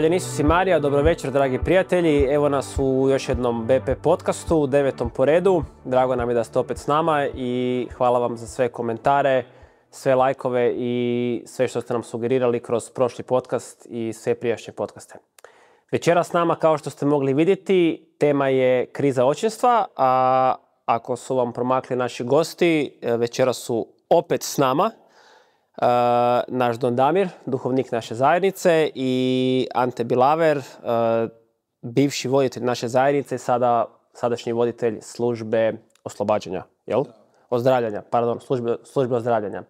nisu si Marija, dobro večer dragi prijatelji. Evo nas u još jednom BP podcastu, devetom po redu. Drago nam je da ste opet s nama i hvala vam za sve komentare, sve lajkove i sve što ste nam sugerirali kroz prošli podcast i sve prijašnje podcaste. Večera s nama, kao što ste mogli vidjeti, tema je kriza očinstva, a ako su vam promakli naši gosti, večera su opet s nama E, naš Don Damir, duhovnik naše zajednice i Ante Bilaver, e, bivši voditelj naše zajednice, sada sadašnji voditelj službe oslobađanja, jel? Ozdravljanja, pardon, službe, službe ozdravljanja.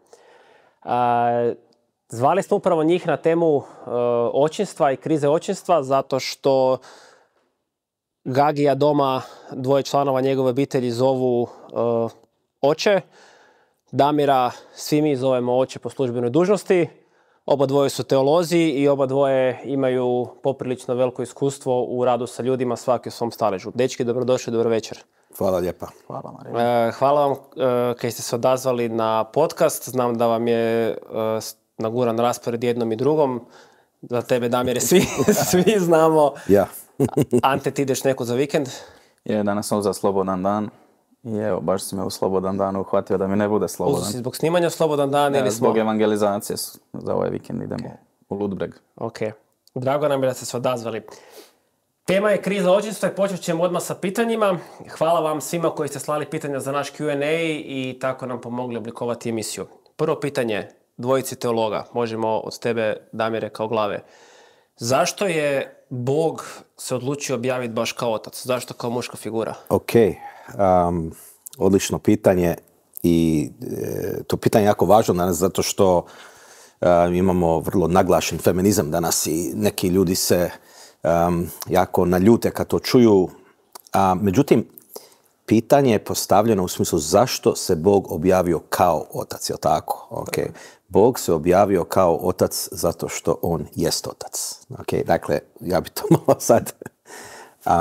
E, zvali smo upravo njih na temu očinstva i krize očinstva zato što Gagija doma, dvoje članova njegove obitelji zovu oče Damira svi mi zovemo oče po službenoj dužnosti. Oba dvoje su teolozi i oba dvoje imaju poprilično veliko iskustvo u radu sa ljudima svaki u svom staležu. Dečki, dobrodošli, dobro večer. Hvala lijepa. Hvala, e, hvala vam e, kad ste se odazvali na podcast. Znam da vam je e, naguran raspored jednom i drugom. Za tebe, Damire, svi, svi znamo. Ja. Ante, ti ideš neko za vikend? Je, danas sam za slobodan dan. I evo, baš si me u slobodan dan uhvatio da mi ne bude slobodan. Uzu si zbog snimanja slobodan dan ili ili e, Zbog evangelizacije za ovaj vikend idemo u Ludbreg. Ok. Drago nam je da ste se odazvali. Tema je kriza očinstva i počet ćemo odmah sa pitanjima. Hvala vam svima koji ste slali pitanja za naš Q&A i tako nam pomogli oblikovati emisiju. Prvo pitanje, dvojici teologa, možemo od tebe, Damire, kao glave. Zašto je Bog se odlučio objaviti baš kao otac? Zašto kao muška figura? Okej um, odlično pitanje i e, to pitanje je jako važno danas zato što imamo vrlo naglašen feminizam danas i neki ljudi se um, jako naljute kad to čuju. A, međutim, pitanje je postavljeno u smislu zašto se Bog objavio kao otac, je tako? Okay. Bog se objavio kao otac zato što on jest otac. Okay. Dakle, ja bi to malo sad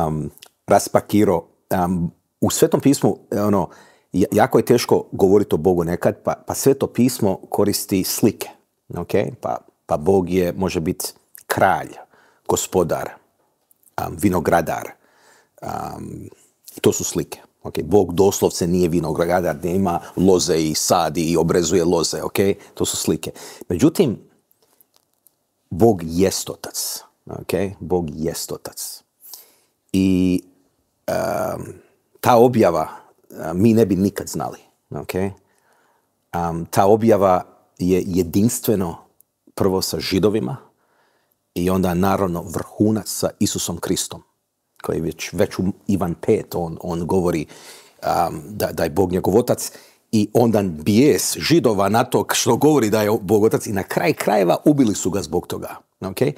um, raspakirao. Um, u Svetom pismu, e, ono, jako je teško govoriti o Bogu nekad, pa, pa Sveto pismo koristi slike. Okay? Pa, pa Bog je, može biti kralj, gospodar, vinogradar. to su slike. Okay? Bog doslovce nije vinogradar, ne ima loze i sadi i obrezuje loze. Okay? To su slike. Međutim, Bog jest otac. Okay? Bog jest otac. I ta objava mi ne bi nikad znali. Okay? Um, ta objava je jedinstveno prvo sa židovima i onda naravno vrhunac sa Isusom Kristom koji je već, već u Ivan 5 on, on govori um, da, je Bog njegov otac i onda bijes židova na to što govori da je Bog otac i na kraj krajeva ubili su ga zbog toga. Okay?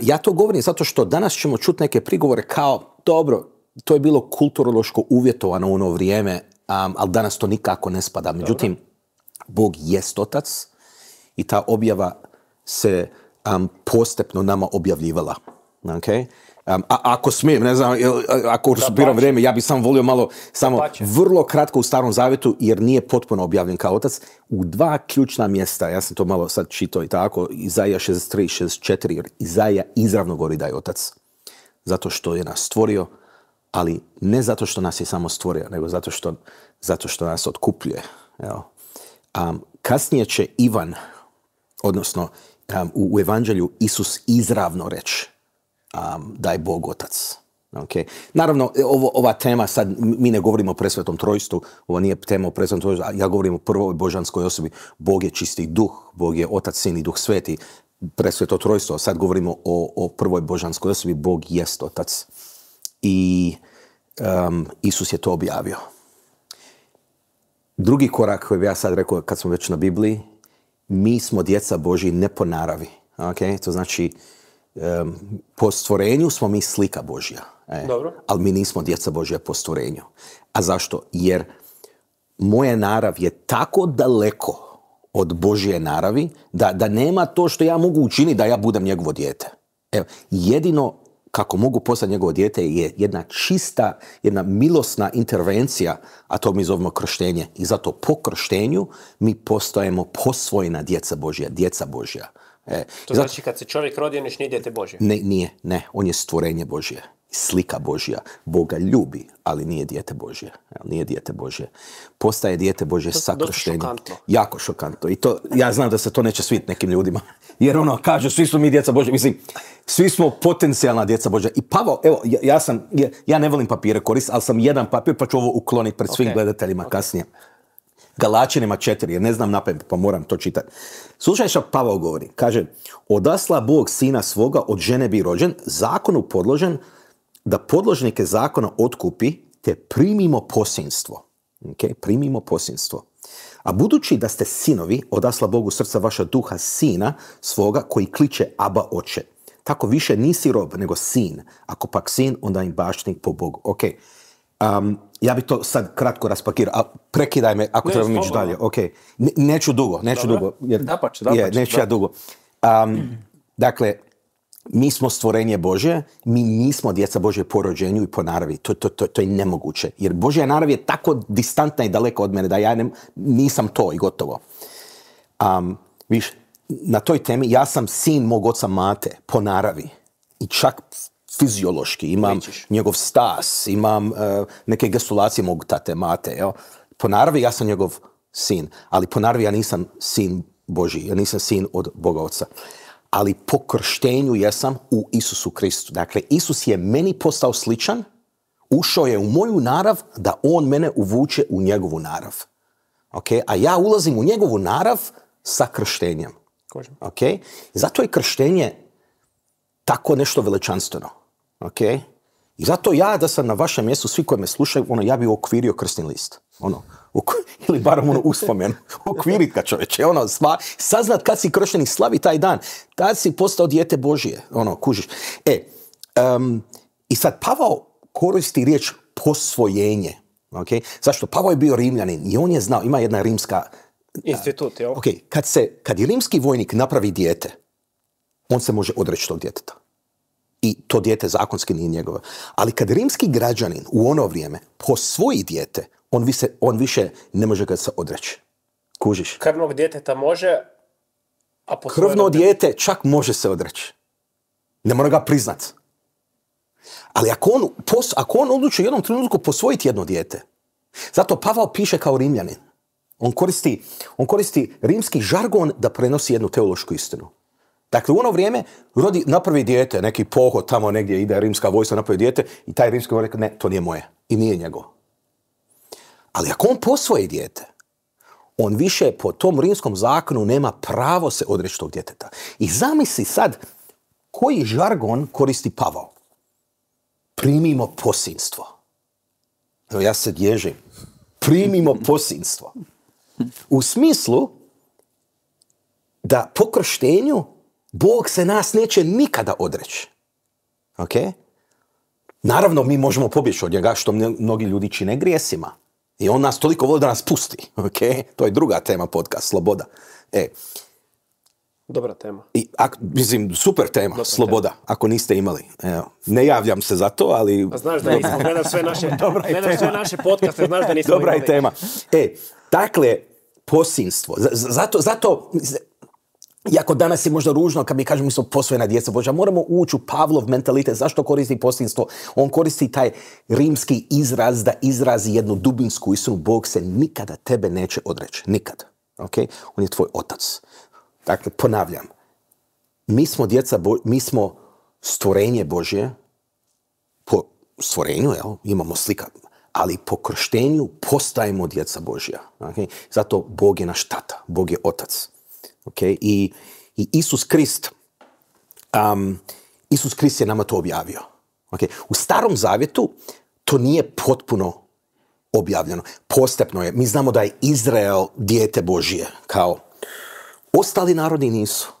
Ja to govorim zato što danas ćemo čuti neke prigovore kao, dobro, to je bilo kulturološko uvjetovano u ono vrijeme, ali danas to nikako ne spada. Međutim, Bog jest otac i ta objava se um, postepno nama objavljivala. Okay? a ako smijem, ne znam, ako uspiram vrijeme, ja bi sam volio malo, samo vrlo kratko u Starom Zavetu, jer nije potpuno objavljen kao otac, u dva ključna mjesta, ja sam to malo sad čitao i tako, Izaja 63, 64, jer Izaja izravno govori da je otac, zato što je nas stvorio, ali ne zato što nas je samo stvorio, nego zato što, zato što nas otkupljuje. Evo. Um, kasnije će Ivan, odnosno u, evanđelju Isus izravno reći um, da je Bog otac. Okay. Naravno, e, ovo, ova tema, sad mi ne govorimo o presvetom trojstvu, ovo nije tema o presvetom trojstvu, ja govorim o prvoj božanskoj osobi. Bog je čisti duh, Bog je otac, sin i duh sveti, presveto trojstvo. Sad govorimo o, o prvoj božanskoj osobi, Bog jest otac i um, Isus je to objavio. Drugi korak koji bi ja sad rekao kad smo već na Bibliji, mi smo djeca Boži ne po naravi. To znači, um, po stvorenju smo mi slika Božja. E? Dobro. Ali mi nismo djeca Božja po stvorenju. A zašto? Jer moja narav je tako daleko od Božje naravi da, da nema to što ja mogu učiniti da ja budem njegovo dijete. Evo, jedino kako mogu postati njegovo dijete je jedna čista, jedna milosna intervencija, a to mi zovemo krštenje. I zato po krštenju mi postajemo posvojena djeca Božja, djeca Božja. E, to znači kad se čovjek rodi, on još nije dijete Božje? Ne, nije, ne, on je stvorenje Božje slika Božja. Boga ljubi, ali nije dijete Božje. Nije dijete Božje. Postaje dijete Božje sakrštenje. Jako šokantno. I to, ja znam da se to neće svit nekim ljudima. Jer ono, kaže, svi smo mi djeca Božja. Mislim, svi smo potencijalna djeca Božja. I Pavao, evo, ja, sam, ja, ne volim papire korist, ali sam jedan papir pa ću ovo ukloniti pred svim gledateljima kasnije. Galačinima četiri, jer ne znam napet, pa moram to čitati. Slušaj što Pavao govori. Kaže, odasla Bog sina svoga, od žene bi rođen, zakonu podložen, da podložnike zakona otkupi te primimo posinstvo. Okay? Primimo posinstvo. A budući da ste sinovi, odasla Bogu srca vaša duha sina svoga koji kliče Aba oče. Tako više nisi rob, nego sin. Ako pak sin, onda im bašnik po Bogu. Ok. Um, ja bi to sad kratko raspakirao, a prekidaj me ako ne, trebam ići dalje. Ok. neću dugo, neću dugo. Jer, pa je, neću ja dugo. Um, Dakle, mi smo stvorenje Božje, mi nismo djeca Bože po rođenju i po naravi. To, to, to, to je nemoguće. Jer Božja narav je tako distantna i daleko od mene da ja nisam to i gotovo. Um, viš, na toj temi ja sam sin mog oca Mate po naravi. I čak fiziološki imam njegov stas, imam e, neke gestulacije mog tate Mate. Po naravi ja sam njegov sin, ali po naravi ja nisam sin Boži, ja nisam sin od Boga Oca ali po krštenju jesam u Isusu Kristu. Dakle, Isus je meni postao sličan, ušao je u moju narav da on mene uvuče u njegovu narav. Okay? A ja ulazim u njegovu narav sa krštenjem. Okay? Zato je krštenje tako nešto veličanstveno. Okay? I zato ja da sam na vašem mjestu, svi koji me slušaju, ono, ja bi okvirio krstni list. Ono, ili barem ono uspomenu, okvirit ga čovječe, ono, sva, saznat kad si kršeni slavi taj dan, tad si postao dijete Božije, ono, kužiš. E, i sad Pavao koristi riječ posvojenje, ok? Zašto? Pavao je bio rimljanin i on je znao, ima jedna rimska... Institut, jel? Ok, kad, se, kad je rimski vojnik napravi dijete, on se može odreći tog djeteta i to dijete zakonski nije njegovo. Ali kad rimski građanin u ono vrijeme posvoji dijete, on, više, on više ne može ga se odreći. Kužiš? Krvnog djeteta može, a po Krvno dijete čak može se odreći. Ne mora ga priznat. Ali ako on, pos, ako on odluči u jednom trenutku posvojiti jedno dijete, zato Pavao piše kao rimljanin. On koristi, on koristi rimski žargon da prenosi jednu teološku istinu. Dakle, u ono vrijeme rodi, napravi dijete, neki pohod tamo negdje ide rimska vojska, napravi dijete i taj rimski vojska ne, to nije moje i nije njegovo. Ali ako on posvoji dijete, on više po tom rimskom zakonu nema pravo se odreći tog djeteta. I zamisli sad koji žargon koristi Pavao. Primimo posinstvo. Evo ja se dježim. Primimo posinstvo. U smislu da po krštenju Bog se nas neće nikada odreći. Ok? Naravno, mi možemo pobjeći od njega, što mnogi ljudi čine grijesima. I on nas toliko voli da nas pusti. Okay? To je druga tema podcast, sloboda. E, Dobra tema. I, ak, mislim, super tema, sloboda, ako niste imali. Evo, ne javljam se za to, ali... znaš da nismo. sve naše, Dobra naše podcaste, znaš da nismo. Dobra je tema. E, dakle, posinstvo. Zato, zato iako danas je možda ružno kad mi kažemo mi smo posvojena djeca Božja, moramo ući u Pavlov mentalitet. Zašto koristi postinstvo? On koristi taj rimski izraz da izrazi jednu dubinsku istinu. Bog se nikada tebe neće odreći. Nikad. Okay? On je tvoj otac. Dakle, ponavljam. Mi smo djeca, mi smo stvorenje Božje. Po stvorenju, jel? imamo slika. Ali po krštenju postajemo djeca Božja. Okay? Zato Bog je naš tata. Bog je otac. Okay? I, I Isus Krist, um, Isus Krist je nama to objavio. Okay? U starom zavjetu to nije potpuno objavljeno. Postepno je. Mi znamo da je Izrael dijete Božije. Kao ostali narodi nisu.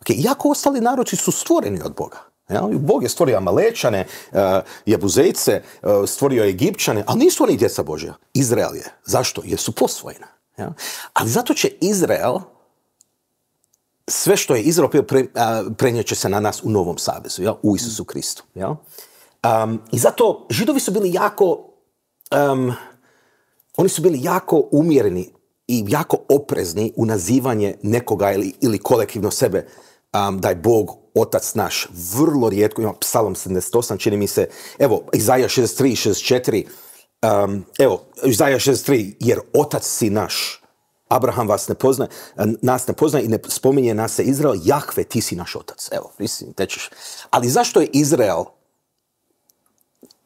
Okay, iako ostali narodi su stvoreni od Boga. Bog je stvorio Amalečane, uh, eh, Jebuzejce, eh, stvorio Egipćane, ali nisu oni djeca Božja. Izrael je. Zašto? Jer su posvojena. Ja? Ali zato će Izrael sve što je Izrael pre, prenijet se na nas u Novom Savezu, ja? u Isusu mm. Kristu. Ja? I zato židovi su bili jako, oni su bili jako umjereni i jako oprezni u nazivanje nekoga ili, ili kolektivno sebe da je Bog otac naš. Vrlo rijetko ima psalom 78, čini mi se, evo, Izaja 63, 64, evo, Izaja 63, jer otac si naš. Abraham vas ne poznaje, nas ne poznaje i ne spominje nas se Izrael, Jahve, ti si naš otac. Evo, mislim, tečeš. Ali zašto je Izrael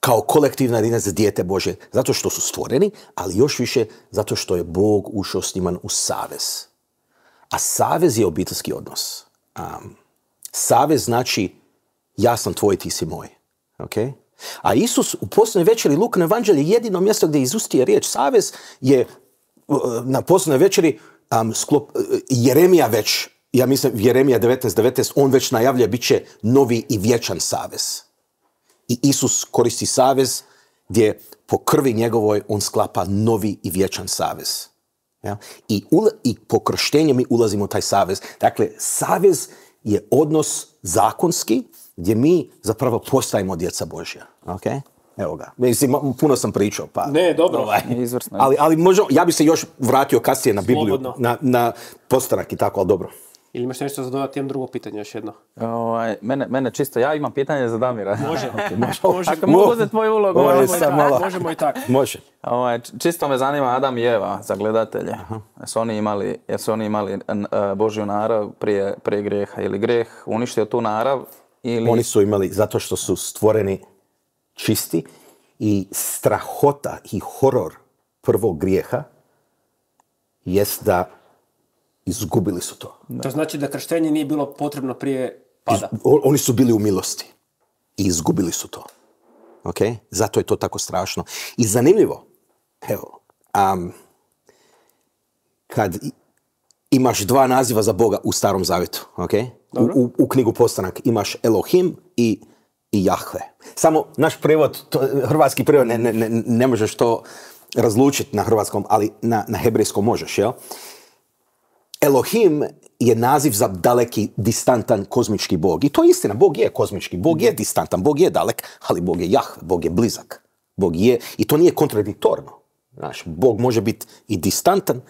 kao kolektivna jedina za dijete Bože? Zato što su stvoreni, ali još više zato što je Bog ušao s njima u savez. A savez je obiteljski odnos. Um, savez znači ja sam tvoj, ti si moj. Ok? A Isus u posljednoj večeri Lukan evanđelje jedino mjesto gdje izustije riječ savez je E, na posljednoj večeri um, sklop, e, Jeremija već, ja mislim Jeremija 19.19, 19, on već najavlja bit će novi i vječan savez. I Isus koristi savez gdje po krvi njegovoj on sklapa novi i vječan savez. Ja? I, ula, I po krštenje mi ulazimo u taj savez. Dakle, savez je odnos zakonski gdje mi zapravo postajemo djeca Božja. Okay? Evo ga. Mislim, puno sam pričao, pa... Ne, dobro. Ovaj. Izvrsno. Ali, ali možda, ja bi se još vratio kasnije na Bibliju, na, na postanak i tako, ali dobro. Ili imaš nešto za dodati, imam drugo pitanje još jedno. Ovaj, mene, mene čisto, ja imam pitanje za Damira. Može. može. može. Ako mogu uzeti ulogu, ovaj, može, možemo, i tako. Može. Ovaj, čisto me zanima Adam i Eva za gledatelje. Jesu oni imali, oni imali e, Božju narav prije, prije grijeha ili grijeh uništio tu narav? Ili... Oni su imali zato što su stvoreni čisti i strahota i horor prvog grijeha jest da izgubili su to. Da. To znači da krštenje nije bilo potrebno prije pada. oni su bili u milosti i izgubili su to. Ok? Zato je to tako strašno. I zanimljivo, evo, kad imaš dva naziva za Boga u Starom Zavetu, okay. U, u, u, knjigu Postanak imaš Elohim i i Jahve. Samo naš prevod, hrvatski prevod, ne, ne, ne možeš to razlučiti na hrvatskom, ali na, na hebrejskom možeš, jel? Elohim je naziv za daleki, distantan kozmički bog. I to je istina, bog je kozmički, bog je distantan, bog je dalek, ali bog je Jahve, bog je blizak. Bog je, i to nije kontradiktorno. Znaš, bog može biti i distantan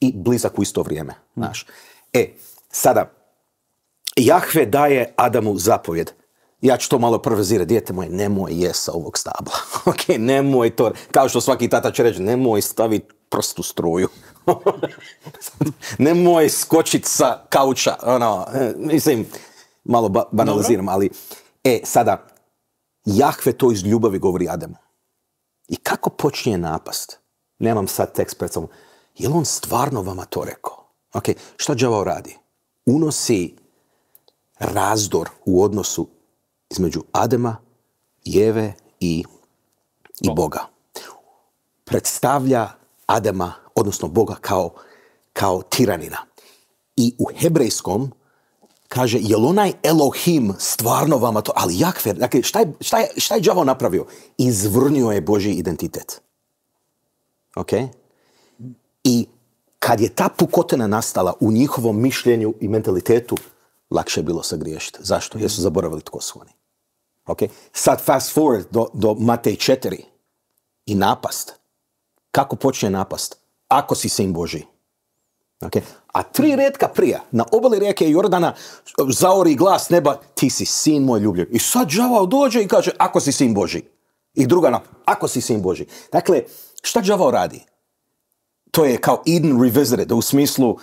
i blizak u isto vrijeme. Znaš. E, sada, Jahve daje Adamu zapovjed ja ću to malo provezirati, dijete moje, nemoj je sa ovog stabla, ok, nemoj to, kao što svaki tata će reći, nemoj staviti prst u struju, nemoj skočit sa kauča, ono, e, mislim, malo banaliziram, ali, e, sada, Jahve to iz ljubavi govori Adamu. I kako počinje napast? Nemam sad tekst pred sobom. Je li on stvarno vama to rekao? Ok, što đavao radi? Unosi razdor u odnosu između Adema, Jeve i, i Boga. Predstavlja Adema, odnosno Boga, kao, kao tiranina. I u hebrejskom kaže, jel onaj Elohim stvarno vama to, ali Jakve, dakle, šta je, šta šta je džavo napravio? Izvrnio je Boži identitet. Ok? I kad je ta pukotina nastala u njihovom mišljenju i mentalitetu, lakše je bilo sagriješiti. Zašto? Jer su zaboravili tko su oni. Okay? Sad fast forward do, do Matej 4 i napast. Kako počne napast? Ako si sin Boži. Okay? A tri redka prija, na obali rijeke Jordana, zaori glas neba, ti si sin moj ljubljiv. I sad đavao dođe i kaže, ako si sin Boži. I druga nap, ako si sin Boži. Dakle, šta džavao radi? To je kao Eden Revisited, u smislu,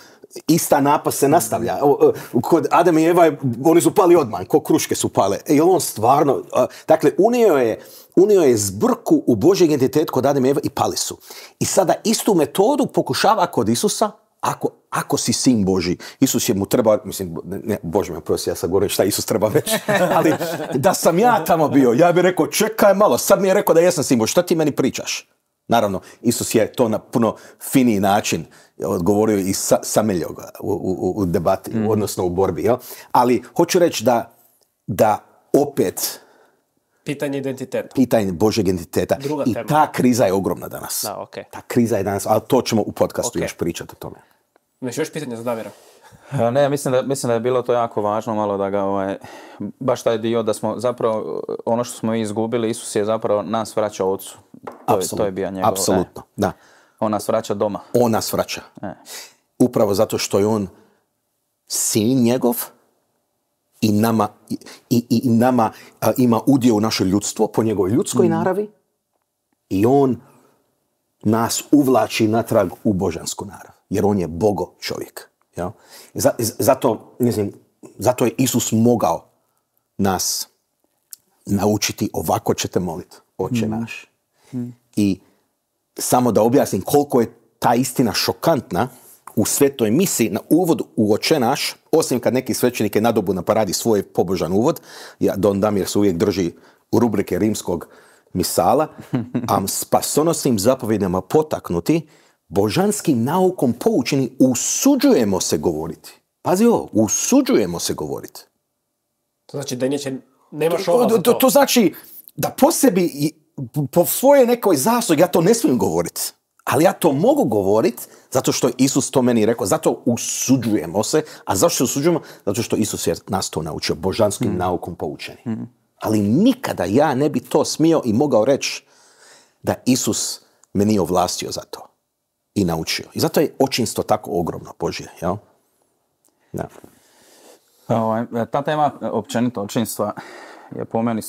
ista napas se nastavlja. E, kod Adam i Eva, oni su pali odmah, ko kruške su pale. I e, on stvarno, dakle, unio je, unio je zbrku u Božji identitet kod Adam i Eva i pali su. I sada istu metodu pokušava kod Isusa, ako, ako si sin Boži, Isus je mu treba, mislim, ne, Bože me prosi, ja sad govorim šta Isus treba već. ali da sam ja tamo bio, ja bih rekao, čekaj malo, sad mi je rekao da jesam sin Boži, šta ti meni pričaš? Naravno, Isus je to na puno finiji način odgovorio i sa, sameljio u, u, u debati, mhm. odnosno u borbi. Jel? Ali hoću reći da, da opet... Pitanje identiteta. Pitanje Božeg identiteta. Druga I ta kriza je ogromna danas. Da, Ta kriza je danas, ali to ćemo u podcastu još pričati o tome. Imaš još pitanje za Damira? E, ne, mislim da, mislim da je bilo to jako važno malo da ga, ovaj, baš taj dio da smo zapravo, ono što smo izgubili, Isus je zapravo nas vraćao ocu. To, to je bio njegov. E. Apsolutno, da. On nas vraća doma. On nas vraća. E. Upravo zato što je on sin njegov i nama, i, i, i nama ima udio u naše ljudstvo po njegovoj ljudskoj mm. naravi i on nas uvlači natrag u božansku narav. Jer on je bogo čovjek. Zato, mislim, zato je Isus mogao nas naučiti ovako ćete moliti, oče mm. naš. Mm. I samo da objasnim koliko je ta istina šokantna, u svetoj misi na uvod u oče naš, osim kad neki svećenik je nadobu na paradi svoj pobožan uvod, ja, Don Damir se uvijek drži u rubrike rimskog misala, am spasonosnim zapovjedama potaknuti, božanskim naukom poučeni, usuđujemo se govoriti. Pazi ovo, usuđujemo se govoriti. To znači da neće, nemaš to, to, to, to znači da po sebi po svojoj nekoj zaslugi, ja to ne smijem govoriti. Ali ja to mogu govoriti zato što je Isus to meni rekao. Zato usuđujemo se. A zašto se usuđujemo? Zato što Isus je nas to naučio, božanskim mm. naukom poučeni. Mm. Ali nikada ja ne bi to smio i mogao reći da Isus me nije ovlastio za to i naučio. I zato je očinstvo tako ogromno, Božje. Jel? Ja. Pa ovaj, ta tema općenito očinstva je po meni,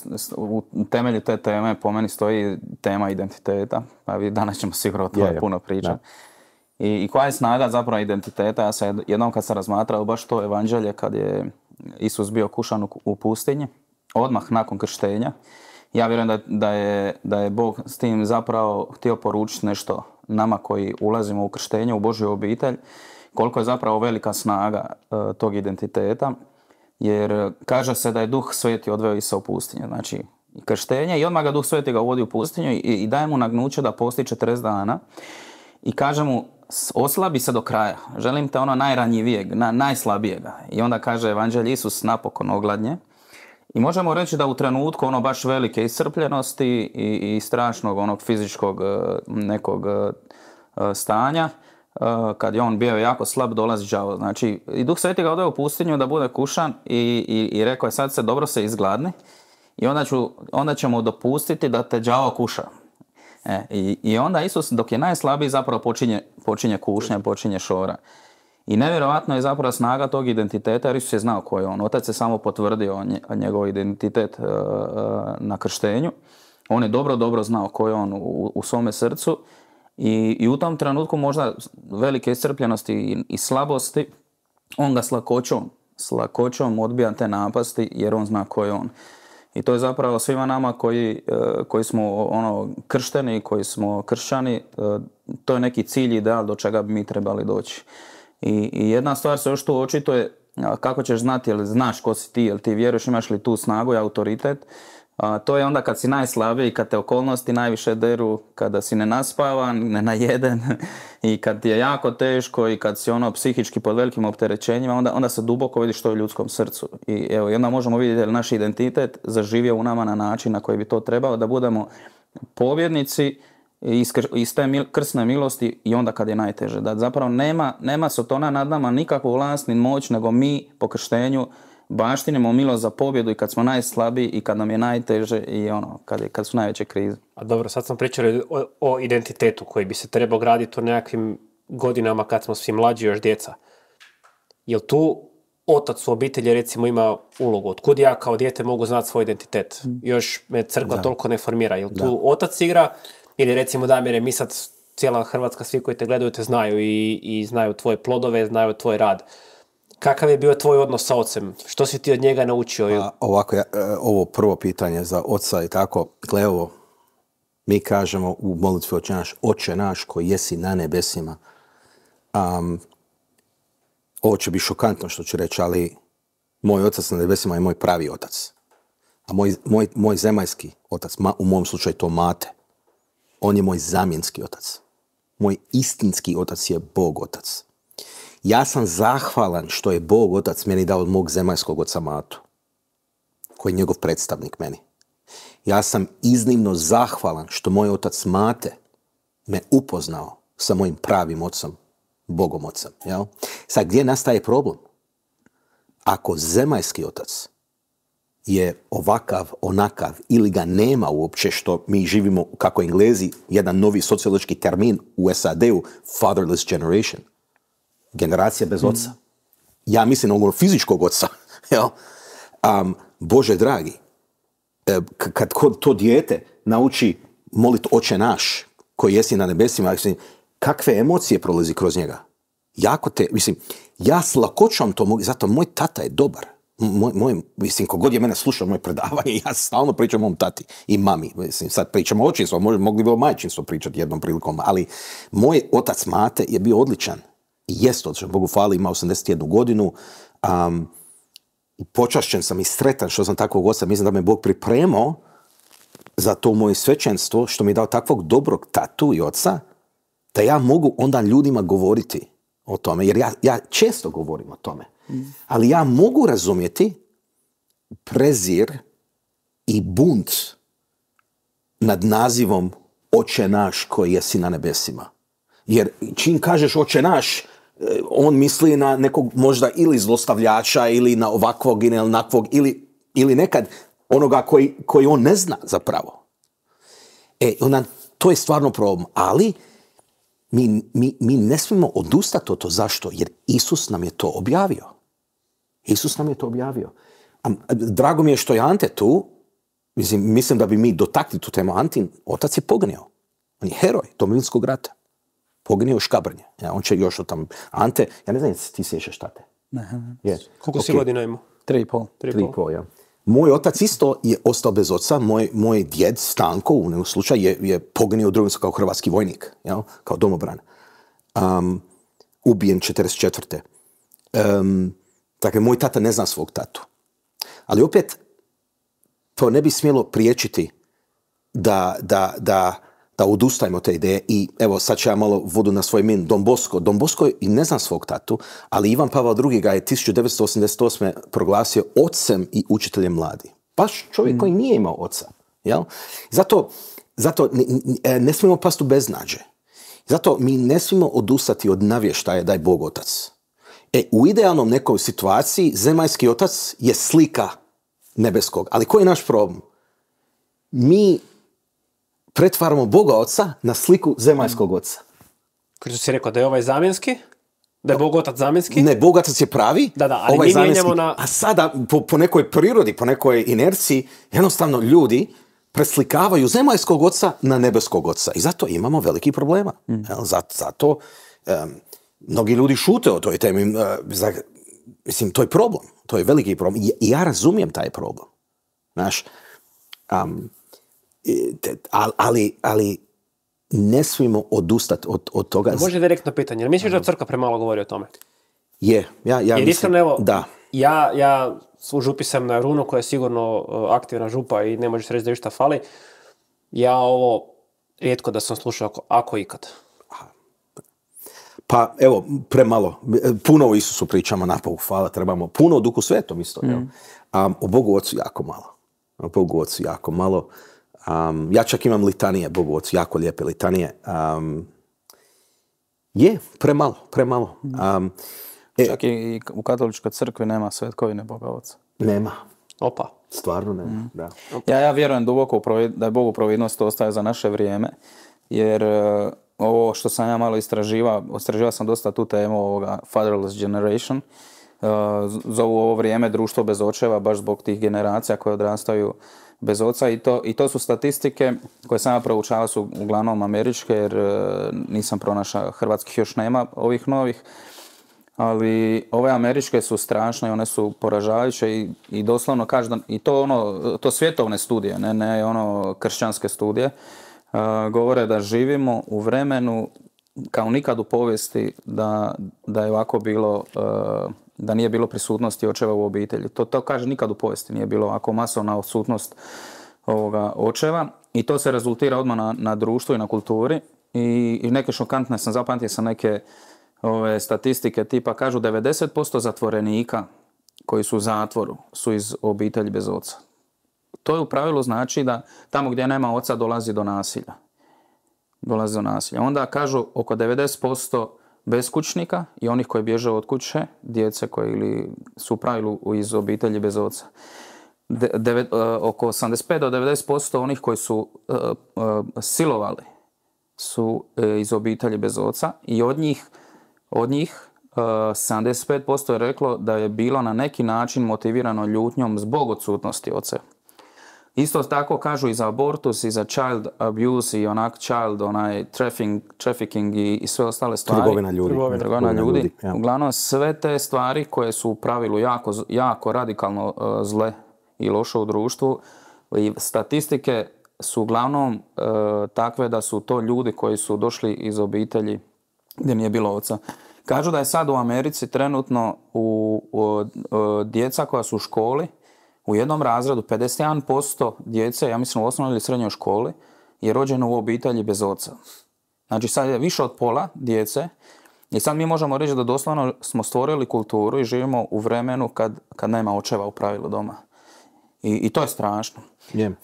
u temelju te teme po meni stoji tema identiteta. Pa vi danas ćemo sigurno o tome puno pričati. I, I koja je snaga zapravo identiteta? Ja sam jednom kad sam razmatrao baš to evanđelje kad je Isus bio kušan u, pustinji, odmah nakon krštenja, ja vjerujem da, da, je, da je Bog s tim zapravo htio poručiti nešto nama koji ulazimo u krštenje, u Božju obitelj, koliko je zapravo velika snaga e, tog identiteta jer e, kaže se da je duh sveti odveo Isa u pustinju. Znači, krštenje i odmah ga duh sveti ga uvodi u pustinju i, i daje mu nagnuće da posti 40 dana. I kaže mu, oslabi se do kraja. Želim te ono najranjivijeg, na, najslabijega. I onda kaže evanđelj Isus napokon ogladnje. I možemo reći da u trenutku ono baš velike iscrpljenosti i, i strašnog onog fizičkog e, nekog e, stanja Eh, kad je on bio jako slab, dolazi đavo. Znači, i Duh Sveti ga odeo u pustinju da bude kušan i, i, i rekao je sad se dobro se izgladni i onda, ćemo dopustiti da te đavo kuša. E, i, i, onda Isus dok je najslabiji zapravo počinje, počinje kušnja, počinje šora. I nevjerojatno je zapravo snaga tog identiteta jer Isus je znao ko je on. Otac je samo potvrdio njegov identitet eh, eh, na krštenju. On je dobro, dobro znao ko je on u, u svome srcu i, i u tom trenutku možda velike iscrpljenosti i, i slabosti, on ga s lakoćom, odbija te napasti jer on zna ko je on. I to je zapravo svima nama koji, e, koji smo ono kršteni, koji smo kršćani, e, to je neki cilj i ideal do čega bi mi trebali doći. I, i jedna stvar se još tu očito je kako ćeš znati, jel znaš ko si ti, jel ti vjeruješ, imaš li tu snagu i autoritet a, to je onda kad si najslabiji, kad te okolnosti najviše deru, kada si nenaspavan, nenajeden i kad je jako teško i kad si ono psihički pod velikim opterećenjima, onda, onda se duboko vidi što je u ljudskom srcu. I evo, i onda možemo vidjeti je naš identitet zaživio u nama na način na koji bi to trebao, da budemo pobjednici iz, iz te mil, krsne milosti i onda kad je najteže. Da zapravo nema, nema sotona nad nama nikakvu vlast moć, nego mi po krštenju baštinemo milo za pobjedu i kad smo najslabiji i kad nam je najteže i ono, kad, je, kad su najveće krize. A dobro, sad sam pričao o, identitetu koji bi se trebao graditi u nekakvim godinama kad smo svi mlađi još djeca. Jel tu otac u obitelji recimo ima ulogu? Otkud ja kao dijete mogu znati svoj identitet? Mm. Još me crkva da. toliko ne formira. Jel tu otac igra ili recimo Damire, mi sad cijela Hrvatska, svi koji te gledaju te znaju i, i znaju tvoje plodove, znaju tvoj rad Kakav je bio tvoj odnos sa ocem? Što si ti od njega naučio? Pa, ovako, ja, e, ovo prvo pitanje za oca i tako. Gle, ovo, mi kažemo u molitvi oče naš, oče naš koji jesi na nebesima. Um, ovo će biti šokantno što ću reći, ali moj otac na nebesima je moj pravi otac. A moj, moj, moj zemaljski otac, ma, u mom slučaju to mate, on je moj zamjenski otac. Moj istinski otac je Bog otac ja sam zahvalan što je Bog Otac meni dao od mog zemaljskog oca Matu, koji je njegov predstavnik meni. Ja sam iznimno zahvalan što moj otac Mate me upoznao sa mojim pravim ocem, Bogom ocem. Sad, gdje nastaje problem? Ako zemaljski otac je ovakav, onakav ili ga nema uopće što mi živimo kako Englezi, jedan novi sociološki termin u SAD-u, fatherless generation – generacija bez mm. oca. Ja mislim ono fizičkog oca. Bože dragi, e, kad to dijete nauči molit oče naš, koji jesi na nebesima, kakve emocije prolazi kroz njega? Jako te, mislim, ja s lakoćom to mogu, zato moj tata je dobar. Moj, mislim, kogod je mene slušao moje predavanje, ja stalno pričam o mom tati i mami. Mislim, sad pričamo o očinstvu, mogli bi o majčinstvu pričati jednom prilikom, ali moj otac Mate je bio odličan jest odšao, Bogu fali, ima 81 godinu. Um, i počašćen sam i sretan što sam takvog oca. Mislim da me Bog pripremao za to moje svećenstvo, što mi je dao takvog dobrog tatu i oca, da ja mogu onda ljudima govoriti o tome. Jer ja, ja često govorim o tome. Ali ja mogu razumjeti prezir i bunt nad nazivom oče naš koji jesi na nebesima. Jer čim kažeš oče naš, E, on misli na nekog možda ili zlostavljača ili na ovakvog ili onakvog ili, ili nekad onoga koji, koji on ne zna zapravo. E, onda to je stvarno problem. Ali mi, mi, mi ne smijemo odustati od to. Zašto? Jer Isus nam je to objavio. Isus nam je to objavio. A, drago mi je što je Ante tu. Mislim, mislim da bi mi dotakli tu temu. Antin, otac je pognio. On je heroj Domovinskog rata poginio u Škabrnje. Ja, on će još od tam Ante, ja ne znam ti sjećaš tate. Ne, ne. ne. Koliko si godina imao? Tri i pol. Tri, i pol, ja. Moj otac isto je ostao bez oca, moj, moj djed Stanko u nekom slučaju je, je poginio u drugim kao hrvatski vojnik, ja, kao domobran. Um, ubijen 44. Um, dakle, moj tata ne zna svog tatu. Ali opet, to ne bi smjelo priječiti da, da, da da odustajemo te ideje i evo sad ću ja malo vodu na svoj min, Don Bosco. Don Bosco i ne znam svog tatu, ali Ivan Pavao II ga je 1988. proglasio ocem i učiteljem mladi. Baš čovjek mm. koji nije imao oca. Jel? Zato, zato e, ne, smijemo pastu u beznađe. Zato mi ne smijemo odustati od navještaja da je Bog otac. E, u idealnom nekoj situaciji zemaljski otac je slika nebeskog. Ali koji je naš problem? Mi pretvaramo Boga Oca na sliku zemaljskog Oca. su si rekao da je ovaj zamjenski, da je Bog Otac zamjenski? Ne, Bog Otac je pravi, da, da, ali ovaj mi Na... A sada, po, nekoj prirodi, po nekoj inerciji, jednostavno ljudi preslikavaju zemaljskog oca na nebeskog oca. I zato imamo veliki problema. Mm. Zato, zato um, mnogi ljudi šute o toj temi. E, mislim, to je problem. To je veliki problem. I ja razumijem taj problem. Znaš, um, ali, ali ne smijemo odustati od, od toga. Može direktno pitanje. Jel misliš da crkva premalo govori o tome? Je. Ja, ja Jer evo, da. ja, ja župi sam na runu koja je sigurno e, aktivna župa i ne možeš reći da višta fali. Ja ovo rijetko da sam slušao ako, ako ikad. Pa evo, premalo. Puno o Isusu pričamo napu hvala, trebamo. Puno o Duku Svetom isto. Mm. A o Bogu Otcu jako malo. O Bogu Otcu jako malo. Um, ja čak imam litanije, Bogu jako lijepe litanije. Um, je, premalo, premalo. Um, čak i u katoličkoj crkvi nema svetkovine Boga Otca. Nema. Opa. Stvarno nema, mhm. da. Ja, ja vjerujem duboko da je Bogu providnost ostaje za naše vrijeme, jer e, ovo što sam ja malo istraživa, ostraživa sam dosta tu temu ovoga Fatherless Generation, uh, zovu ovo vrijeme društvo bez očeva, baš zbog tih generacija koje odrastaju bez oca i to, i to su statistike koje sam ja proučavao su uglavnom američke jer e, nisam pronašao, hrvatskih još nema ovih novih, ali ove američke su strašne, one su poražavajuće i, i doslovno každa, i to ono, to svjetovne studije, ne, ne ono kršćanske studije, e, govore da živimo u vremenu kao nikad u povijesti da, da je ovako bilo e, da nije bilo prisutnosti očeva u obitelji. To, to kaže nikad u povijesti nije bilo ako masovna odsutnost ovoga očeva i to se rezultira odmah na, na društvu i na kulturi i, i neke šokantne sam zapamtio sam neke ove statistike tipa kažu 90% zatvorenika koji su u zatvoru su iz obitelji bez oca. To je u pravilu znači da tamo gdje nema oca dolazi do nasilja. Dolazi do nasilja. Onda kažu oko 90% Bez kućnika i onih koji bježe od kuće, djece koji ili su u pravilu iz obitelji bez oca. E, oko 85 do 90% onih koji su e, e, silovali su iz obitelji bez oca i od njih, od njih 75% je reklo da je bilo na neki način motivirano ljutnjom zbog odsutnosti oca. Isto tako kažu i za abortus i za child abuse i onak child, onaj trafficking, trafficking i, sve ostale stvari. Trgovina ljudi. Trgovina, ljudi. Uglavnom sve te stvari koje su u pravilu jako, jako radikalno e, zle i loše u društvu. I statistike su uglavnom e, takve da su to ljudi koji su došli iz obitelji gdje nije bilo oca. Kažu da je sad u Americi trenutno u e, djeca koja su u školi, u jednom razredu 51% djece, ja mislim u osnovnoj ili srednjoj školi, je rođeno u obitelji bez oca. Znači sad je više od pola djece i sad mi možemo reći da doslovno smo stvorili kulturu i živimo u vremenu kad, kad nema očeva u pravilu doma. I, i to je strašno.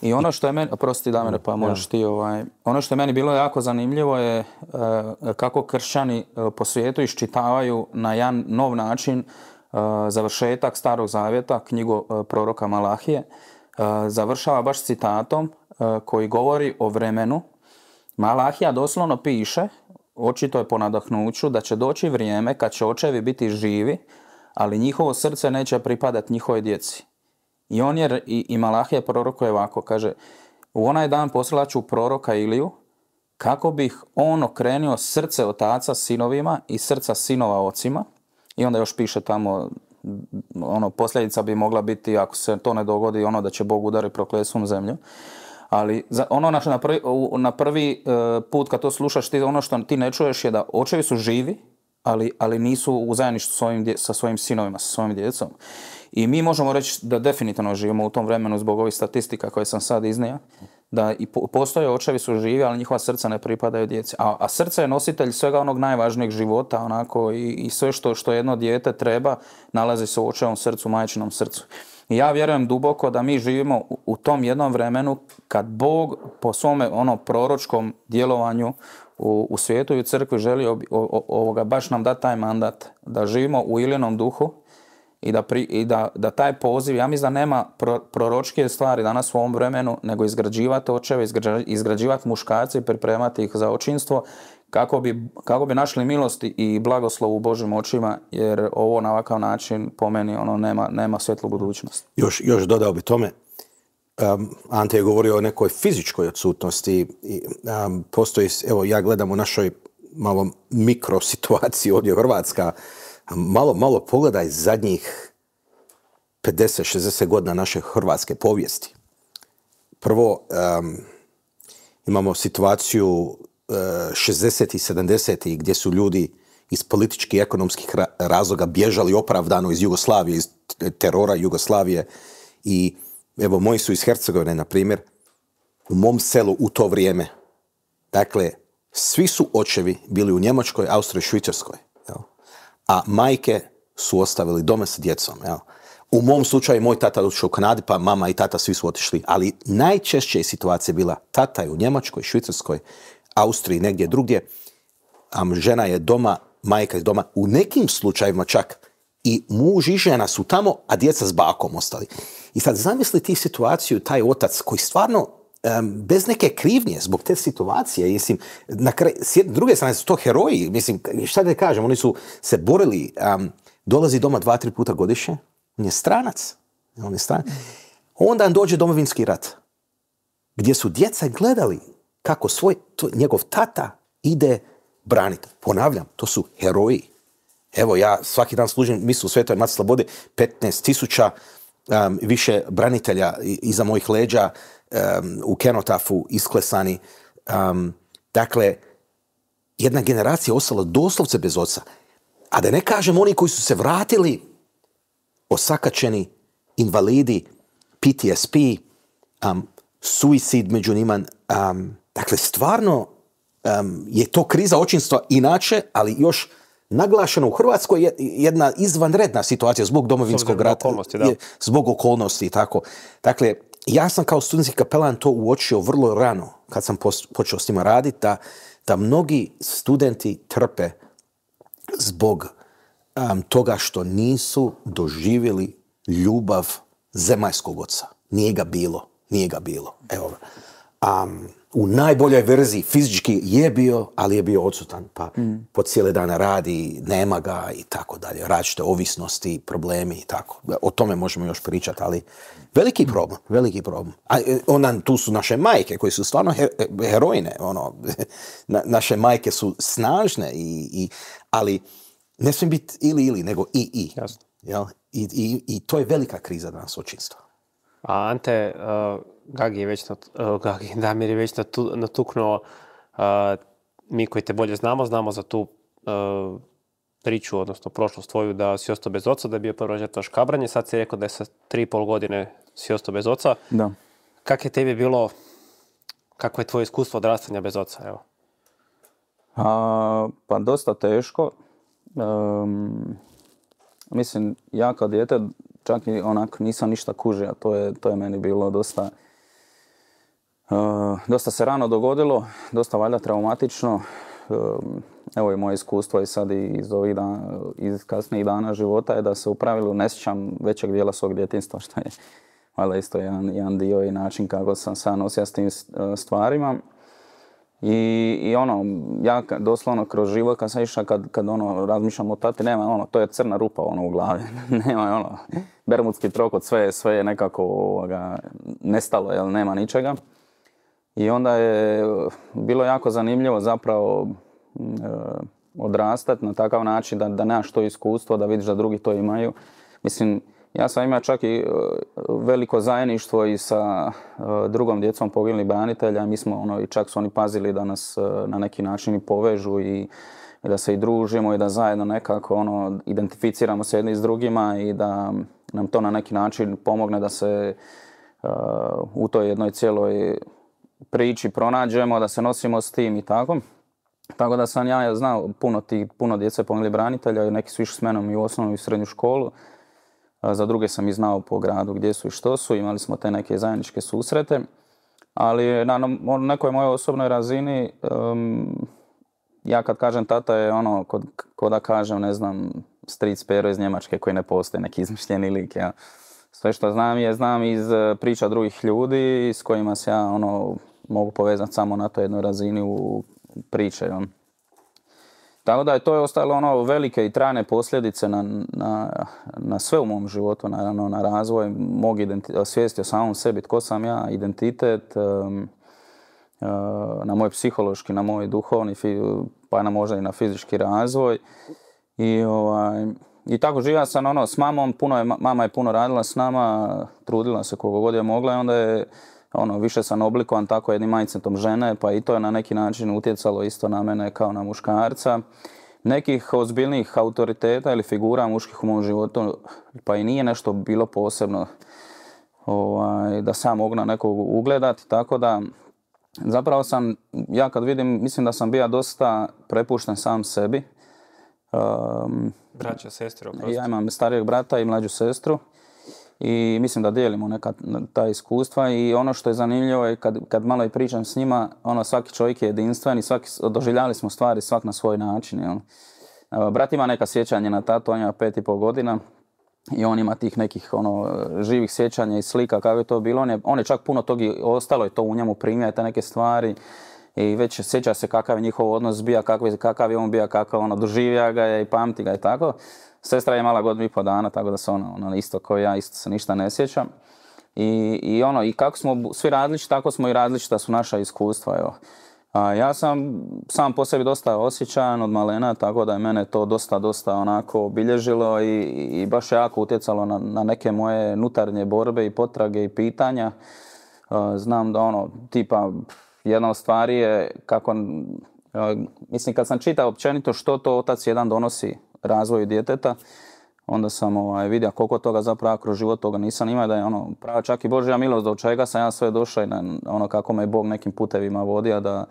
I ono što je meni, prosti Damir, pa možeš ti ovaj, ono što je meni bilo jako zanimljivo je eh, kako kršćani eh, po svijetu iščitavaju na jedan nov način završetak Starog zavjeta, knjigo e, proroka Malahije, e, završava baš citatom e, koji govori o vremenu. Malahija doslovno piše, očito je po nadahnuću, da će doći vrijeme kad će očevi biti živi, ali njihovo srce neće pripadati njihove djeci. I on je, i, Malahija prorokuje ovako, kaže, u onaj dan poslaću proroka Iliju, kako bih on okrenio srce otaca sinovima i srca sinova ocima, i onda još piše tamo, ono, posljedica bi mogla biti, ako se to ne dogodi, ono da će Bog udari proklesom zemlju. Ali ono na, prvi, e, put kad to slušaš, ti, ono što ti ne čuješ je da očevi su živi, ali, ali nisu u zajedništvu svojim, sa svojim sinovima, sa svojim djecom. I mi možemo reći da definitivno živimo u tom vremenu zbog ovih statistika koje sam sad iznio da i postoje očevi su živi, ali njihova srca ne pripadaju djeci. A, a srce je nositelj svega onog najvažnijeg života, onako, i, i sve što, što jedno dijete treba nalazi se u očevom srcu, majčinom srcu. I ja vjerujem duboko da mi živimo u, tom jednom vremenu kad Bog po svome ono proročkom djelovanju u, u svijetu i u crkvi želi ovoga baš nam dati taj mandat da živimo u ilinom duhu i, da, i da, da taj poziv, ja mislim da nema pro, stvari danas u ovom vremenu, nego izgrađivati očeve, izgrađivati muškarce i pripremati ih za očinstvo, kako bi, kako bi našli milosti i blagoslov u Božim očima, jer ovo na ovakav način, po meni, ono, nema, nema svjetlu budućnost. Još, još dodao bi tome, um, Ante je govorio o nekoj fizičkoj odsutnosti. I, postoji, evo, ja gledam u našoj malo mikrosituaciji ovdje Hrvatska, malo, malo pogledaj zadnjih 50-60 godina naše hrvatske povijesti. Prvo, imamo situaciju uh, e, 60 i 70 gdje su ljudi iz političkih i ekonomskih razloga bježali opravdano iz Jugoslavije, iz terora Jugoslavije i evo moji su iz Hercegovine, na primjer, u mom selu u to vrijeme. Dakle, svi su očevi bili u Njemačkoj, Austriji Švicarskoj a majke su ostavili doma s djecom. Jel? U mom slučaju moj tata je u Kanadi, pa mama i tata svi su otišli. Ali najčešće je situacija bila tata je u Njemačkoj, Švicarskoj, Austriji, negdje drugdje. A žena je doma, majka je doma. U nekim slučajevima čak i muž i žena su tamo, a djeca s bakom ostali. I sad zamisli ti situaciju, taj otac koji stvarno bez neke krivnje zbog te situacije. Mislim, na kraj, s druge strane su to heroji. Mislim, šta da kažem, oni su se borili. dolazi doma dva, tri puta godišnje. On je stranac. On je stranac. Onda dođe domovinski rat. Gdje su djeca gledali kako svoj, to, njegov tata ide braniti. Ponavljam, to su heroji. Evo, ja svaki dan služim misu u Svetoj mati Slobode, 15 tisuća više branitelja iza mojih leđa um, u kenotafu isklesani. Um, dakle, jedna generacija ostala doslovce bez oca. A da ne kažem oni koji su se vratili osakačeni, invalidi, PTSP, um, suicid među njima. Um, dakle, stvarno um, je to kriza očinstva inače, ali još naglašeno u Hrvatskoj je jedna izvanredna situacija zbog domovinskog rata. zbog okolnosti i tako. Dakle, ja sam kao studentski kapelan to uočio vrlo rano kad sam počeo s njima raditi, da, da mnogi studenti trpe zbog toga što nisu doživjeli ljubav zemaljskog oca. Nije ga bilo, nije ga bilo. Evo, um, u najboljoj verziji fizički je bio, ali je bio odsutan. Pa po cijele dana radi, nema ga i tako dalje. Račite ovisnosti, problemi i tako. O tome možemo još pričati, ali veliki problem, veliki problem. E, tu su naše majke koje su stvarno e, herojne. heroine. Ono, naše majke su snažne, ali ne smije biti ili ili, nego i i. I, I, I to je velika kriza danas očinstva. A Ante, eh, Gagi je već, eh, Gagi, Damir je već natuknuo, eh, mi koji te bolje znamo, znamo za tu priču, odnosno prošlost tvoju, da si ostao bez oca, da je bio prva žrtva škabranje, sad si rekao da je sa tri i pol godine si ostao bez oca. Da. je tebi bilo, kako je tvoje iskustvo odrastanja bez oca, evo? A, pa dosta teško. mislim, ja kao dijete čak i onako nisam ništa kužio, to je, to je meni bilo dosta... E, dosta se rano dogodilo, dosta valjda traumatično. E, evo i moje iskustvo i sad i iz ovih dana, iz kasnijih dana života je da se u pravilu ne sjećam većeg dijela svog djetinstva, što je valjda isto jedan, jedan dio i način kako sam sad nosio s tim e, stvarima. I, ono, ja doslovno kroz život kad sam išao, kad, ono, razmišljam o tati, nema ono, to je crna rupa ono u glavi, nema ono, bermudski trokot, sve, sve je nekako nestalo, jel, nema ničega. I onda je bilo jako zanimljivo zapravo mm, e, odrastati na takav način da, da nemaš to iskustvo, da vidiš da drugi to imaju. Mislim, ja sam imao čak i e, veliko zajedništvo i sa e, drugom djecom poginulih branitelja. Mi smo ono, i čak su oni pazili da nas e, na neki način i povežu i da se i družimo i da zajedno nekako ono, identificiramo se jedni s drugima i da nam to na neki način pomogne da se u toj jednoj cijeloj priči pronađemo, da se nosimo s tim i tako. Tako da sam ja znao puno, tih, puno djece poginulih branitelja i neki su išli s menom i u osnovnu i srednju školu za druge sam i znao po gradu gdje su i što su, imali smo te neke zajedničke susrete, ali na nekoj mojoj osobnoj razini, ja kad kažem tata je ono, kod, ko da kažem, ne znam, stric Pero iz Njemačke koji ne postoje neki izmišljeni lik, ja. Sve što znam je, znam iz e, priča drugih ljudi s kojima se ja ono, mogu povezati samo na toj jednoj razini u priče. Tako da je to je ostalo ono velike i trajne posljedice na, na, na sve u mom životu, naravno, na razvoj mog identiteta, svijesti o samom sebi, tko sam ja, identitet, e, na moj psihološki, na moj duhovni, pa na možda i na fizički razvoj. I, ovaj, i tako živio sam ono, s mamom, puno je, mama je puno radila s nama, trudila se koliko god je mogla i onda je ono, više sam oblikovan tako jednim mindsetom žene, pa i to je na neki način utjecalo isto na mene kao na muškarca. Nekih ozbiljnih autoriteta ili figura muških u mom životu, pa i nije nešto bilo posebno ovaj, da sam mogu na nekog ugledati, tako da zapravo sam, ja kad vidim, mislim da sam bio dosta prepušten sam sebi. Um, Braća, oprosti. Ja imam starijeg brata i mlađu sestru i mislim da dijelimo neka ta iskustva i ono što je zanimljivo je kad, kad malo i pričam s njima, ono svaki čovjek je jedinstven i svaki, doživljali smo stvari svak na svoj način. Jel? Brat ima neka sjećanja na tato, on ima pet i pol godina i on ima tih nekih ono, živih sjećanja i slika kako je to bilo. On je, on je čak puno tog i ostalo i to u njemu primio, te neke stvari i već sjeća se kakav je njihov odnos bio, kakav, je on bio, kakav ono, doživio ga je i pamti ga i tako. Sestra je imala godinu i pol dana, tako da se ona, ona isto kao ja, isto se ništa ne sjećam. I, I, ono, i kako smo svi različiti, tako smo i različita su naša iskustva, evo. A, ja sam sam po sebi dosta osjećajan od malena, tako da je mene to dosta, dosta onako obilježilo i, i baš jako utjecalo na, na neke moje nutarnje borbe i potrage i pitanja. znam da ono, tipa, jedna od stvari je kako, mislim kad sam čitao općenito što to otac jedan donosi razvoju djeteta, onda sam ovaj, vidio koliko toga zapravo kroz život toga nisam imao, da je ono, prava čak i Božja milost do čega sam ja sve došao i na, ono kako me je Bog nekim putevima vodio da,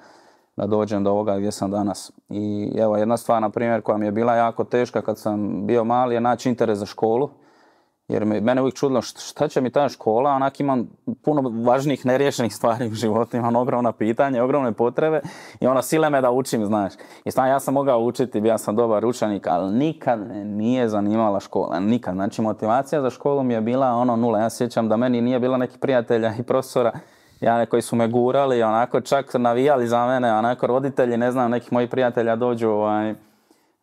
da dođem do ovoga gdje sam danas. I evo jedna stvar, na primjer, koja mi je bila jako teška kad sam bio mali je naći interes za školu jer me, mene uvijek čudilo šta će mi ta škola, onak imam puno važnijih neriješenih stvari u životu, imam ogromna pitanja, ogromne potrebe i ona sile me da učim, znaš. I stvarno ja sam mogao učiti, ja sam dobar učenik, ali nikad me nije zanimala škola, nikad. Znači motivacija za školu mi je bila ono nula, ja sjećam da meni nije bilo nekih prijatelja i profesora ja, koji su me gurali, onako čak navijali za mene, onako roditelji, ne znam, nekih mojih prijatelja dođu ovaj,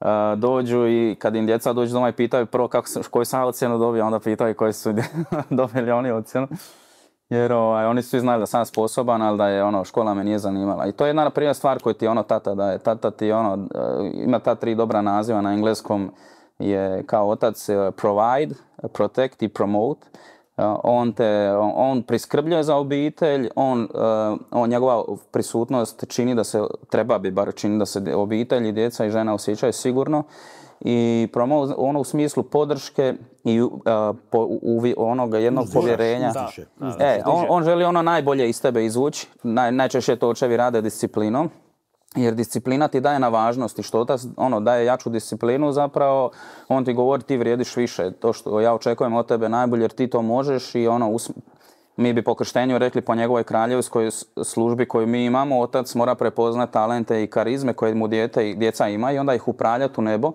Uh, dođu i kad im djeca dođu doma i pitaju prvo kako koju sam ja ocjenu dobio, onda pitaju koji su dobili oni ocjenu. Jer ovaj, oni svi znali da sam sposoban, ali da je ono, škola me nije zanimala. I to je jedna na stvar koju ti ono tata daje. Tata ti ono, uh, ima ta tri dobra naziva na engleskom je kao otac eh, provide, protect i promote. E, on, te, on priskrbljuje za obitelj, on, e, on, njegova prisutnost čini da se, treba bi bar čini da se obitelj i djeca i žena osjećaju sigurno i promo, ono u smislu podrške i uh, po, jednog povjerenja. e, on, on, želi ono najbolje iz tebe izvući, Naj, najčešće to očevi rade disciplinom jer disciplina ti daje na važnosti, što ta, ono, daje jaču disciplinu zapravo, on ti govori ti vrijediš više, to što ja očekujem od tebe najbolje jer ti to možeš i ono, mi bi po krštenju rekli po njegovoj kraljevskoj službi koju mi imamo, otac mora prepoznati talente i karizme koje mu dijete, djeca ima i onda ih upravljati u nebo,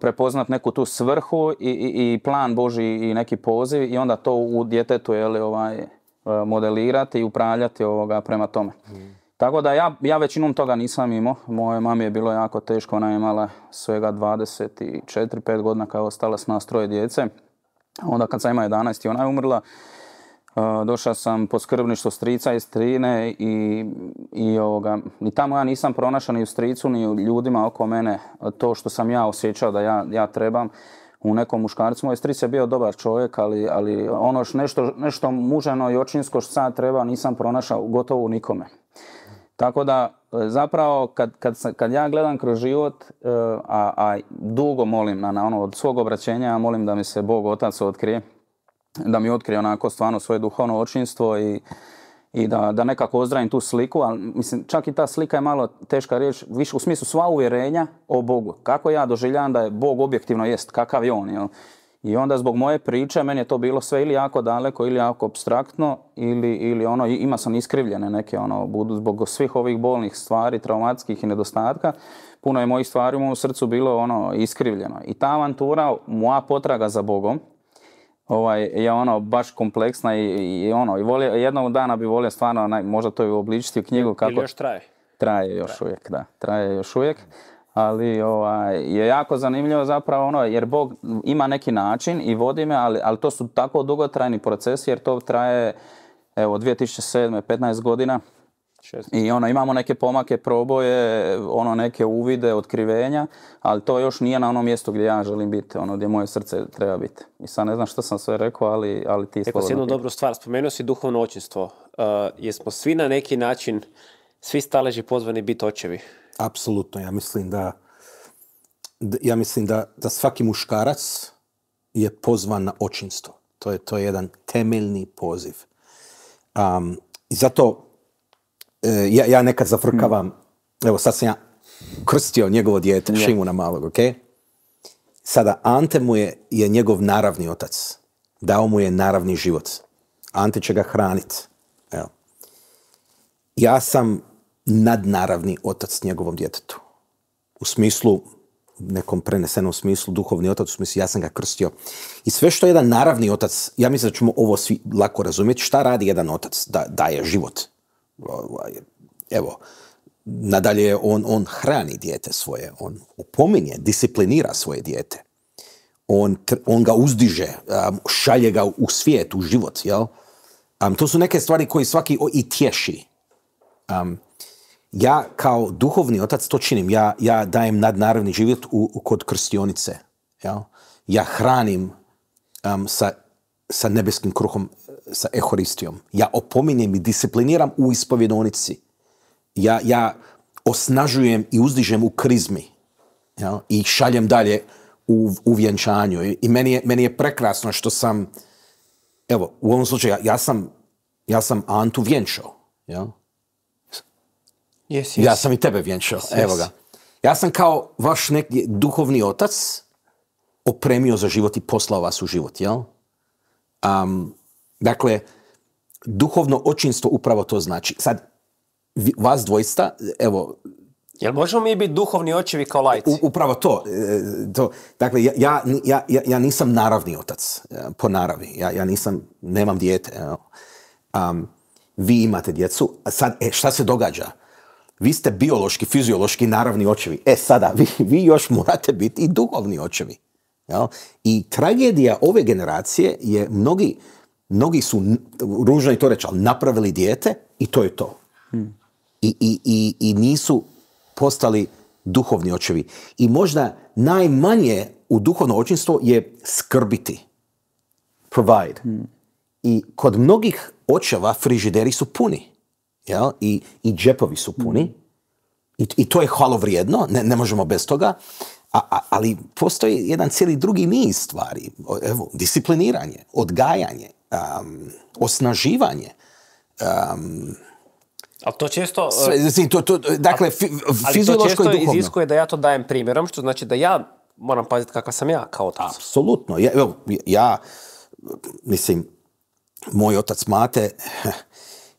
prepoznat neku tu svrhu i, i, plan Boži i neki poziv i onda to u djetetu je li, ovaj, e, modelirati i upravljati ovoga prema tome. Mm. Tako da ja, ja većinom toga nisam imao. Moje mami je bilo jako teško, ona je imala svega 24-5 godina kada je ostala s nas troje djece. Onda kad sam imao 11 i ona je umrla, e, došao sam po skrbništvo strica i strine i, i, ovoga, tamo ja nisam pronašao ni u stricu ni u ljudima oko mene to što sam ja osjećao da ja, ja trebam u nekom muškarcu. Moj stric je bio dobar čovjek, ali, ali ono nešto, muženo i očinsko što sam trebao nisam pronašao gotovo u nikome. Tako da e, zapravo kad, kad, kad ja gledam kroz život, e, a, a dugo molim na, na ono od svog obraćenja, ja molim da mi se Bog Otac otkrije, da mi otkrije onako stvarno svoje duhovno očinstvo i, i da, da nekako ozdravim tu sliku, ali mislim, čak i ta slika je malo teška riječ, više u smislu sva uvjerenja o Bogu. Kako ja doživljavam da je Bog objektivno jest, kakav je On, jel? I onda zbog moje priče meni je to bilo sve ili jako daleko ili jako abstraktno ili, ili ono, ima sam iskrivljene neke ono, budu zbog svih ovih bolnih stvari, traumatskih i nedostatka, puno je mojih stvari u mom srcu bilo ono iskrivljeno. I ta avantura, moja potraga za Bogom, ovaj, je ono baš kompleksna i, ono, i jednog dana bi volio stvarno, naj, možda to i obličiti u knjigu kako... Ili još traje. Traje još uvijek, da. Traje još uvijek ali ovaj, je jako zanimljivo zapravo ono, jer Bog ima neki način i vodi me, ali, to su tako dugotrajni procesi jer to traje evo 2007. 15 godina. I ono, imamo neke pomake, proboje, ono neke uvide, otkrivenja, ali to još nije na onom mjestu gdje ja želim biti, ono gdje moje srce treba biti. I sad ne znam što sam sve rekao, ali, ali ti Eko, si jednu dobru stvar, spomenuo si duhovno očinstvo. Uh, jesmo svi na neki način, svi staleži pozvani biti očevi. Apsolutno, ja mislim da ja mislim da, da svaki muškarac je pozvan na očinstvo. To je, to jedan temeljni poziv. I zato e, ja, ja nekad zafrkavam, hmm. evo sad sam ja krstio njegovo dijete, yeah. Šimuna malog, ok? Sada, Ante mu je, je njegov naravni otac. Dao mu je naravni život. Ante će ga hranit. Evo. Ja sam nadnaravni otac njegovom djetetu. U smislu, nekom prenesenom smislu, duhovni otac, u smislu ja sam ga krstio. I sve što je jedan naravni otac, ja mislim da ćemo ovo svi lako razumjeti, šta radi jedan otac da daje život. Ovaj, evo, nadalje on, on hrani dijete svoje, on upominje, disciplinira svoje dijete. On, on ga uzdiže, šalje ga u svijet, u život, jel? Um, to su neke stvari koje svaki o, i tješi. Um, ja kao duhovni otac to činim. Ja, ja dajem nadnaravni život u, kod krstionice. Ja, ja hranim sa, sa nebeskim kruhom, e, sa ehoristijom. Ja opominjem i discipliniram u ispovjedonici. Ja, ja osnažujem i uzdižem u krizmi. Ja, I šaljem dalje u, u vjenčanju. I meni je, meni je prekrasno što sam, evo, u ovom slučaju, ja, sam, ja sam Antu vjenčao. Ja? Yes, Ja sam i tebe vjenčao, evo ga. Ja sam kao vaš neki duhovni otac opremio za život i poslao vas u život, jel? Um, dakle, duhovno očinstvo upravo to znači. Sad, vas dvojsta, evo... Jel možemo mi biti duhovni očevi kao lajci? upravo to. E, to. Dakle, ja, ja, ja, ja, nisam naravni otac, e, po naravi. Ja, ja nisam, nemam dijete. Um, vi imate djecu. Sad, e, šta se događa? Vi ste biološki, fiziološki naravni očevi. E sada, vi, vi još morate biti i duhovni očevi. Jel? I tragedija ove generacije je mnogi, mnogi su, ružno je to reći, ali napravili dijete i to je to. Hmm. I, i, i, I nisu postali duhovni očevi. I možda najmanje u duhovno očinstvo je skrbiti. Provide. Hmm. I kod mnogih očeva frižideri su puni jel? I, i džepovi su puni. Mhm. I, I, to je hvalovrijedno. ne, ne možemo bez toga. A, a, ali postoji jedan cijeli drugi niz stvari. Evo, discipliniranje, odgajanje, osnaživanje. Um, ali to često... E, sve, to, to, dakle, ali fiziološko to često i iziskuje da ja to dajem primjerom, što znači da ja moram paziti kakav sam ja kao otac. Apsolutno. Ja, ja, mislim, moj otac Mate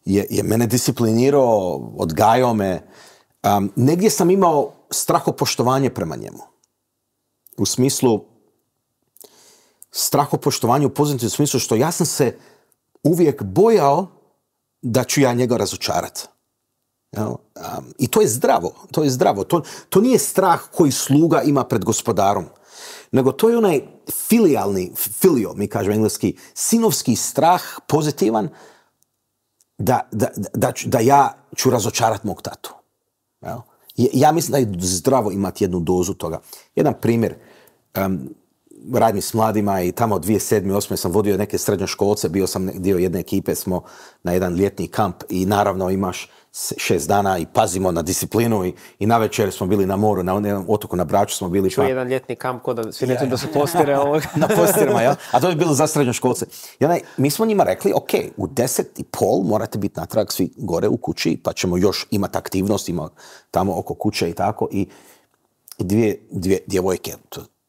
je, je mene disciplinirao, odgajao me. Um, negdje sam imao strahopoštovanje prema njemu. U smislu, strahopoštovanje u pozitivnom smislu što ja sam se uvijek bojao da ću ja njega razočarati. I to je zdravo, to je zdravo. To, to nije strah koji sluga ima pred gospodarom. Nego to je onaj filijalni, filio, mi kažemo engleski, sinovski strah, pozitivan, da, da, da, ja ću razočarati mog tatu. Jel? Ja mislim da je zdravo imati jednu dozu toga. Jedan primjer, um, radim s mladima i tamo od 2007. 2008. sam vodio neke srednjoškolce, bio sam dio jedne ekipe, smo na jedan ljetni kamp i naravno imaš šest dana i pazimo na disciplinu i, i na večer smo bili na moru, na jednom otoku na Braču smo bili. Čuo pa... jedan ljetni kamp kod svi ja, da su postire ovog. na postirama, ja? A to bi bilo za srednjoškolce. I mi smo njima rekli, ok, u deset i pol morate biti natrag svi gore u kući, pa ćemo još imati aktivnost, ima tamo oko kuće i tako. I, dvije, dvije djevojke,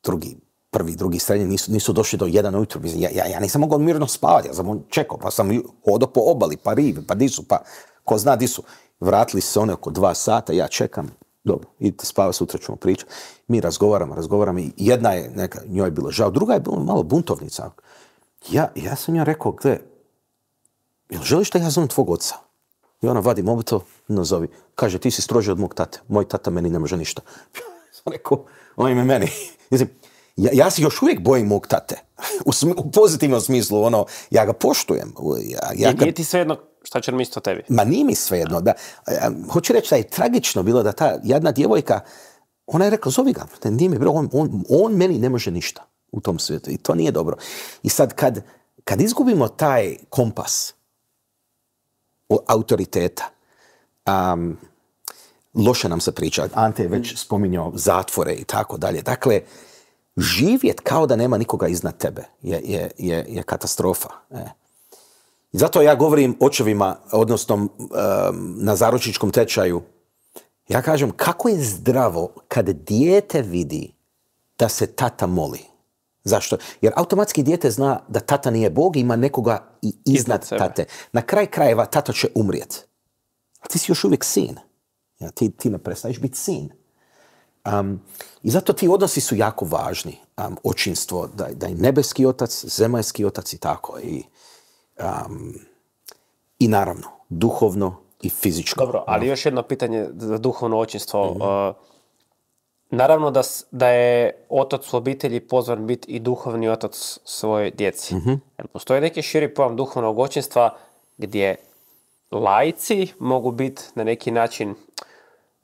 drugi prvi, drugi srednji nisu, nisu došli do jedan ujutro. Ja, ja, ja nisam mogao mirno spavati, ja sam čekao, pa sam hodao po obali, pa rive, pa nisu, pa ko zna di su. Vratili se one oko dva sata, ja čekam, dobro, idite spava, sutra ćemo pričati. Mi razgovaramo, razgovaramo i jedna je, neka, njoj je bilo žao, druga je bila malo buntovnica. Ja, ja sam njoj rekao, gdje, jel želiš da ja zovem tvog oca? I ona vadi mobitel, nazovi. Kaže, ti si stroži od mog tate, moj tata meni ne može ništa. Ja sam rekao, on ime meni. Mislim, ja, ja se još uvijek bojim mog tate. U, pozitivnom smislu, ono, ja ga poštujem. Ja, ja nije ti svejedno šta će nam o tebi? Ma nije mi svejedno. Da, e, hoću reći da je tragično bilo da ta jedna djevojka, ona je rekla, zovi ga, nije mi on, on, meni ne može ništa u tom svijetu i to nije dobro. I sad kad, kad izgubimo taj kompas autoriteta, um, loše nam se priča. Ante je već mm. spominjao zatvore i tako dalje. Dakle, živjet kao da nema nikoga iznad tebe je, katastrofa. E. zato ja govorim očevima, odnosno na zaročičkom tečaju, ja kažem kako je zdravo kad dijete vidi da se tata moli. Zašto? Jer automatski dijete zna da tata nije Bog ima nekoga i iznad tate. Na kraj krajeva tata će umrijet. A ti si još uvijek sin. Ja, ti, ti ne prestaješ biti sin. I zato ti odnosi su jako važni. očinstvo, da, je nebeski otac, zemaljski otac i tako. I, naravno, duhovno i fizičko. Dobro, ali ono. još jedno pitanje za duhovno očinstvo. Mhm. Uh, naravno da, je otac u obitelji pozvan biti i duhovni otac svoje djeci. mm postoji neki širi pojam duhovnog očinstva gdje lajci mogu biti na neki način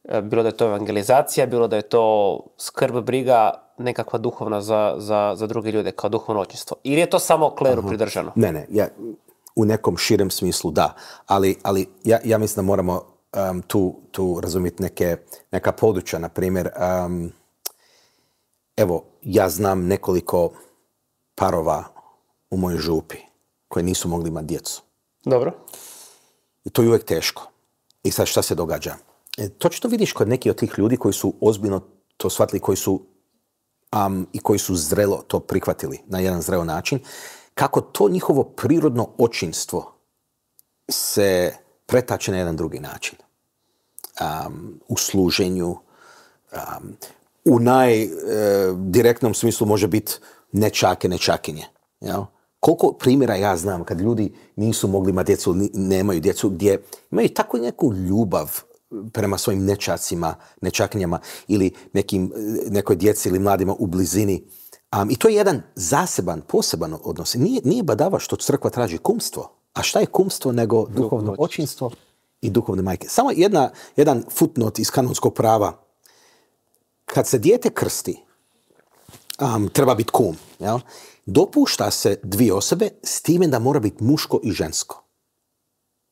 E, bilo da je to evangelizacija, bilo da je to skrb, briga, nekakva duhovna za, za, za druge ljude, kao duhovno očinstvo. Ili je to samo kleru pridržano? Ne, ne, ja, u nekom širem smislu da, ali, ali ja, ja mislim da moramo tu, tu razumjeti neke, neka područja, na primjer, evo, ja znam nekoliko parova u mojoj župi koji nisu mogli imati djecu. Dobro. I to je uvijek teško. I sad šta se događa? E, Točno vidiš kod neki od tih ljudi koji su ozbiljno to shvatili, koji su um, i koji su zrelo to prihvatili na jedan zreo način, kako to njihovo prirodno očinstvo se pretače na jedan drugi način. Um, u služenju, um, u najdirektnom e, smislu može biti nečake, nečakinje. Jel? Koliko primjera ja znam kad ljudi nisu mogli imati djecu, nemaju djecu, gdje imaju tako neku ljubav prema svojim nečacima, nečaknjama ili nekim, e, nekoj djeci ili mladima u blizini. I to je jedan zaseban, poseban odnos. Nije, nije badava što crkva traži kumstvo. A šta je kumstvo nego duhovno očinstvo i duhovne majke? Samo jedna, jedan footnote iz kanonskog prava. Kad se dijete krsti, um, treba biti kum. Jel? Dopušta se dvije osobe s time da mora biti muško i žensko.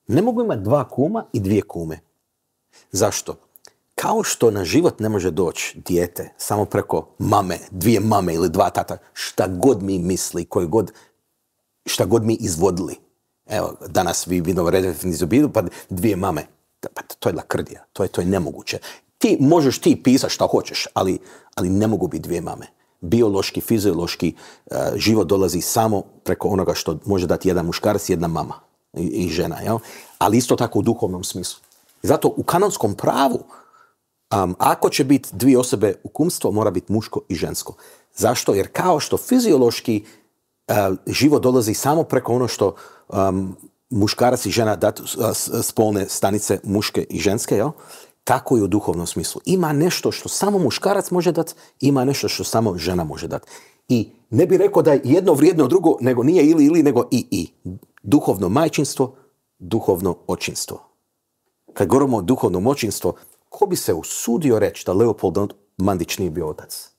Ne mogu imati dva kuma i dvije kume. Zašto? Kao što na život ne može doći dijete samo preko mame, dvije mame ili dva tata, šta god mi misli, koji god, šta god mi izvodili. Evo, danas vi vidimo izobidu, pa dvije mame. Pa to je lakrdija, to je, to je nemoguće. Ti možeš ti pisati šta hoćeš, ali, ali ne mogu biti dvije mame. Biološki, fiziološki e, život dolazi samo preko onoga što može dati jedan muškarac i jedna mama i, žena. Ali isto tako u duhovnom smislu. Zato u kanonskom pravu, um, ako će biti dvije osobe u kumstvo, mora biti muško i žensko. Zašto? Jer kao što fiziološki uh, život dolazi samo preko ono što um, muškarac i žena dat, spolne stanice muške i ženske, jel? tako i u duhovnom smislu. Ima nešto što samo muškarac može dati, ima nešto što samo žena može dati. I ne bi rekao da je jedno vrijedno drugo, nego nije ili ili, nego i i. Duhovno majčinstvo, duhovno očinstvo kad govorimo o duhovnom očinstvu, ko bi se usudio reći da Leopold Mandić nije bio otac?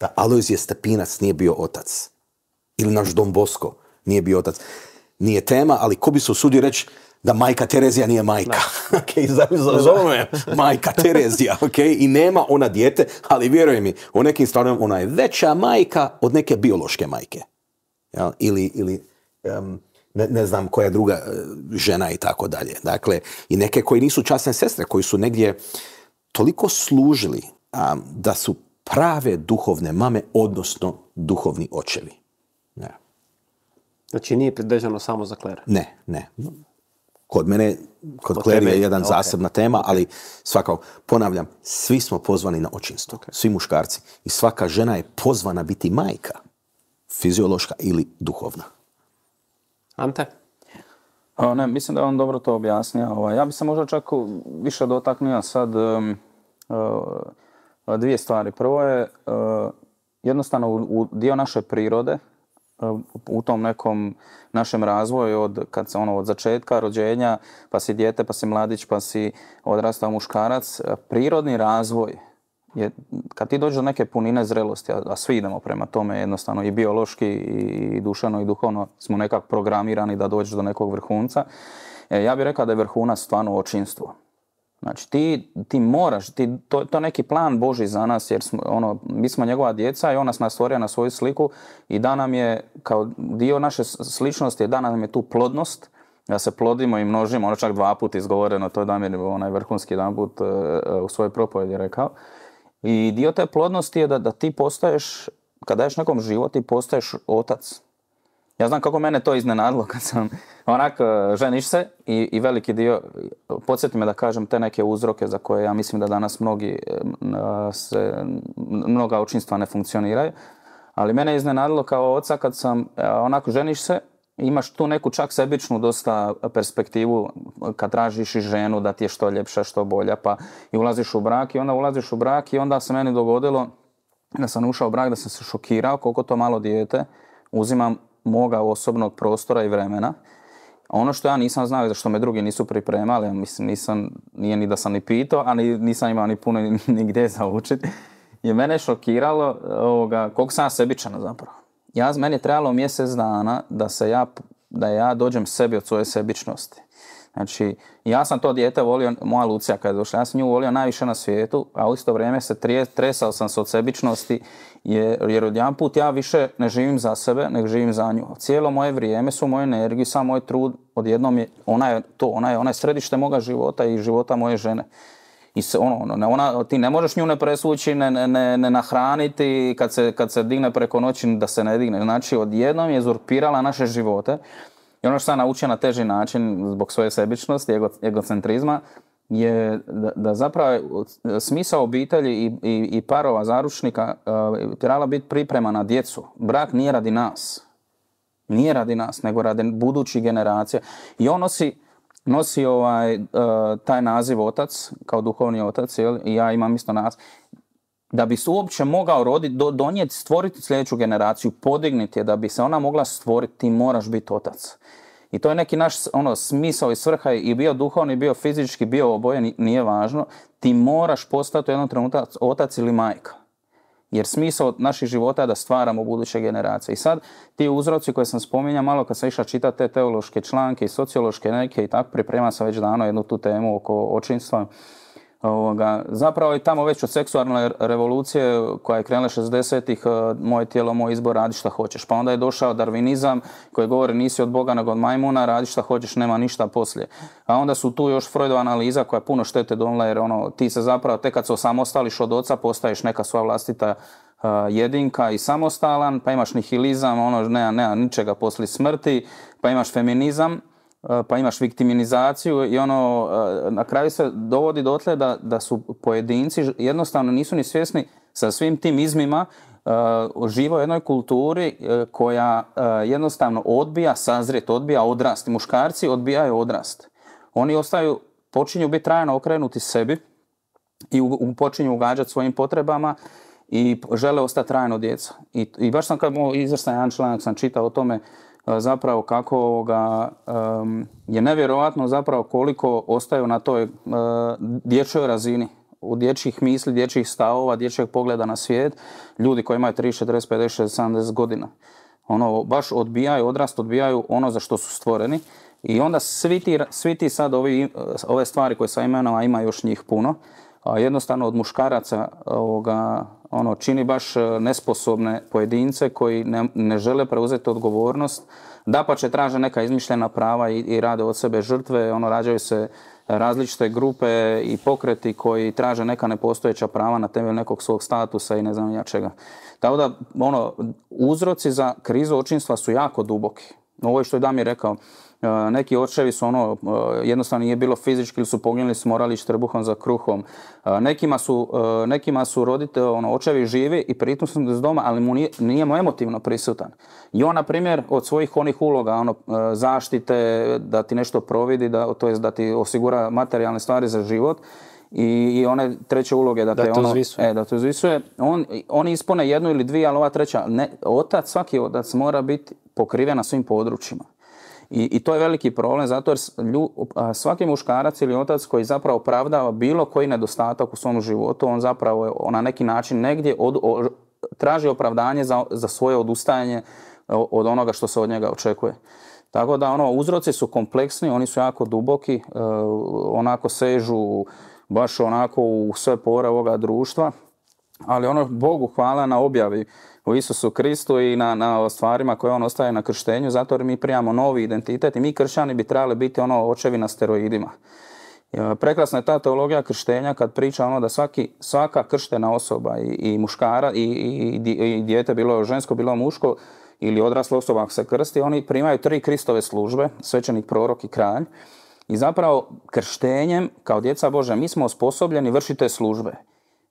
Da Alojzije Stepinac nije bio otac? Ili naš Don Bosko nije bio otac? Nije tema, ali ko bi se usudio reći da majka Terezija nije majka. okay, zove majka Terezija. Okay? I nema ona dijete, ali vjeruj mi, u nekim stvarima ona je veća majka od neke biološke majke. Ja, ili, ili ne, znam koja druga e, žena i tako dalje. Dakle, i neke koji nisu časne sestre, koji su negdje toliko služili da su prave duhovne mame, odnosno duhovni očevi. Ne. Znači nije predređeno samo za klere? Ne, ne. Kod mene, kod, je jedan zasebna tema, ali svakako, ponavljam, svi smo pozvani na očinstvo. Svi muškarci. I svaka žena je pozvana biti majka. Fiziološka ili duhovna. Ante? ne, mislim da je on dobro to objasnio. Ovaj. ja bi se možda čak više dotaknuo sad uh, dvije stvari. Prvo je e, jednostavno u, dio naše prirode, e, u tom nekom našem razvoju od, kad se ono, od začetka rođenja, pa si dijete, pa si mladić, pa si odrastao muškarac, prirodni razvoj je, kad ti dođe do neke punine zrelosti, a, svi idemo prema tome jednostavno i biološki i dušano i duhovno smo nekak programirani da dođeš do nekog vrhunca, e, ja bih rekao da je vrhunac stvarno očinstvo. Znači ti, ti moraš, ti, to, to neki plan Boži za nas jer smo, ono, mi smo njegova djeca i on nas stvorio na svoju sliku i da nam je kao dio naše sličnosti, da nam je tu plodnost, da se plodimo i množimo, ono čak dva put izgovoreno, to je Damir onaj vrhunski jedan put uh, e, e, u svojoj propovjedi rekao. I dio te plodnosti je da, da ti postaješ, kad daješ nekom život, ti postaješ otac. Ja znam kako mene to iznenadilo kad sam onak e, ženiš se i, i veliki dio, podsjeti me da kažem te neke uzroke za koje ja mislim da danas mnogi, e, e, se, mnoga očinstva ne funkcioniraju. Ali mene je iznenadilo kao oca kad sam onako ženiš se imaš tu neku čak sebičnu dosta perspektivu kad tražiš i ženu da ti je što ljepša, što bolja, pa i ulaziš u brak i onda ulaziš u brak i onda se meni dogodilo da sam ušao u brak, da sam se šokirao koliko to malo dijete uzimam moga osobnog prostora i vremena. Ono što ja nisam znao i za što me drugi nisu pripremali, mislim, nisam, nije ni da sam ni pitao, a nisam imao ni puno ni, ni gdje za učiti, je mene šokiralo ovoga, koliko sam ja sebičan zapravo ja, meni je trebalo mjesec dana da se ja, da ja dođem sebi od svoje sebičnosti. Znači, ja sam to dijete volio, moja Lucija kada je došla, ja sam nju volio najviše na svijetu, a u isto vrijeme se tresao sam se od sebičnosti, jer, jer put ja više ne živim za sebe, nego živim za nju. Cijelo moje vrijeme, su moje energiju, sam moj trud, odjednom je, ona je to, ona je, ona je središte moga života i života moje žene. I se, ono, ono ona, ti ne možeš nju ne presući, ne, ne, ne nahraniti, kad se, kad se digne preko noći da se ne digne. Znači, odjednom je uzurpirala naše živote. I ono što sam naučio na teži način, zbog svoje sebičnosti, ego, egocentrizma, je da, da zapravo smisao obitelji i, i, i parova zaručnika uh, trebala biti priprema na djecu. Brak nije radi nas. Nije radi nas, nego radi budućih generacija. I on nosi nosi ovaj, e, taj naziv otac, kao duhovni otac, jel? ja imam isto nas. Da bi se uopće mogao roditi, do, donijeti, stvoriti sljedeću generaciju, podignuti je, da bi se ona mogla stvoriti, ti moraš biti otac. I to je neki naš ono, smisao i svrha i bio duhovni, bio fizički, bio obojen, nije važno. Ti moraš postati u jednom trenutku otac ili majka. Jer smisao naših života je da stvaramo buduće generacije. I sad ti uzroci koje sam spominjao malo kad sam išao čitati te teološke članke i sociološke neke i tako priprema sam već dano jednu tu temu oko očinstva Ovoga, zapravo i tamo već od seksualne revolucije koja je krenula 60-ih, e, moje tijelo, moj izbor, radi šta hoćeš. Pa onda je došao darvinizam koji govori nisi od Boga nego od majmuna, radi šta hoćeš, nema ništa poslije. A onda su tu još Freudova analiza koja je puno štete donijela jer ono, ti se zapravo tek kad se osamostališ od oca postaješ neka sva vlastita e, jedinka i samostalan, pa imaš nihilizam, ono nema, nema ničega poslije smrti, pa imaš feminizam, E, pa imaš viktiminizaciju i ono, e, na kraju se dovodi dotle da, da su pojedinci jednostavno nisu ni svjesni sa svim tim izmima uh, živo u jednoj kulturi koja jednostavno odbija sazret, odbija odrast. Muškarci odbijaju odrast. Oni ostaju, počinju biti trajno okrenuti sebi i u, počinju ugađati svojim potrebama i žele ostati trajno djeca. I, i baš sam kad izvrstan jedan članak sam čitao o tome E, zapravo kako ovoga, je nevjerojatno zapravo koliko ostaju na toj e, dječjoj razini u dječjih misli, dječjih stavova, dječjeg pogleda na svijet, ljudi koji imaju 30, 40, 50, 60, 70 godina. Ono, baš odbijaju, odrast odbijaju ono za što su stvoreni. I onda svi ti, svi sad e, ove stvari koje sam imenova a ima još njih puno, jednostavno od muškaraca ovoga, ono, čini baš e, nesposobne pojedince koji ne, ne žele preuzeti odgovornost. Da pa će traže neka izmišljena prava i, i rade od sebe žrtve, ono, rađaju se različite grupe i pokreti koji traže neka nepostojeća prava na temelju nekog svog statusa i ne znam ja čega. Tako da, ono, uzroci za krizu očinstva su jako duboki. Ovo je što je Damir rekao, E, neki očevi su ono, e, jednostavno nije bilo fizički ili su poginuli su morali ići trbuhom za kruhom. E, nekima su, nekima su roditelji, ono, očevi živi i pritom su doma, ali mu nije, mu emotivno prisutan. I on, na primjer, od svojih onih uloga, ono, zaštite, da ti nešto providi, da, to jest da ti osigura materijalne stvari za život, i, i one treće uloge da, da te ono, e, da to On, oni ispone jednu ili dvije, ali ova treća, ne, otac, svaki otac mora biti pokriven na svim područjima. I, I, to je veliki problem zato jer lju, svaki muškarac ili otac koji zapravo opravdava bilo koji nedostatak u svom životu, on zapravo je na neki način negdje od, traži opravdanje za, za svoje odustajanje e, od onoga što se od njega očekuje. Tako da ono uzroci su kompleksni, oni su jako duboki, e, onako sežu baš onako u sve pore ovoga društva, ali ono Bogu hvala na objavi u Isusu Kristu i na, na stvarima koje on ostaje na krštenju, zato jer mi prijamo novi identitet i mi kršćani bi trebali biti ono očevi na steroidima. E, prekrasna je ta teologija krštenja kad priča ono da svaki, svaka krštena osoba i, i muškara i, i, i dijete bilo žensko, bilo muško ili odrasla osoba ako se krsti, oni primaju tri Kristove službe, svećenik, prorok i kralj. I zapravo krštenjem kao djeca Bože, mi smo osposobljeni vršiti te službe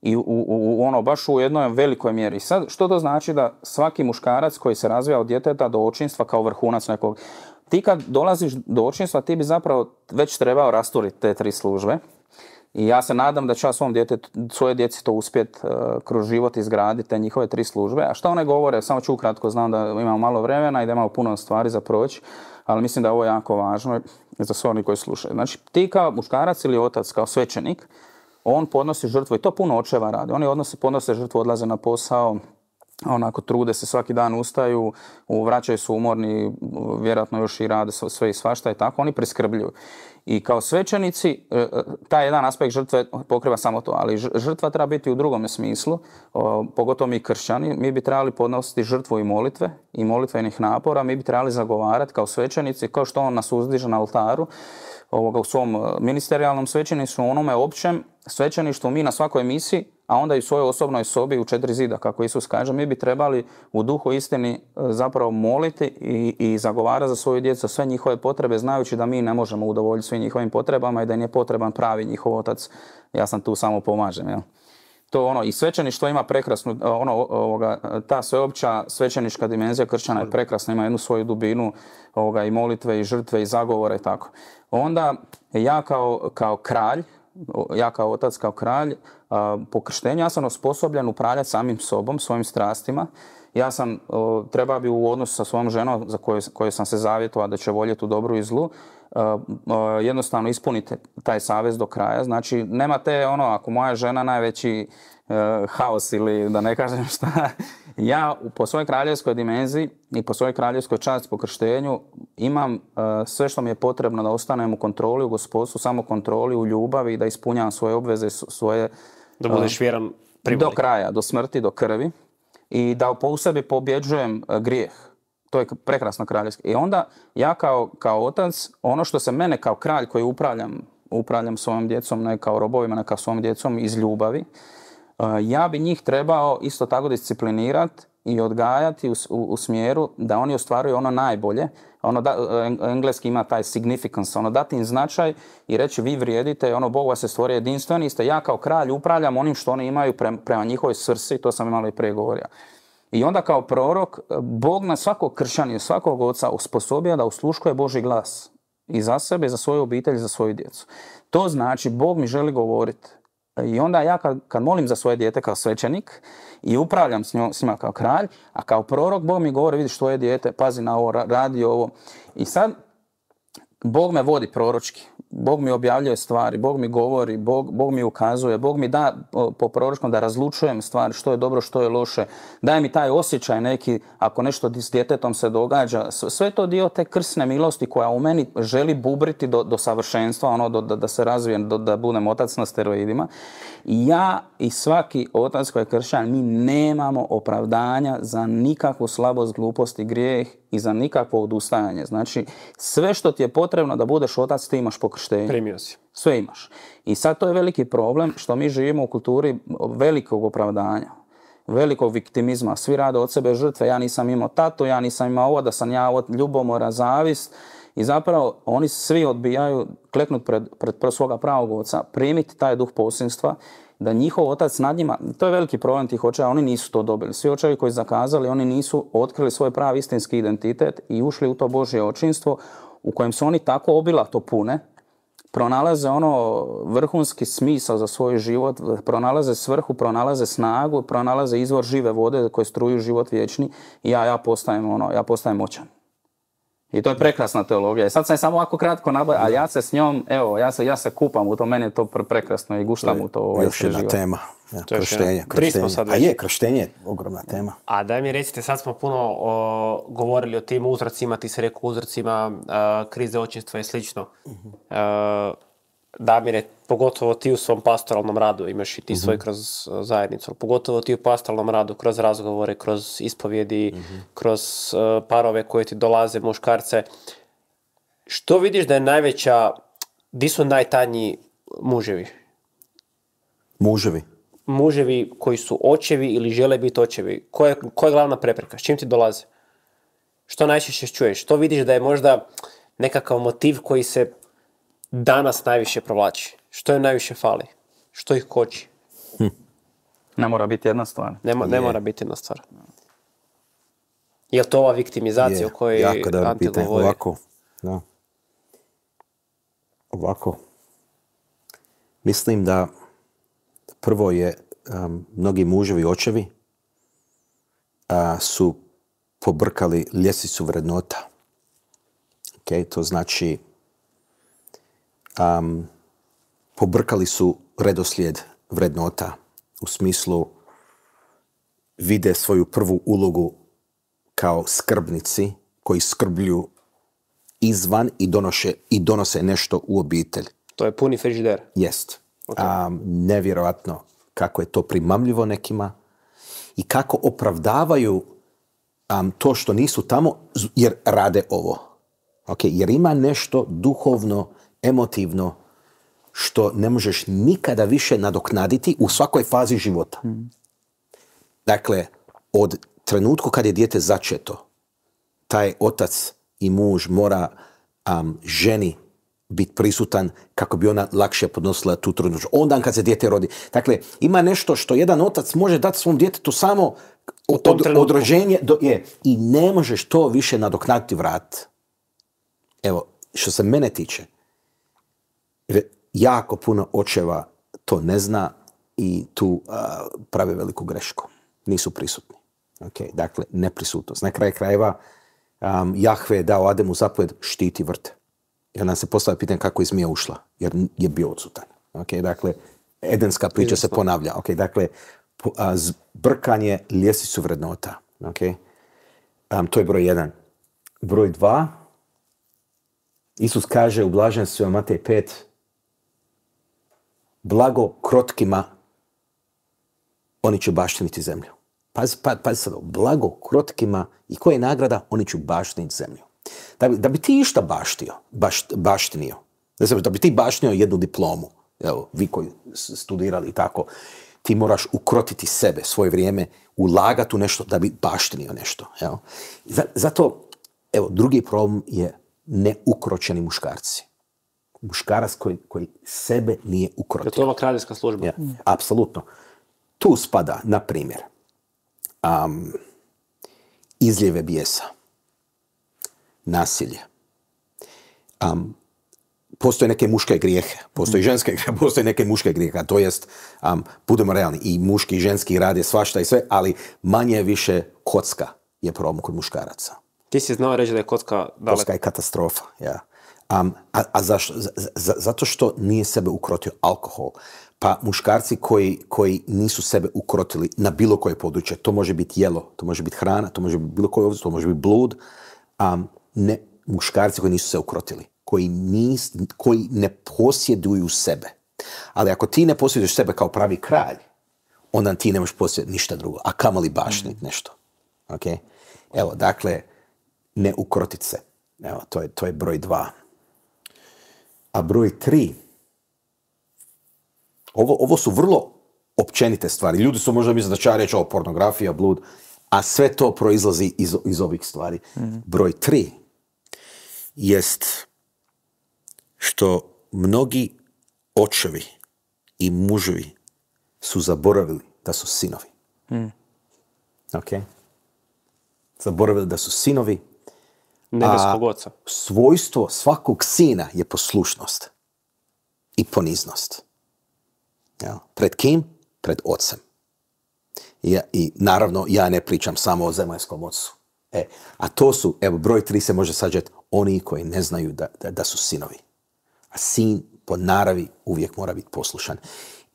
i u, ono baš u jednoj velikoj mjeri. Sad, što to znači da svaki muškarac koji se razvija od djeteta do očinstva kao vrhunac nekog, ti kad dolaziš do očinstva ti bi zapravo već trebao rasturiti te tri službe. I ja se nadam da će ja svom djetetu, svoje djeci to uspjet uh, kroz život izgraditi te njihove tri službe. A što one govore, samo ću ukratko, znam da imamo malo vremena i da imamo puno stvari za proći, ali mislim da je ovo jako važno za sve oni koji slušaju. Znači, ti kao muškarac ili otac, kao svećenik, on podnosi žrtvu i to puno očeva radi. Oni odnose, podnose žrtvu, odlaze na posao, onako trude se svaki dan ustaju, vraćaju su umorni, vjerojatno još i rade sve i svašta i tako, oni priskrbljuju. I kao svećenici, e, e, taj jedan aspekt žrtve pokriva samo to, ali žrtva treba biti u drugom smislu, pogotovo mi kršćani, mi bi trebali podnositi žrtvu i molitve i molitvenih napora, mi bi trebali zagovarati kao svećenici, kao što on nas uzdiže na oltaru, ovoga, u svom e, ministerijalnom svećeništvu, u onome općem svećeništvu, mi na svakoj misiji, a onda i u svojoj osobnoj sobi u četiri zida, kako Isus kaže, mi bi trebali u duhu istini e, zapravo moliti i, i zagovarati za svoju djecu sve njihove potrebe, znajući da mi ne možemo udovoljiti svim njihovim potrebama i da im je potreban pravi njihov otac. Ja sam tu samo pomažem. Jel? to ono i svećeništvo ima prekrasnu e, ono ovoga, ta sveopća svećenička dimenzija kršćana je prekrasna ima jednu svoju dubinu ovoga i molitve i žrtve i zagovore i tako onda ja kao, kao kralj, ja kao otac, kao kralj, po krštenju ja sam osposobljen upravljati samim sobom, svojim strastima. Ja sam, treba bi u odnosu sa svojom ženom za koju, koju sam se zavjetovao da će voljeti u dobru i zlu, jednostavno ispuniti taj savez do kraja. Znači, nema te ono, ako moja žena najveći e, haos ili da ne kažem šta, ja po svojoj kraljevskoj dimenziji i po svojoj kraljevskoj časti po krštenju imam e, sve što mi je potrebno da ostanem u kontroli, u gospodstvu, samo kontroli, u ljubavi i da ispunjavam svoje obveze, svoje... Da budeš e, vjeran Do kraja, do smrti, do krvi. I da u sebi pobjeđujem e, grijeh. To je prekrasno kraljevski. I onda ja kao, kao otac, ono što se mene kao kralj koji upravljam, upravljam svojom djecom, ne kao robovima, ne kao svojom djecom iz ljubavi, Eh, ja bi njih trebao isto tako disciplinirati i odgajati u, u, smjeru da oni ostvaruju ono najbolje. Ono da, eh, engleski ima taj significance, ono dati im značaj i reći vi vrijedite, ono Bog vas je stvori jedinstveni, ste, ja kao kralj upravljam onim što oni imaju prema njihovoj srsi, to sam imali i prije govorio. I onda kao prorok, eh, Bog na svakog kršćanina, svakog oca osposobio da usluškuje Boži glas. I za sebe, i za svoju obitelj, i za svoju djecu. To znači, Bog mi želi govoriti. I onda ja kad, kad molim za svoje dijete kao svećenik i upravljam s, njom, s njima kao kralj, a kao prorok Bog mi govori, vidiš tvoje dijete, pazi na ovo, radi ovo. I sad Bog me vodi proročki. Bog mi objavljuje stvari, Bog mi govori, Bog, Bog mi ukazuje, Bog mi da po proročkom da razlučujem stvari, što je dobro, što je loše. Daje mi taj osjećaj neki, ako nešto s djetetom se događa. Sve to dio te krsne milosti koja u meni želi bubriti do, do savršenstva, ono, do, da, se razvijem, do, da budem otac na steroidima. I ja i svaki otac koji je kršćan, mi nemamo opravdanja za nikakvu slabost, glupost i grijeh i za nikakvo odustajanje. Znači, sve što ti je potrebno da budeš otac, ti imaš po uopšte... Primio si. Sve imaš. I sad to je veliki problem što mi živimo u kulturi velikog opravdanja velikog viktimizma. Svi rade od sebe žrtve, ja nisam imao tato, ja nisam imao ovo, da sam ja od ljubomora, zavist. I zapravo oni svi odbijaju kleknut pred, pred svoga pravog oca, primiti taj duh posinstva, da njihov otac nad njima, to je veliki problem tih očeva, oni nisu to dobili. Svi očevi koji zakazali, oni nisu otkrili svoj pravi istinski identitet i ušli u to Božje očinstvo u kojem su oni tako obilato pune, pronalaze ono vrhunski smisao za svoj život, pronalaze svrhu, pronalaze snagu, pronalaze izvor žive vode koje struju život vječni i ja, ja postajem ono, ja postajem moćan. I to je prekrasna teologija. I sad sam je samo ovako kratko nabavio, a ja se s njom, evo, ja se, ja se kupam u to, meni je to prekrasno i guštam u to. Ovaj Još jedna tema. Ja, krštenje, krštenje. A je, krštenje je ogromna tema. A daj mi recite, sad smo puno govorili o tim uzracima, ti se rekao uzracima krize očinstva i slično. uh Damire, pogotovo ti u svom pastoralnom radu, imaš i ti mhm. svoj kroz uh, zajednicu, pogotovo ti u pastoralnom radu, kroz razgovore, kroz ispovjedi, mhm. kroz uh, parove koje ti dolaze, muškarce. Što vidiš da je najveća, di su najtanji muževi? Muževi? Muževi koji su očevi ili žele biti očevi. Koja koja je glavna prepreka? S čim ti dolaze? Što najčešće čuješ? Što vidiš da je možda nekakav motiv koji se danas najviše provlači? Što je najviše fali? Što ih koči? Hm. Ne mora biti jedna stvar. Ne, ne mora biti jedna stvar. Je li to ova viktimizacija o kojoj jako da Ante Ovako, da. Ovako. Mislim da prvo je um, mnogi muževi očevi a, su pobrkali ljesicu vrednota. Okay, to znači pobrkali su redoslijed vrednota u smislu vide svoju prvu ulogu kao skrbnici koji skrblju izvan i, i donose nešto u obitelj. To je puni frižider. Jest. Okay. nevjerojatno kako je to primamljivo nekima i kako opravdavaju um, to što nisu tamo jer rade ovo. Okay? Jer ima nešto duhovno emotivno što ne možeš nikada više nadoknaditi u svakoj fazi života. Mm. Dakle, od trenutku kad je dijete začeto, taj otac i muž mora um, ženi biti prisutan kako bi ona lakše podnosila tu trudnoću. Onda kad se dijete rodi. Dakle, ima nešto što jedan otac može dati svom djetetu samo od, od, do je. I ne možeš to više nadoknaditi vrat. Evo, što se mene tiče, jako puno očeva to ne zna i tu uh, prave veliku grešku. Nisu prisutni. Okay, dakle, neprisutnost. Na kraju krajeva, um, Jahve je dao Ademu zapojed štiti vrt. I nam se postavlja pitanje kako je zmija ušla, jer je bio odsutan. Okay, dakle, edenska priča se ponavlja. Okay, dakle, po, a, zbrkanje ljestvicu vrednota. Okay? Um, to je broj jedan. Broj dva, Isus kaže u Blaženstvu Matej 5, blago krotkima, oni će baštiniti zemlju. Pazi, pa, pazi, sad, blago krotkima i koja je nagrada, oni će baštiniti zemlju. Da bi, da bi ti išta baštio, baš, baštinio, ne da bi ti baštinio jednu diplomu, evo, vi koji studirali i tako, ti moraš ukrotiti sebe, svoje vrijeme, ulagati u nešto da bi baštinio nešto. Evo. Zato, evo, drugi problem je neukročeni muškarci muškarac koji, sebe nije ukrotio. Je to ova ono kraljevska služba? Ja, apsolutno. Tu spada, na primjer, um, izljeve bijesa, nasilje, um, postoje neke muške grijehe, postoje mhm. ženske grijehe, postoje neke muške grijehe, to jest, um, budemo realni, i muški i ženski rade svašta i sve, ali manje više kocka je problem kod muškaraca. Ti si znao reći da je kocka... Dalek. Kocka je katastrofa, ja a, a zato što nije sebe ukrotio alkohol. Pa muškarci koji, koji nisu sebe ukrotili na bilo koje područje, to može biti jelo, to može biti hrana, to može biti bilo koje ovdje, to može biti blud, a ne, muškarci koji nisu se ukrotili, koji, nis, koji ne posjeduju sebe. Ali ako ti ne posjeduješ sebe kao pravi kralj, onda ti ne možeš posjediti ništa drugo, a kamali mm. nešto. Okay? Evo, dakle, ne ukrotit se. Evo, to je, to je broj dva. A broj tri, ovo, ovo su vrlo općenite stvari. Ljudi su možda mislili da će ja reći ovo pornografija, blud, a sve to proizlazi iz, iz ovih stvari. Broj tri jest što mnogi očevi i muževi su zaboravili da su sinovi. Mm. Ok? Zaboravili da su sinovi Nebeskog Svojstvo svakog sina je poslušnost i poniznost. Ja. Pred kim? Pred ocem. Ja, I naravno, ja ne pričam samo o zemaljskom ocu. E, a to su, evo, broj tri se može sađati oni koji ne znaju da, da, da, su sinovi. A sin po naravi uvijek mora biti poslušan.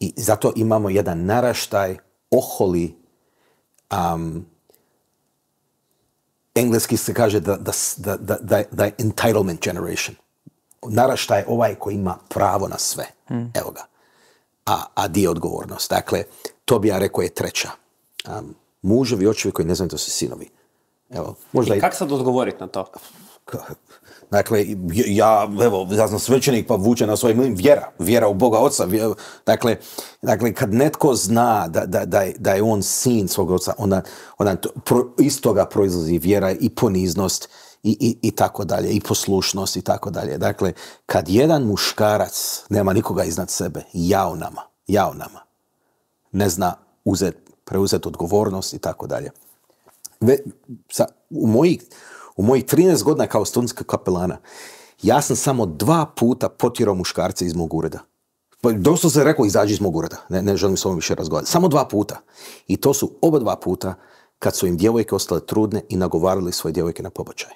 I zato imamo jedan naraštaj oholi um, engleski se kaže da, da, da, da je entitlement generation. Narašta je ovaj koji ima pravo na sve. Hmm. Evo ga. A, a di je odgovornost? Dakle, to bi ja rekao je treća. Um, muževi, očevi koji ne znaju da su sinovi. Evo, možda I, i... kako sad odgovoriti na to? Dakle, ja, evo, ja sam svećenik pa vuče na svojim vjera, vjera u Boga oca. dakle, dakle, kad netko zna da, da, da, je, da je on sin svog oca, onda, onda pro, iz toga proizlazi vjera i poniznost i, i, i tako dalje, i poslušnost i tako dalje. Dakle, kad jedan muškarac nema nikoga iznad sebe, u nama, u nama, ne zna uzet, preuzeti odgovornost i tako dalje. sa, u mojih u mojih 13 godina kao studentska kapelana, ja sam samo dva puta potjerao muškarce iz mog ureda. Pa, Dosta se rekao, izađi iz mog ureda, ne, ne želim s ovom više razgovarati. Samo dva puta. I to su oba dva puta kad su im djevojke ostale trudne i nagovarali svoje djevojke na pobačaj.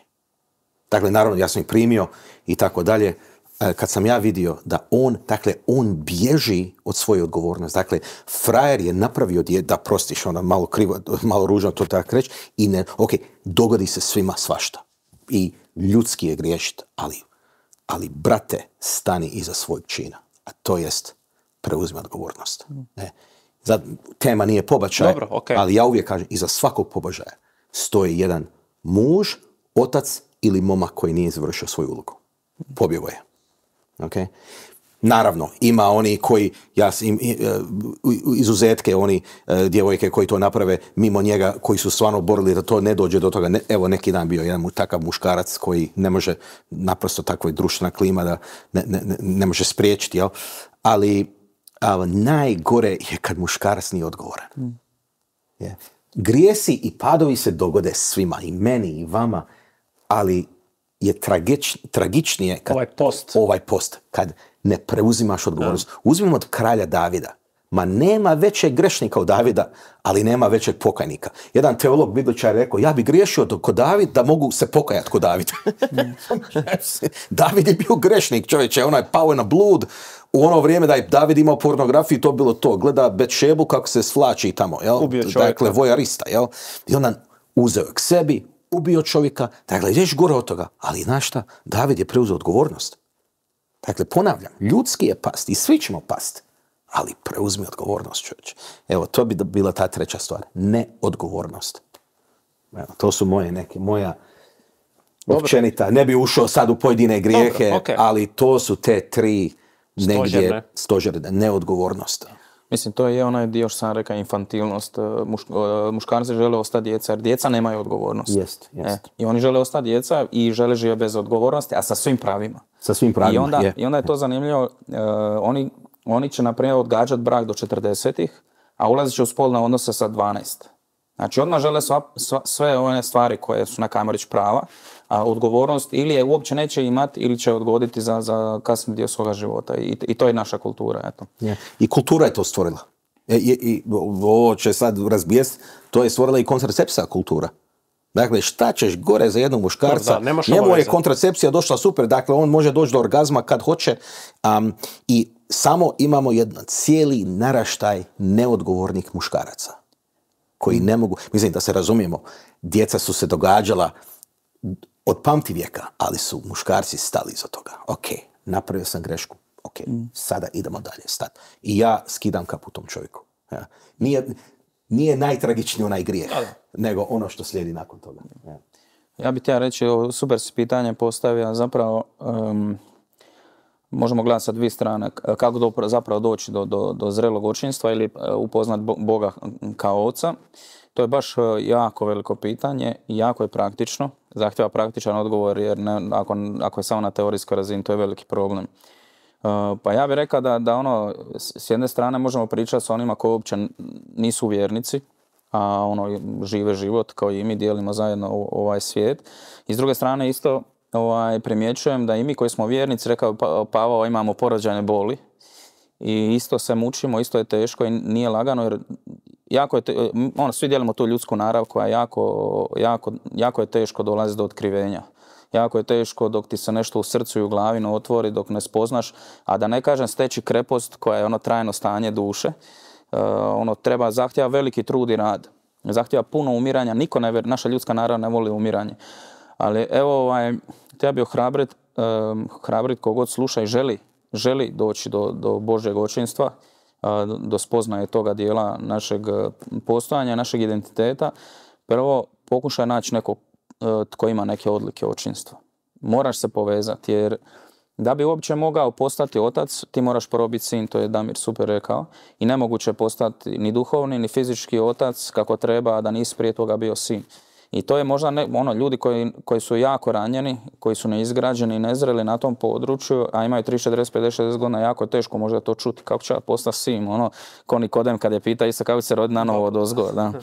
Dakle, naravno, ja sam ih primio i tako dalje. E, kad sam ja vidio da on, dakle, on bježi od svoje odgovornosti. Dakle, frajer je napravio dje, da prostiš, ona malo krivo, malo ružno to tako reći, i ne, ok, dogodi se svima svašta. I ljudski je griješit, ali, ali brate, stani iza svojeg čina. A to jest, preuzmi odgovornost. Mm. Ne? tema nije pobačaj, Dobro, ali ja uvijek kažem, iza svakog pobažaja stoji jedan muž, otac ili momak koji nije izvršio svoju ulogu. Pobjegao je. Okay? Naravno, ima oni koji, ja, e, izuzetke oni e, djevojke koji to naprave mimo njega, koji su stvarno borili da to ne dođe do toga. Evo, neki dan bio jedan takav muškarac koji ne može, naprosto takva društvena klima da ne, ne, ne može spriječiti, jel? Ali, najgore je kad muškarac nije odgovoran. Mm. Grijesi i padovi se dogode svima, i meni, i vama, ali je tragičnije kad, ovaj post. ovaj post, kad ne preuzimaš odgovornost. Uzmimo od kralja Davida. Ma nema većeg grešnika od Davida, ali nema većeg pokajnika. Jedan teolog bibličar je rekao, ja bi griješio kod David da mogu se pokajati kod Davida. David je bio grešnik čovječe, onaj pao je na blud, u ono vrijeme da je David imao pornografiju, to bilo to. Gleda Betšebu kako se svlači tamo, jel? dakle, vojarista, jel? I onda uzeo k sebi, ubio čovjeka, dakle, ideš gore od toga. Ali znaš šta? David je preuzeo odgovornost. Dakle, ponavljam, ljudski je past i svi ćemo past, ali preuzmi odgovornost, čovječ. Evo, to bi bila ta treća stvar, neodgovornost. Evo, to su moje neke, moja općenita, ne bi ušao sad u pojedine grijehe, ali to su te tri negdje stožerne, stožerne neodgovornost. Mislim, to je onaj dio što sam rekao, infantilnost. E, e, muškarci žele ostati djeca jer djeca nemaju odgovornost. E, I oni žele ostati djeca i žele živjeti bez odgovornosti, a sa svim pravima. Sa svim pravima, I onda je, i onda je to zanimljivo. oni, oni će, na primjer, odgađati brak do 40-ih, a ulazit će u spolne odnose sa 12. Znači, odmah žele sve one stvari koje su na kamerić prava, a, odgovornost ili je uopće neće imati ili će odgoditi za, za kasni dio svoga života. I, I, to je naša kultura. Eto. I kultura je to stvorila. E, I, i, ovo će sad razbijest, to je stvorila i kontracepcija kultura. Dakle, šta ćeš gore za jednog muškarca? Njemu je kontracepcija došla super, dakle, on može doći do orgazma kad hoće. Um, I samo imamo jedan cijeli naraštaj neodgovornih muškaraca koji ne mogu, mislim da se razumijemo, djeca su se događala od pamti vijeka, ali su muškarci stali iza toga. Ok, napravio sam grešku, ok, mm. sada idemo dalje, stat. I ja skidam kapu tom čovjeku. Ja. Nije, nije najtragičniji onaj grijeh, nego ono što slijedi nakon toga. Ja, ja bih ja reći, super si pitanje postavio, zapravo možemo gledati sa dvije strane, kako do, zapravo doći do, do, do zrelog očinstva ili e, upoznat Boga kao oca. To je baš e, jako veliko pitanje, jako je praktično, zahtjeva praktičan odgovor jer ako, ako je samo na teorijskoj razini to je veliki problem. E, pa ja bih rekao da, da ono, s jedne strane možemo pričati s onima koji uopće nisu vjernici, a ono žive život kao i mi dijelimo zajedno ovaj svijet. I s druge strane isto ovaj, primjećujem da i mi koji smo vjernici, rekao pa, Pavao, imamo porođajne boli i isto se mučimo, isto je teško i nije lagano jer jako je e, ono, svi dijelimo tu ljudsku narav koja jako, jako, jako je teško dolazi do otkrivenja. Jako je teško dok ti se nešto u srcu i u glavi ne otvori, dok ne spoznaš, a da ne kažem steći krepost koja je ono trajno stanje duše. E, ono treba, zahtjeva veliki trud i rad. Zahtjeva puno umiranja, niko ne naša ljudska narav ne voli umiranje. Ali evo, ovaj, treba bi ohrabrit, um, e, hrabrit kogod sluša i želi, želi doći do, do Božjeg očinstva do spoznaje toga dijela našeg e, postojanja, našeg identiteta, prvo pokušaj naći nekog e, tko ima neke odlike očinstva. Moraš se povezati jer da bi uopće mogao postati otac, ti moraš prvo biti sin, to je Damir super rekao. I nemoguće je postati ni duhovni, ni fizički otac kako treba, da nisi prije toga bio sin. I to je možda ne, ono, ljudi koji, koji su jako ranjeni, koji su neizgrađeni i nezreli na tom području, a imaju 3, 40, 60 godina, jako je teško možda to čuti. Kako će ja postati sim? Ono, ko Nikodem kad je pita isto kako se rodi na novo od da.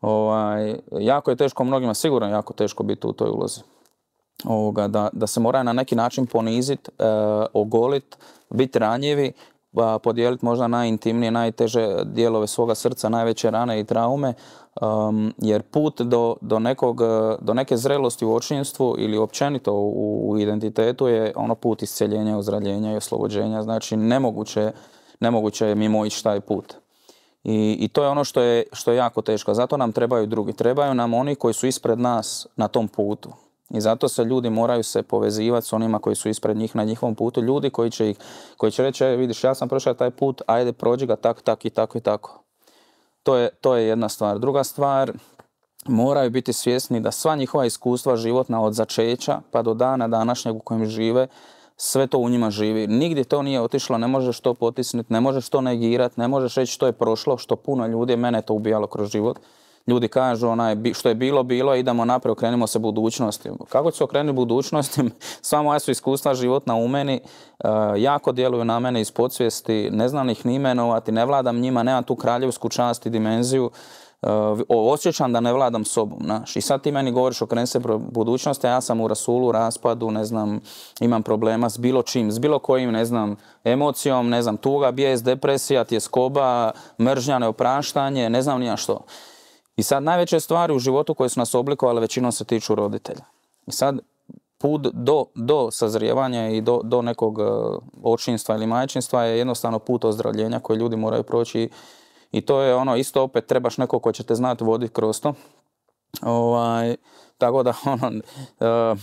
Ovaj, jako je teško mnogima, sigurno jako teško biti u toj ulozi. Ovoga, da, da se mora na neki način poniziti, eh, ogolit, ogoliti, biti ranjivi podijeliti možda najintimnije, najteže dijelove svoga srca, najveće rane i traume, um, jer put e, do, neke zrelosti u očinstvu ili općenito u, identitetu je ono put isceljenja, ozdravljenja i oslobođenja, znači nemoguće, nemoguće je mimo ići taj put. I, to je ono što je, što je jako teško. Zato nam trebaju drugi. Trebaju nam oni koji su ispred nas na tom putu. I zato se ljudi moraju se povezivati s onima koji su ispred njih na njihovom putu, ljudi koji će, ih, koji će reći, e, vidiš, ja sam prošao taj put, ajde, prođi ga tak, tak i tako i tako. To je, to je jedna stvar. Druga stvar, moraju biti svjesni da sva njihova iskustva životna od začeća pa do dana današnjeg u kojem žive, sve to u njima živi. Nigdje to nije otišlo, ne možeš to potisniti, ne možeš to negirati, ne možeš reći što je prošlo, što puno ljudi je mene to ubijalo kroz život ljudi kažu onaj, što je bilo, bilo, idemo naprijed, okrenimo se budućnosti. Kako ću se okrenuti budućnosti? Sva moja su iskustva životna u meni, e, jako djeluju na mene iz podsvijesti, ne znam ih ni imenovati, ne vladam njima, nemam tu kraljevsku čast i dimenziju. E, osjećam da ne vladam sobom. I sad ti meni govoriš okreni se budućnosti, a ja sam u rasulu, raspadu, ne znam, imam problema s bilo čim, s bilo kojim, ne znam, emocijom, ne znam, tuga, bijes, depresija, tjeskoba, mržnja, neopraštanje, ne znam nija što. I sad najveće stvari u životu koje su nas oblikovale većinom se tiču roditelja. I sad put do, do sazrijevanja i do, do nekog e, očinstva ili majčinstva je jednostavno put ozdravljenja koji ljudi moraju proći i to je ono isto opet trebaš nekog ko će te znati voditi kroz to. Ovaj, tako da ono, e,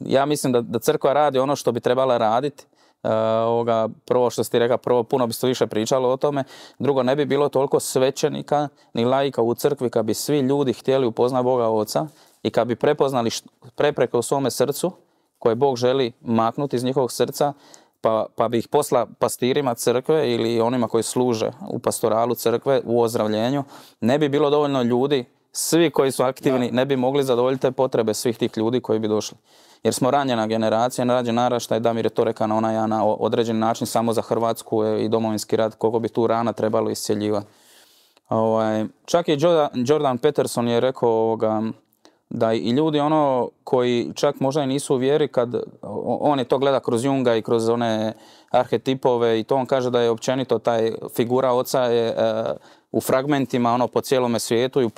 ja mislim da, da crkva radi ono što bi trebala raditi E, ovoga, prvo što ste rekao, prvo puno bi se više pričalo o tome, drugo ne bi bilo toliko svećenika ni laika u crkvi kad bi svi ljudi htjeli upoznati Boga Oca i kad bi prepoznali prepreke u svome srcu koje Bog želi maknuti iz njihovog srca pa, pa bi ih posla pastirima crkve ili onima koji služe u pastoralu crkve, u ozdravljenju, ne bi bilo dovoljno ljudi, svi koji su aktivni, ne bi mogli zadovoljiti te potrebe svih tih ljudi koji bi došli jer smo ranjena generacija, ranjen naraštaj, Damir je to rekao na onaj na određeni način samo za Hrvatsku e, i domovinski rad, koliko bi tu rana trebalo iscjeljivati. Ovaj, čak i Jordan Peterson je rekao ovoga, da i ljudi ono koji čak možda i nisu u vjeri kad on to gleda kroz Junga i kroz one arhetipove i to on kaže da je općenito taj figura oca je e, u fragmentima ono po cijelome svijetu i u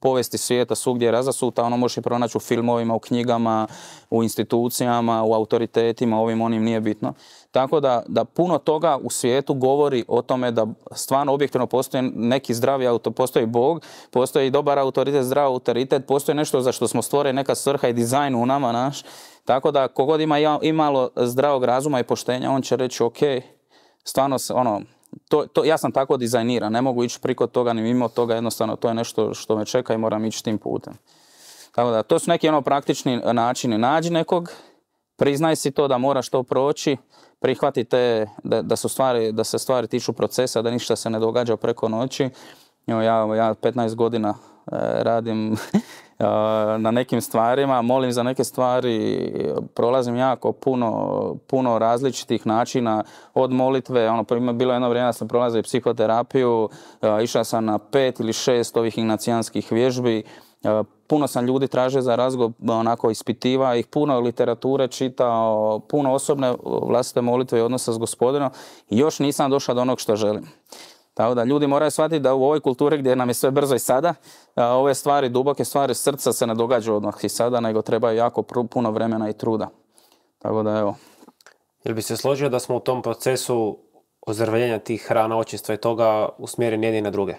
povesti svijeta svugdje je razasuta, ono možeš i pronaći u filmovima, u knjigama, u institucijama, u autoritetima, ovim onim nije bitno. Tako da, da puno toga u svijetu govori o tome da stvarno objektivno postoji neki zdravi auto, postoji Bog, postoji dobar autoritet, zdrav autoritet, postoji nešto za što smo stvorili neka svrha i dizajn u nama naš. Tako da kogod ima imalo zdravog razuma i poštenja, on će reći ok, stvarno ono, to, to, ja sam tako dizajniran, ne mogu ići priko toga ni mimo toga, jednostavno to je nešto što me čeka i moram ići tim putem. Tako da, to su neki ono praktični načini. Nađi nekog, priznaj si to da moraš to proći, prihvati te da, da, su stvari, da se stvari tiču procesa, da ništa se ne događa preko noći. Evo, ja, ja 15 godina e, radim Eh, na nekim stvarima, molim za neke stvari, prolazim jako puno, puno različitih načina od molitve, ono, bilo je jedno vrijeme da sam prolazio psihoterapiju, eh, išao sam na pet ili šest ovih ignacijanskih vježbi, eh, puno sam ljudi tražio za razgovor, onako ispitiva ih, puno literature čitao, puno osobne vlastite molitve i odnosa s gospodinom i još nisam došao do onog što želim. Tako da ljudi moraju shvatiti da u ovoj kulturi gdje nam je sve brzo i sada, ove stvari, duboke stvari srca se ne događaju odmah i sada, nego trebaju jako puno vremena i truda. Tako da evo. Jel bi se složio da smo u tom procesu ozrveljenja tih hrana očinstva i toga usmjereni jedni na druge?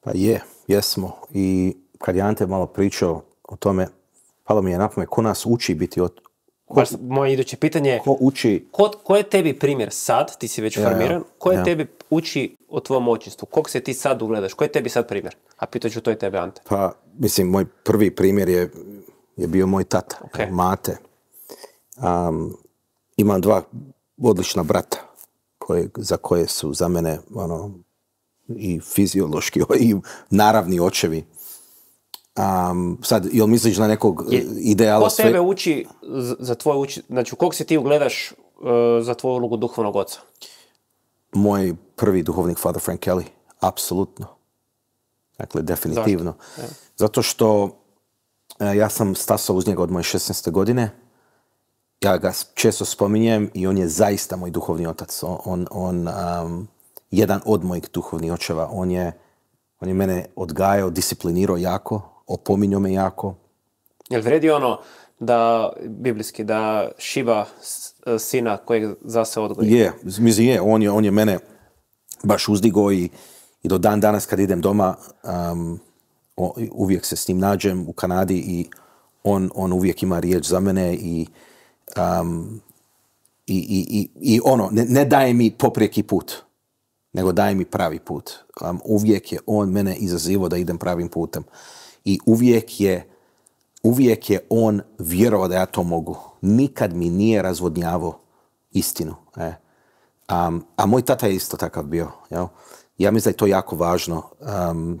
Pa je, jesmo. I kad je Ante malo pričao o tome, palo mi je napome, ko nas uči biti moje iduće pitanje je... Ko uči... Ko, ko, je tebi primjer sad, ti si već ja, formiran, ko je tebi uči o tvom očinstvu? Kog se ti sad ugledaš? Ko je tebi sad primjer? A pitaću to i tebe, Ante. Pa, mislim, moj prvi primjer je, je bio moj tata, okay. mate. Um, imam dva odlična brata za koje su za mene ono, i fiziološki i naravni očevi. Um, sad, jel misliš na nekog je, e, ideala ko uči za tvoj uči... Znači, kog se ti ugledaš e, za tvoju ulogu duhovnog oca? Moj prvi duhovnik, Father Frank Kelly. Apsolutno. Dakle, definitivno. Zato što e, ja sam stasao uz njega od moje 16. godine. Ja ga često spominjem i on je zaista moj duhovni otac. On, on, jedan od mojih duhovnih očeva. On je, on je mene odgajao, disciplinirao jako opominjao me jako. Jel vredi ono da, biblijski, da šiva sina kojeg zase odgoji? Je, mislim je, on je, on je mene baš uzdigo i, i do dan danas kad idem doma, um, uvijek se s njim nađem u Kanadi i on, on uvijek ima riječ za mene i um, i, i, i, ono, ne, ne daje mi poprijeki put, nego daje mi pravi put. Um, uvijek je on mene izazivo da idem pravim putem i uvijek je uvijek je on vjerovao da ja to mogu. Nikad mi nije razvodnjavao istinu. E. a moj tata je isto takav bio. Jel? Ja mislim da je to jako važno. Um,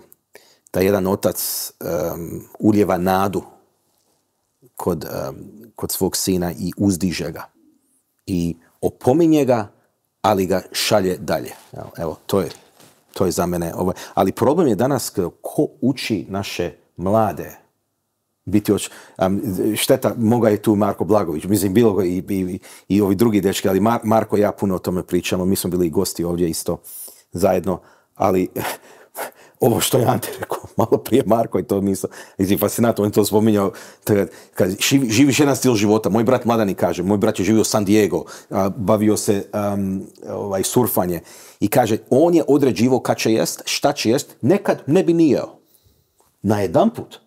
da jedan otac um, uljeva nadu kod, svog sina i uzdiže ga. I opominje ga, ali ga šalje dalje. Evo, to je, to je za mene. Ovo. Ovaj, ali problem je danas e, ko uči naše mlade biti oč... Šteta, moga je tu Marko Blagović, mislim, bilo ga i, i, i ovi drugi dečki, ali Marko i ja puno o tome pričamo, mi smo bili i gosti ovdje isto zajedno, ali ovo što je Ante rekao malo prije Marko i to mislo, mislim fascinato, on je to spominjao, živiš jedan stil života, moj brat Mladani kaže, moj brat je živio u San Diego, bavio se ovaj, surfanje i kaže, on je određivo kad će jest, šta će jest, nekad ne bi nijeo na jedan put.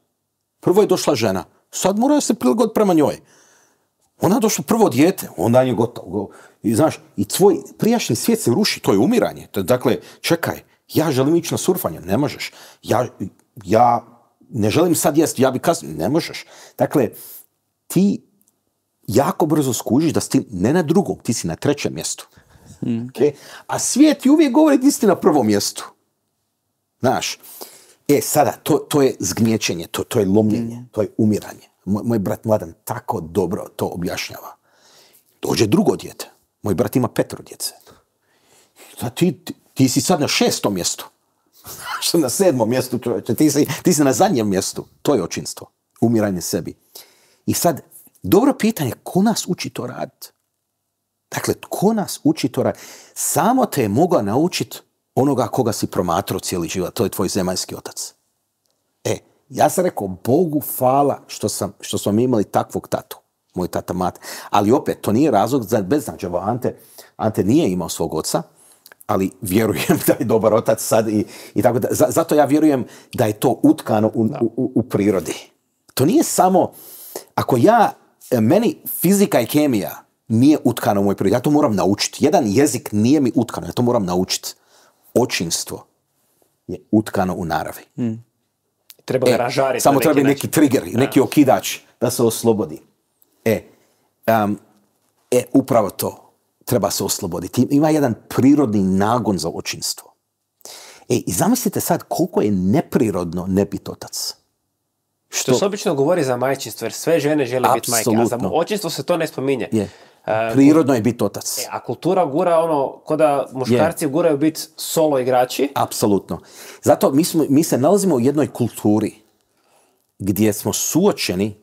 Prvo je došla žena. Sad mora se prilagoditi prema njoj. Ona je došla prvo dijete, onda je gotovo. I znaš, i tvoj prijašnji svijet se ruši, to je umiranje. Dakle, čekaj, ja želim ići na surfanje, ne možeš. Ja, ja ne želim sad jesti, ja bi kasnije, ne možeš. Dakle, ti jako brzo skužiš da si ne na drugom, ti si na trećem mjestu. Hmm. A svijet ti uvijek govori da si na prvom mjestu. Znaš, E, sada, to, to je zgnječenje, to, to je lomljenje, mm. to je umiranje. Moj, brat Mladan tako dobro to objašnjava. Dođe drugo dijete. Moj brat ima petro djece. ti, ti, si sad na šestom mjestu. Što na sedmom mjestu, čovječe. Ti si, ti si na zadnjem mjestu. To je očinstvo. Umiranje sebi. I sad, dobro pitanje, ko nas uči to raditi? Dakle, tko nas uči to raditi? Samo te je mogao naučiti onoga koga si promatrao cijeli život, to je tvoj zemaljski otac. E, ja sam rekao, Bogu hvala što, sam, što smo mi imali takvog tatu, moj tata mat Ali opet, to nije razlog za beznađevo. Ante, Ante nije imao svog oca, ali vjerujem da je dobar otac sad i, i tako da. Zato ja vjerujem da je to utkano u, u, u prirodi. To nije samo, ako ja, e, meni fizika i kemija nije utkano u moj prirodi, ja to moram naučiti. Jedan jezik nije mi utkano, ja to moram naučiti očinstvo je utkano u naravi. Hmm. Treba ga e, Samo treba neki trigger, neki okidač da se oslobodi. E, um, e, upravo to. Treba se osloboditi. Ima jedan prirodni nagon za očinstvo. E, i zamislite sad koliko je neprirodno ne biti otac. Što, se obično govori za majčinstvo, jer sve žene žele biti majke, a za očinstvo se to ne spominje. E, Prirodno je biti otac. E, a kultura gura ono, ko da muškarci guraju biti solo igrači? Apsolutno. Zato mi, se nalazimo u jednoj kulturi gdje smo suočeni,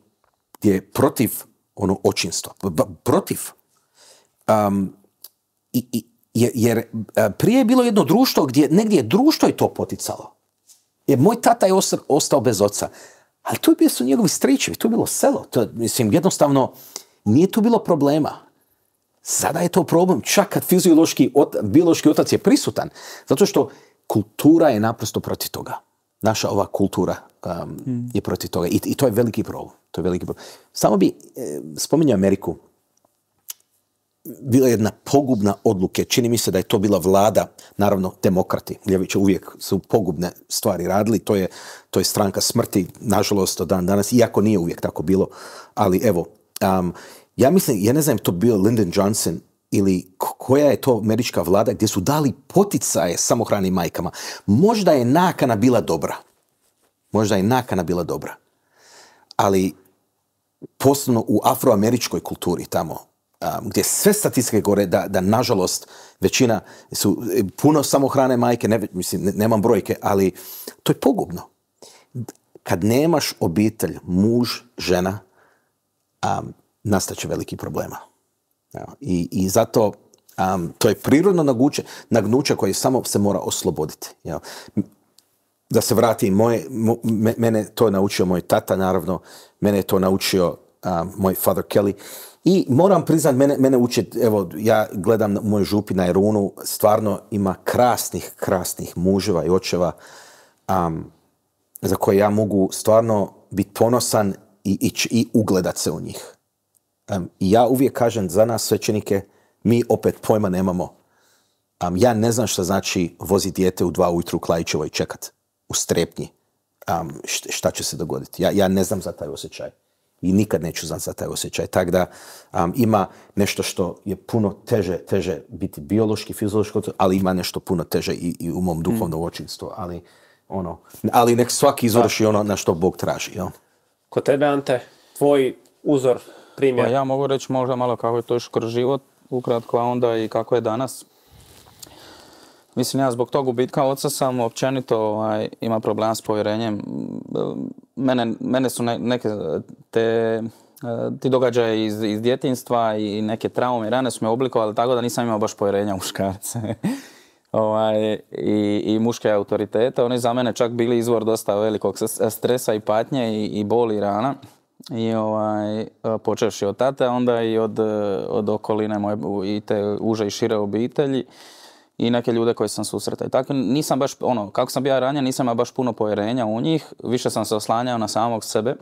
gdje je protiv ono očinstvo protiv. jer e, prije je bilo jedno društvo gdje negdje društvo je to poticalo. Jer moj tata je ostao bez oca. Ali to je su njegovi stričevi, to je bilo selo. To, mislim, jednostavno, nije tu bilo problema. Sada je to problem, čak kad fiziološki, biološki otac je prisutan. Zato što kultura je naprosto protiv toga. Naša ova kultura um, mm. je protiv toga. I, I, to je veliki problem. To je veliki problem. Samo bi e, spominjao Ameriku. Bila jedna pogubna odluke. Čini mi se da je to bila vlada, naravno demokrati. Ljeviće uvijek su pogubne stvari radili. To je, to je stranka smrti, nažalost, od dan danas. Iako nije uvijek tako bilo. Ali evo, um, ja mislim, ja ne znam to bio Lyndon Johnson ili koja je to američka vlada gdje su dali poticaje samohranim majkama. Možda je nakana bila dobra. Možda je nakana bila dobra. Ali posebno u afroameričkoj kulturi tamo, gdje sve statistike gore da, da nažalost većina su e, puno samohrane majke, ne, mislim, nemam brojke, ali to je pogubno. Kad nemaš obitelj, muž, žena, um, će veliki problema. I, i zato to je prirodno naguće, nagnuće koje samo se mora osloboditi. Da se vrati, moje, mene to je naučio moj tata, naravno, mene je to naučio moj father Kelly. I moram priznat, mene, mene uče, evo, ja gledam moju župi na Erunu, stvarno ima krasnih, krasnih muževa i očeva za koje ja mogu stvarno biti ponosan i, i, i ugledat se u njih. Um, ja uvijek kažem za nas svećenike, mi opet pojma nemamo. ja ne znam šta znači vozi dijete u dva ujutru u Klajićevo i čekat u strepnji. Um, šta će se dogoditi? Ja, ja ne znam za taj osjećaj. I nikad neću znati za taj osjećaj. Tako da ima nešto što je puno teže, teže biti biološki, fiziološki ali ima nešto puno teže i, i u mom duhovnom mm. očinstvu. Ali, ono, ali nek svaki izvrši pa. ono na što Bog traži. Jel? Kod tebe, Ante, tvoj uzor pa ja mogu reći možda malo kako je to išlo kroz život, ukratko, a onda i kako je danas. Mislim, ja zbog tog gubitka oca sam općenito ovaj, ima problema s povjerenjem. Mene, su neke te eh, ti događaje iz, iz djetinstva i neke traume i rane su me oblikovali tako da nisam imao baš povjerenja u muškarce. Ovaj, i, muške autoritete. Oni za mene čak bili izvor dosta velikog stresa i patnje i, i boli i rana i ovaj, e, počevši od tata, onda i od, e, od okoline moje i te uže i šire obitelji i neke ljude koje sam susretao. tako nisam baš, ono, kako sam bio ranjen nisam imao baš puno povjerenja u njih, više sam se oslanjao na samog sebe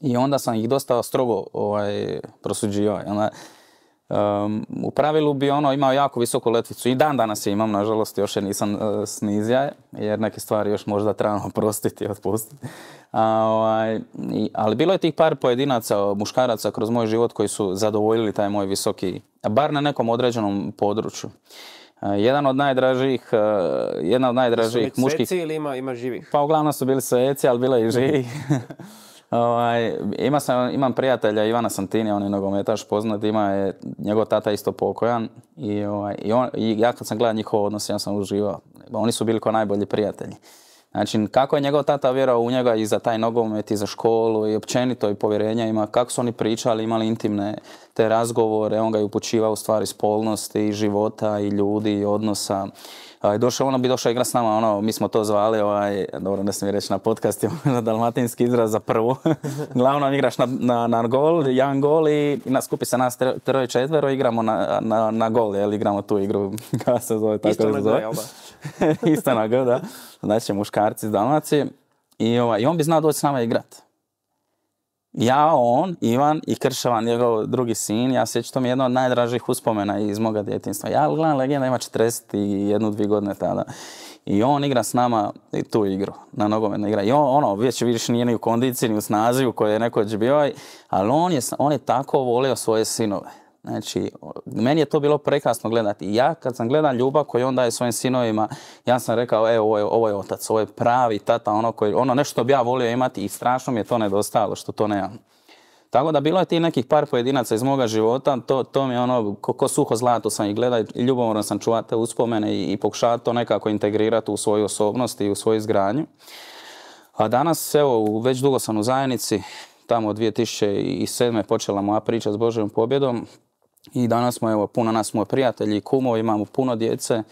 i onda sam ih dosta strogo ovaj, prosuđio. um, u pravilu bi ono imao jako visoku letvicu i dan danas je imam, nažalost još je nisam uh, e, snizija jer neke stvari još možda trebamo oprostiti i otpustiti. Ovaj, ali bilo je tih par pojedinaca, muškaraca kroz moj život koji su zadovoljili taj moj visoki, bar na nekom određenom području. jedan od najdražih, jedna od najdražih su muških... ili ima, živih? Pa uglavnom su bili sveci, ali bila i živih. Ovaj, sam, imam prijatelja Ivana Santini, on je nogometaš poznat, ima je, njegov tata isto pokojan ovaj, i, ja kad sam gledao njihov odnos, ja sam uživao. Oni su bili kao najbolji prijatelji. Znači, kako je njegov tata vjerao u njega i za taj nogomet i za školu i općenito i povjerenja ima, kako su oni pričali, imali intimne te razgovore, on ga je upućivao u stvari spolnosti i života i ljudi i odnosa Ovaj, došao, ono bi došao igra s nama, ono, mi smo to zvali, ovaj, dobro ne smijem reći na podcast, na dalmatinski izraz za prvu. Glavno igraš na, na, na gol, jedan gol i, na, skupi se nas troje četvero, igramo na, na, na gol, jel igramo tu igru, kako se zove, tako Isto na zove. Isto na gol, da. Znači muškarci iz Dalmacije. I, ovaj, I on bi znao doći s nama igrat ja, on, Ivan i Kršavan, njegov drugi sin, ja sjećam, to mi je od najdražih uspomena iz moga djetinstva. Ja gledam Legenda, ima 41 dvije godine tada. I on igra s nama tu igru, na nogometna igra. I on, ono, već vidiš nije ni u kondiciji, ni u snazi u kojoj je nekođe bio, ali on je tako volio svoje sinove. Znači, meni je to bilo prekrasno gledati. Ja kad sam gledao ljubav koju on daje svojim sinovima, ja sam rekao, evo, ovo je, otac, ovo je pravi tata, ono, koji, ono nešto bi ja volio imati i strašno mi je to nedostalo što to nemam. Tako da bilo je ti nekih par pojedinaca iz moga života, to, to mi je ono, ko, suho zlato sam ih gledao i ljubomorno sam čuvao te uspomene i, i to nekako integrirati u svoju osobnost i u svoju izgradnju. A danas, evo, već dugo sam u zajednici, tamo od 2007. počela moja priča s božjom pobjedom. I danas smo, evo, puno nas smo prijatelji i kumovi, imamo puno djece. E,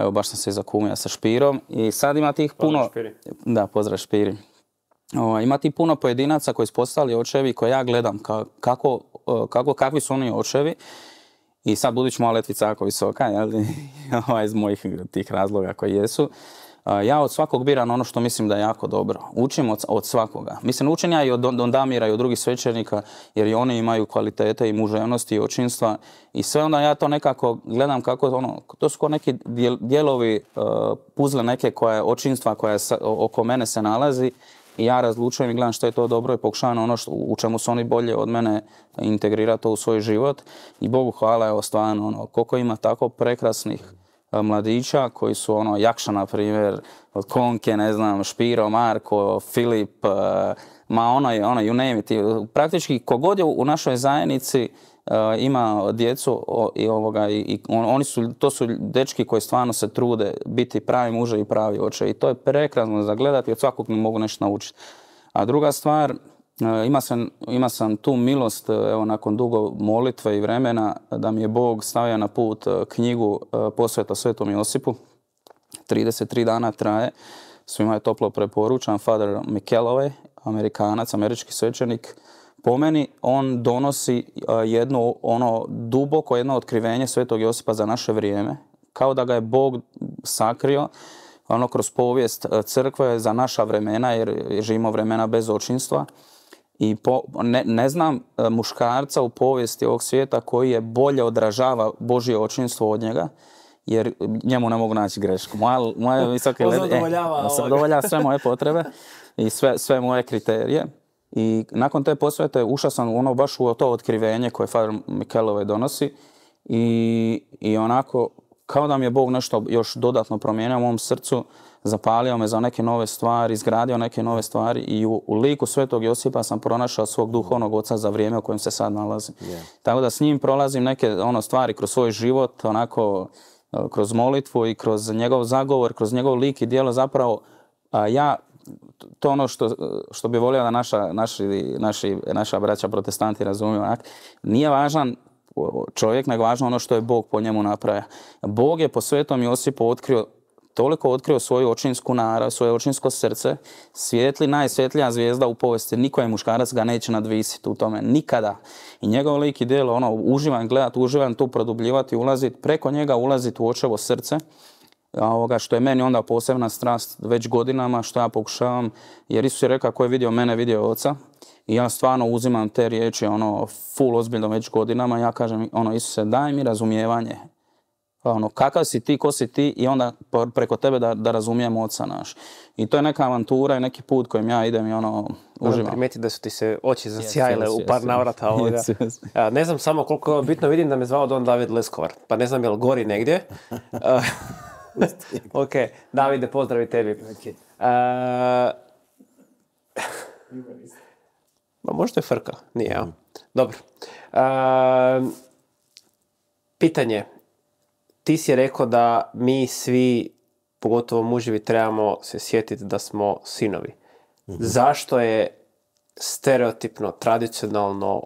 evo, baš sam se zakumio sa Špirom. I sad ima tih puno... Da, pozdrav Špiri. ima ti puno pojedinaca koji su postali očevi koje ja gledam kako, kakvi su oni očevi. I sad budući moja letvica jako visoka, jel, ovaj, iz mojih tih razloga koji jesu. Ja od svakog biram ono što mislim da je jako dobro. Učim od, svakoga. Mislim, učim ja i od, od Damira i od drugih svećenika, jer i oni imaju kvalitete i muževnosti i očinstva. I sve onda ja to nekako gledam kako, ono, to su kao neki dijelovi e, puzle neke je očinstva koja oko mene se nalazi. I ja razlučujem i gledam što je to dobro i pokušavam ono u čemu su oni bolje od mene integrirati to u svoj život. I Bogu hvala, evo stvarno, ono, koliko ima tako prekrasnih E, mladića koji su ono jakša na primjer od Konke, ne znam, Špiro, Marko, Filip, e, ma onaj, onaj, you name it. E, praktički kogod je u našoj zajednici ima djecu i ovoga i, oni su, to su dečki koji stvarno se trude biti pravi muže i pravi oče i to je prekrasno za gledati, od svakog ne mogu nešto naučiti. A druga stvar, E, ima sam, tu milost, e, evo, nakon dugo molitve i vremena, da mi je Bog stavio na put e, knjigu posveta Svetom Josipu. 33 dana traje. Svima je toplo preporučan. Father Mikelove, amerikanac, američki svećenik, po meni on donosi jedno ono duboko jedno otkrivenje Svetog Josipa za naše vrijeme. Kao da ga je Bog sakrio ono kroz povijest crkve za naša vremena jer živimo vremena bez očinstva. I ne, znam e, muškarca u povijesti ovog svijeta koji je bolje odražava Božje očinstvo od njega, jer njemu ne mogu naći grešku. Moja, moja visoka e, sve moje potrebe i sve, sve moje kriterije. I nakon te posvete ušao sam ono baš u to otkrivenje koje Father Mikelove donosi i, i onako kao da mi je Bog nešto još dodatno promijenio u mom srcu zapalio me za neke nove stvari, izgradio neke nove stvari i u, liku Svetog Josipa sam pronašao svog duhovnog oca za vrijeme u kojem se sad nalazim. Tako da s njim prolazim neke ono stvari kroz svoj život, onako e, kroz molitvu i kroz njegov zagovor, kroz njegov lik i djelo zapravo ja to ono što, bi volio da naša, naša braća protestanti razumiju, nije važan čovjek, nego važno ono što je Bog po njemu napravio. Bog je po svetom Josipu otkrio toliko otkrio svoju očinsku narav, svoje očinsko srce, svijetli, najsvjetlija zvijezda u povijesti, niko je muškarac ga neće nadvisiti u tome, nikada. I njegov lik i djelo, ono, uživan gledat, uživan tu produbljivati, ulazit, preko njega ulazit u očevo srce, ovoga, što je meni onda posebna strast već godinama, što ja pokušavam, jer Isus je rekao ko je vidio mene, vidio oca. I ja stvarno uzimam te riječi, ono, full ozbiljno već godinama, ja kažem, ono, Isuse, daj mi razumijevanje ono, kakav si ti, ko si ti i onda preko tebe da, da razumijem oca naš. I to je neka avantura i neki put kojim ja idem i ono, uživam. primijeti da su ti se oči zasjajile u par navrata ne znam samo koliko bitno, vidim da me zvao Don David Leskovar, pa ne znam je li gori negdje. ok, Davide, pozdrav i tebi. Okay. možda je frka, nije, mhm. Dobro. pitanje, ti si rekao da mi svi, pogotovo muževi, trebamo se sjetiti da smo sinovi. Mhm. Zašto je stereotipno, tradicionalno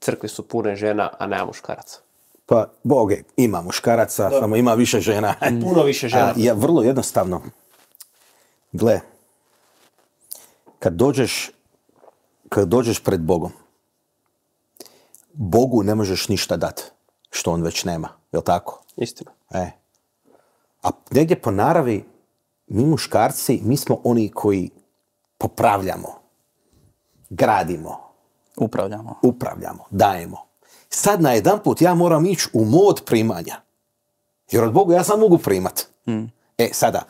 crkvi su pune žena, a nema muškaraca? Pa, boge, ima muškaraca, da. samo ima više žena. Puno više žena. ja, vrlo jednostavno. Gle, kad dođeš, kad dođeš pred Bogom, Bogu ne možeš ništa dati što on već nema. Jel' tako? Istina. E. A negdje po naravi, mi muškarci, mi smo oni koji popravljamo, gradimo. Upravljamo. Upravljamo, dajemo. Sad na jedan put ja moram ići u mod primanja. Jer od Boga ja sam mogu primat. Mm. E, sada,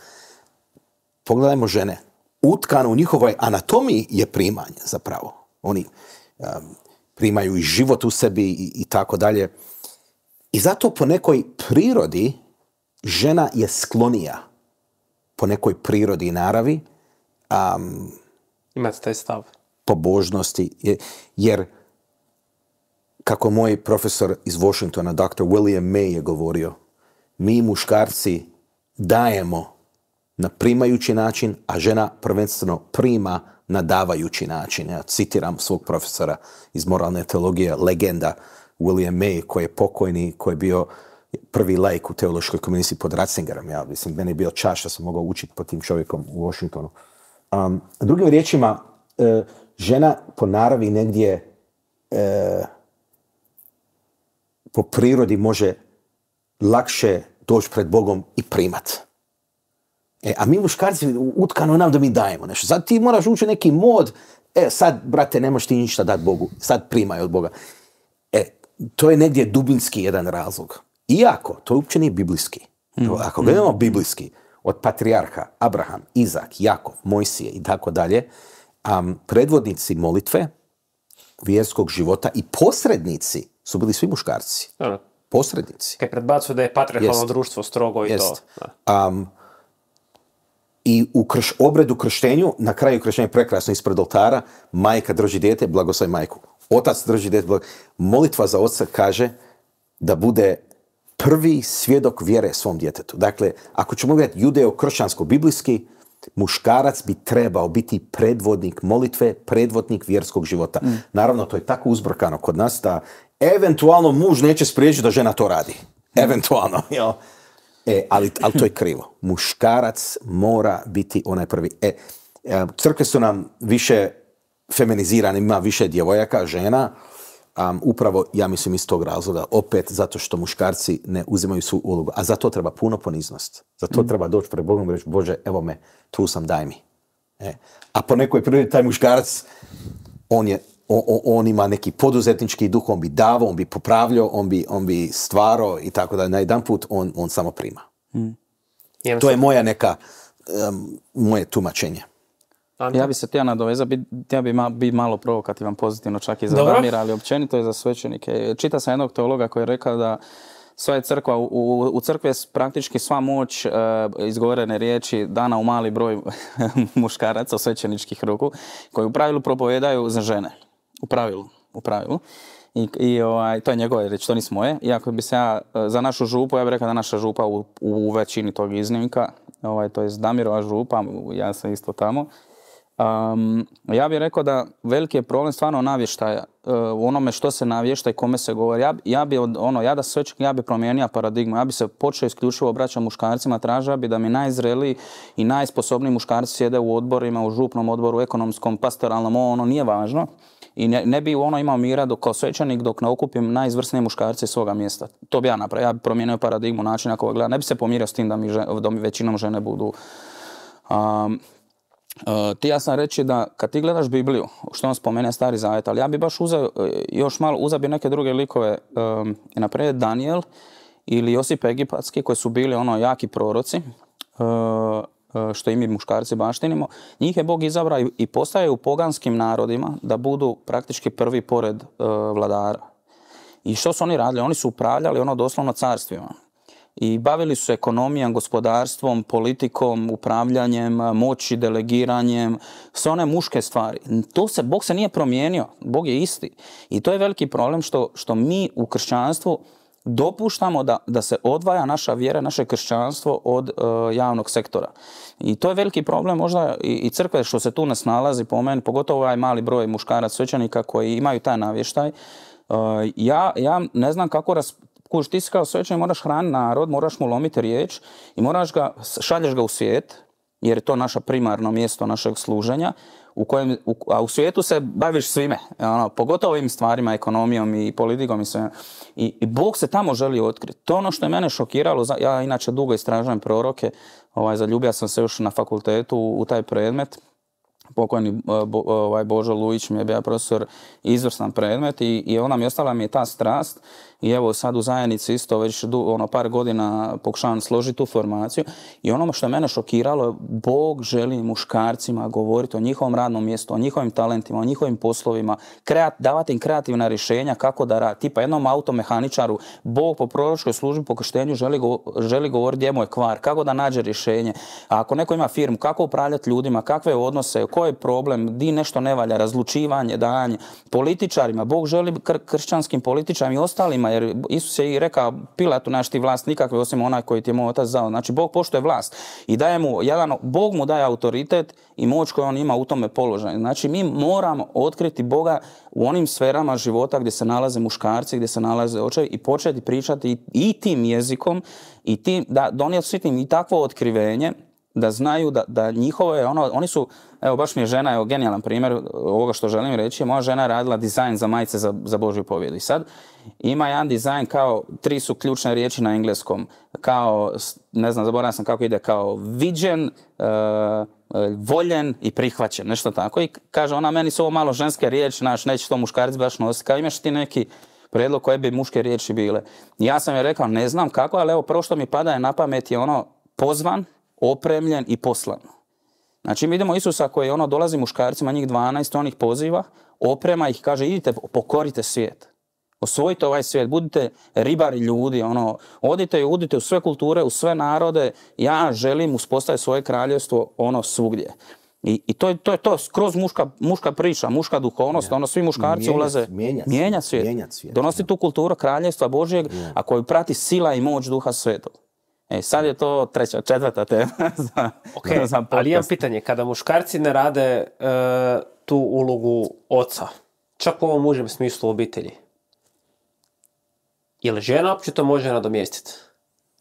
pogledajmo žene. Utkano u njihovoj anatomiji je primanje zapravo. Oni primaju i život u sebi i, i tako dalje. I zato po nekoj prirodi žena je sklonija. Po nekoj prirodi i naravi. Um, Imate taj stav. Pobožnosti. Jer, kako moj profesor iz Washingtona, dr. William May je govorio, mi muškarci dajemo na primajući način, a žena prvenstveno prima na davajući način. citiram svog profesora iz moralne teologije, legenda William May koji je pokojni, koji je bio prvi lajk u teološkoj komisiji pod Ratzingerom. Ja, mislim, meni je bio čas što sam mogao učiti pod tim čovjekom u Washingtonu. Um, drugim riječima, e, žena po naravi negdje e, po prirodi može lakše doći pred Bogom i primat. E, a mi muškarci utkano nam da mi dajemo nešto. Sad ti moraš ući neki mod, e sad, brate, ne možeš ti ništa dati Bogu, sad primaj od Boga to je negdje dubinski jedan razlog. Iako, to uopće nije biblijski. Mm. Ako mm. gledamo biblijski, od patrijarha Abraham, Izak, Jakov, Mojsije i tako dalje, predvodnici molitve, vjerskog života i posrednici su bili svi muškarci. Posrednici. Kaj predbacuju da je patriarhalno društvo strogo i Jest. to. Um, i u krš, obredu krštenju, na kraju krštenja prekrasno ispred oltara, majka drži dijete, blagosaj majku. Otac drži djetu Molitva za oca kaže da bude prvi svjedok vjere svom djetetu. Dakle, ako ćemo gledati judeo-kršćansko-biblijski, muškarac bi trebao biti predvodnik molitve, predvodnik vjerskog života. Mm. Naravno, to je tako uzbrkano kod nas da eventualno muž neće spriječiti da žena to radi. Mm. Eventualno, E, ali, ali to je krivo. Muškarac mora biti onaj prvi. E, e crkve su nam više feminiziran, ima više djevojaka, žena, um, upravo, ja mislim, iz tog razloga, opet zato što muškarci ne uzimaju svu ulogu. A za to treba puno poniznost. Za to mm. treba doći pred Bogom i reći, Bože, evo me, tu sam, daj mi. E. A po nekoj prirodi taj muškarac, on je on, on ima neki poduzetnički duh, on bi davao, on bi popravljao, on bi, on bi stvarao i tako da na jedan put on, on samo prima. Mm. To je moja neka, moje tumačenje. Ja bi se htio nadoveza, bi, ja bi, bi malo provokativan pozitivno čak i za Dobro. Damira, ali općenito je za svećenike. Čita sam jednog teologa koji je rekao da sva je crkva, u, u, crkvi je praktički sva moć e, izgovorene riječi dana u mali broj muškaraca, svećeničkih ruku, koji u pravilu propovedaju za žene. U pravilu, u pravilu. I, i ovaj, to je njegova riječ, to nismo moje. Iako bi se ja, e, za našu župu, ja bih rekao da naša župa u, u većini tog iznimka, ovaj, to je Damirova župa, ja sam isto tamo, ja bih rekao da veliki je problem stvarno navještaja, e, u onome što se navješta i kome se govori. Ja, bih bi od, ono, ja da ja bi promijenio paradigmu, ja bi se počeo isključivo obraćati muškarcima, tražio bi da mi najzreliji i najsposobniji muškarci sjede u odborima, u župnom odboru, ekonomskom, pastoralnom, ono nije važno. I ne, bi ono imao mira dok kao svećanik dok ne okupim najizvrsnije muškarce svoga mjesta. To bi ja napravio, ja bi promijenio paradigmu, načina ako gleda. Ne bi se pomirio s tim da mi, većinom žene budu Eh, ti ja sam reći da kad ti gledaš Bibliju, što on spomene stari zavet, ali ja bi baš uzeo, eh, još malo uzabio neke druge likove, um, eh, naprijed Daniel ili Josip Egipatski koji su bili ono jaki proroci, što i mi muškarci baštinimo, njih je Bog izabrao i postaje u poganskim narodima da budu praktički prvi pored vladara. I što su oni radili? Oni su upravljali ono doslovno carstvima i bavili su ekonomijom, gospodarstvom, politikom, upravljanjem, moći, delegiranjem, sve one muške stvari. To se, Bog se nije promijenio, Bog je isti. I to je veliki problem što, što mi u kršćanstvu dopuštamo da, da se odvaja naša vjera, naše kršćanstvo od e, javnog sektora. I to je veliki problem možda i, i crkve što se tu ne nalazi, po meni, pogotovo ovaj mali broj muškarac svećanika koji imaju taj navještaj. E, ja, ja ne znam kako raz Kuš, ti si kao svećan moraš hraniti narod, moraš mu lomiti riječ i moraš ga, šalješ ga u svijet, jer je to naše primarno mjesto našeg služenja, u a u svijetu se baviš svime, pogotovo ovim stvarima, ekonomijom i politikom i sve. I, Bog se tamo želi otkriti. To ono što je mene šokiralo, ja inače dugo istražujem proroke, ovaj, zaljubio sam se još na fakultetu u, taj predmet, pokojni e, e, ovaj, Božo Lujić mi je bio profesor izvrstan predmet i, i ona mi ostala mi je ta strast i evo sad u zajednici isto već ono par godina pokušavam složiti tu formaciju i ono što je mene šokiralo je Bog želi muškarcima govoriti o njihovom radnom mjestu, o njihovim talentima, o njihovim poslovima, kreat, davati im kreativna rješenja kako da radi. Tipa jednom automehaničaru Bog po proročkoj službi po krštenju želi, go, želi govoriti gdje mu je kvar, kako da nađe rješenje. A ako neko ima firmu, kako upravljati ljudima, kakve odnose, koji je problem, di nešto ne valja, razlučivanje, danje. Političarima, Bog želi kršćanskim političarima i ostalima jer Isus je i rekao Pilatu, naš ti vlast nikakve osim onaj koji ti je moj otac dao. Znači, Bog poštuje vlast i daje mu, jedan, Bog mu daje autoritet i moć koju on ima u tome položaju. Znači, mi moramo otkriti Boga u onim sferama života gdje se nalaze muškarci, gdje se nalaze očevi i početi pričati i tim jezikom i tim, da donijeti i takvo otkrivenje da znaju da, da njihove, ono, oni su, evo baš mi je žena, evo genijalan primjer ovoga što želim reći, moja žena je radila dizajn za majice za, za Božju pobjedu i sad ima jedan dizajn kao, tri su ključne riječi na engleskom, kao, ne znam, zaboravio sam kako ide, kao viđen, e, e, voljen i prihvaćen, nešto tako. I kaže ona, meni su ovo malo ženske riječi, znaš neće to muškarci baš nositi, kao imaš ti neki predlog koje bi muške riječi bile. Ja sam joj rekao, ne znam kako, ali evo, prvo što mi pada na pamet je ono, pozvan, opremljen i poslan. Znači, mi idemo Isusa koji ono dolazi muškarcima, njih 12, on ih poziva, oprema ih, kaže, idite, pokorite svijet. Osvojite ovaj svijet, budite ribari ljudi, ono, odite i udite u sve kulture, u sve narode, ja želim uspostaviti svoje kraljevstvo, ono, svugdje. I, i to, je, to je skroz muška, muška priča, muška duhovnost, ono svi muškarci ulaze, mijenja, mijenja svijet, svijet. donosi tu kulturu kraljevstva Božjeg, a koju prati sila i moć duha svetog. E, sad je to treća, četvrta tema za, okay. ali imam pitanje, kada muškarci ne rade e, tu ulogu oca, čak u ovom užem smislu obitelji, Jel žena uopće to može nadomjestiti?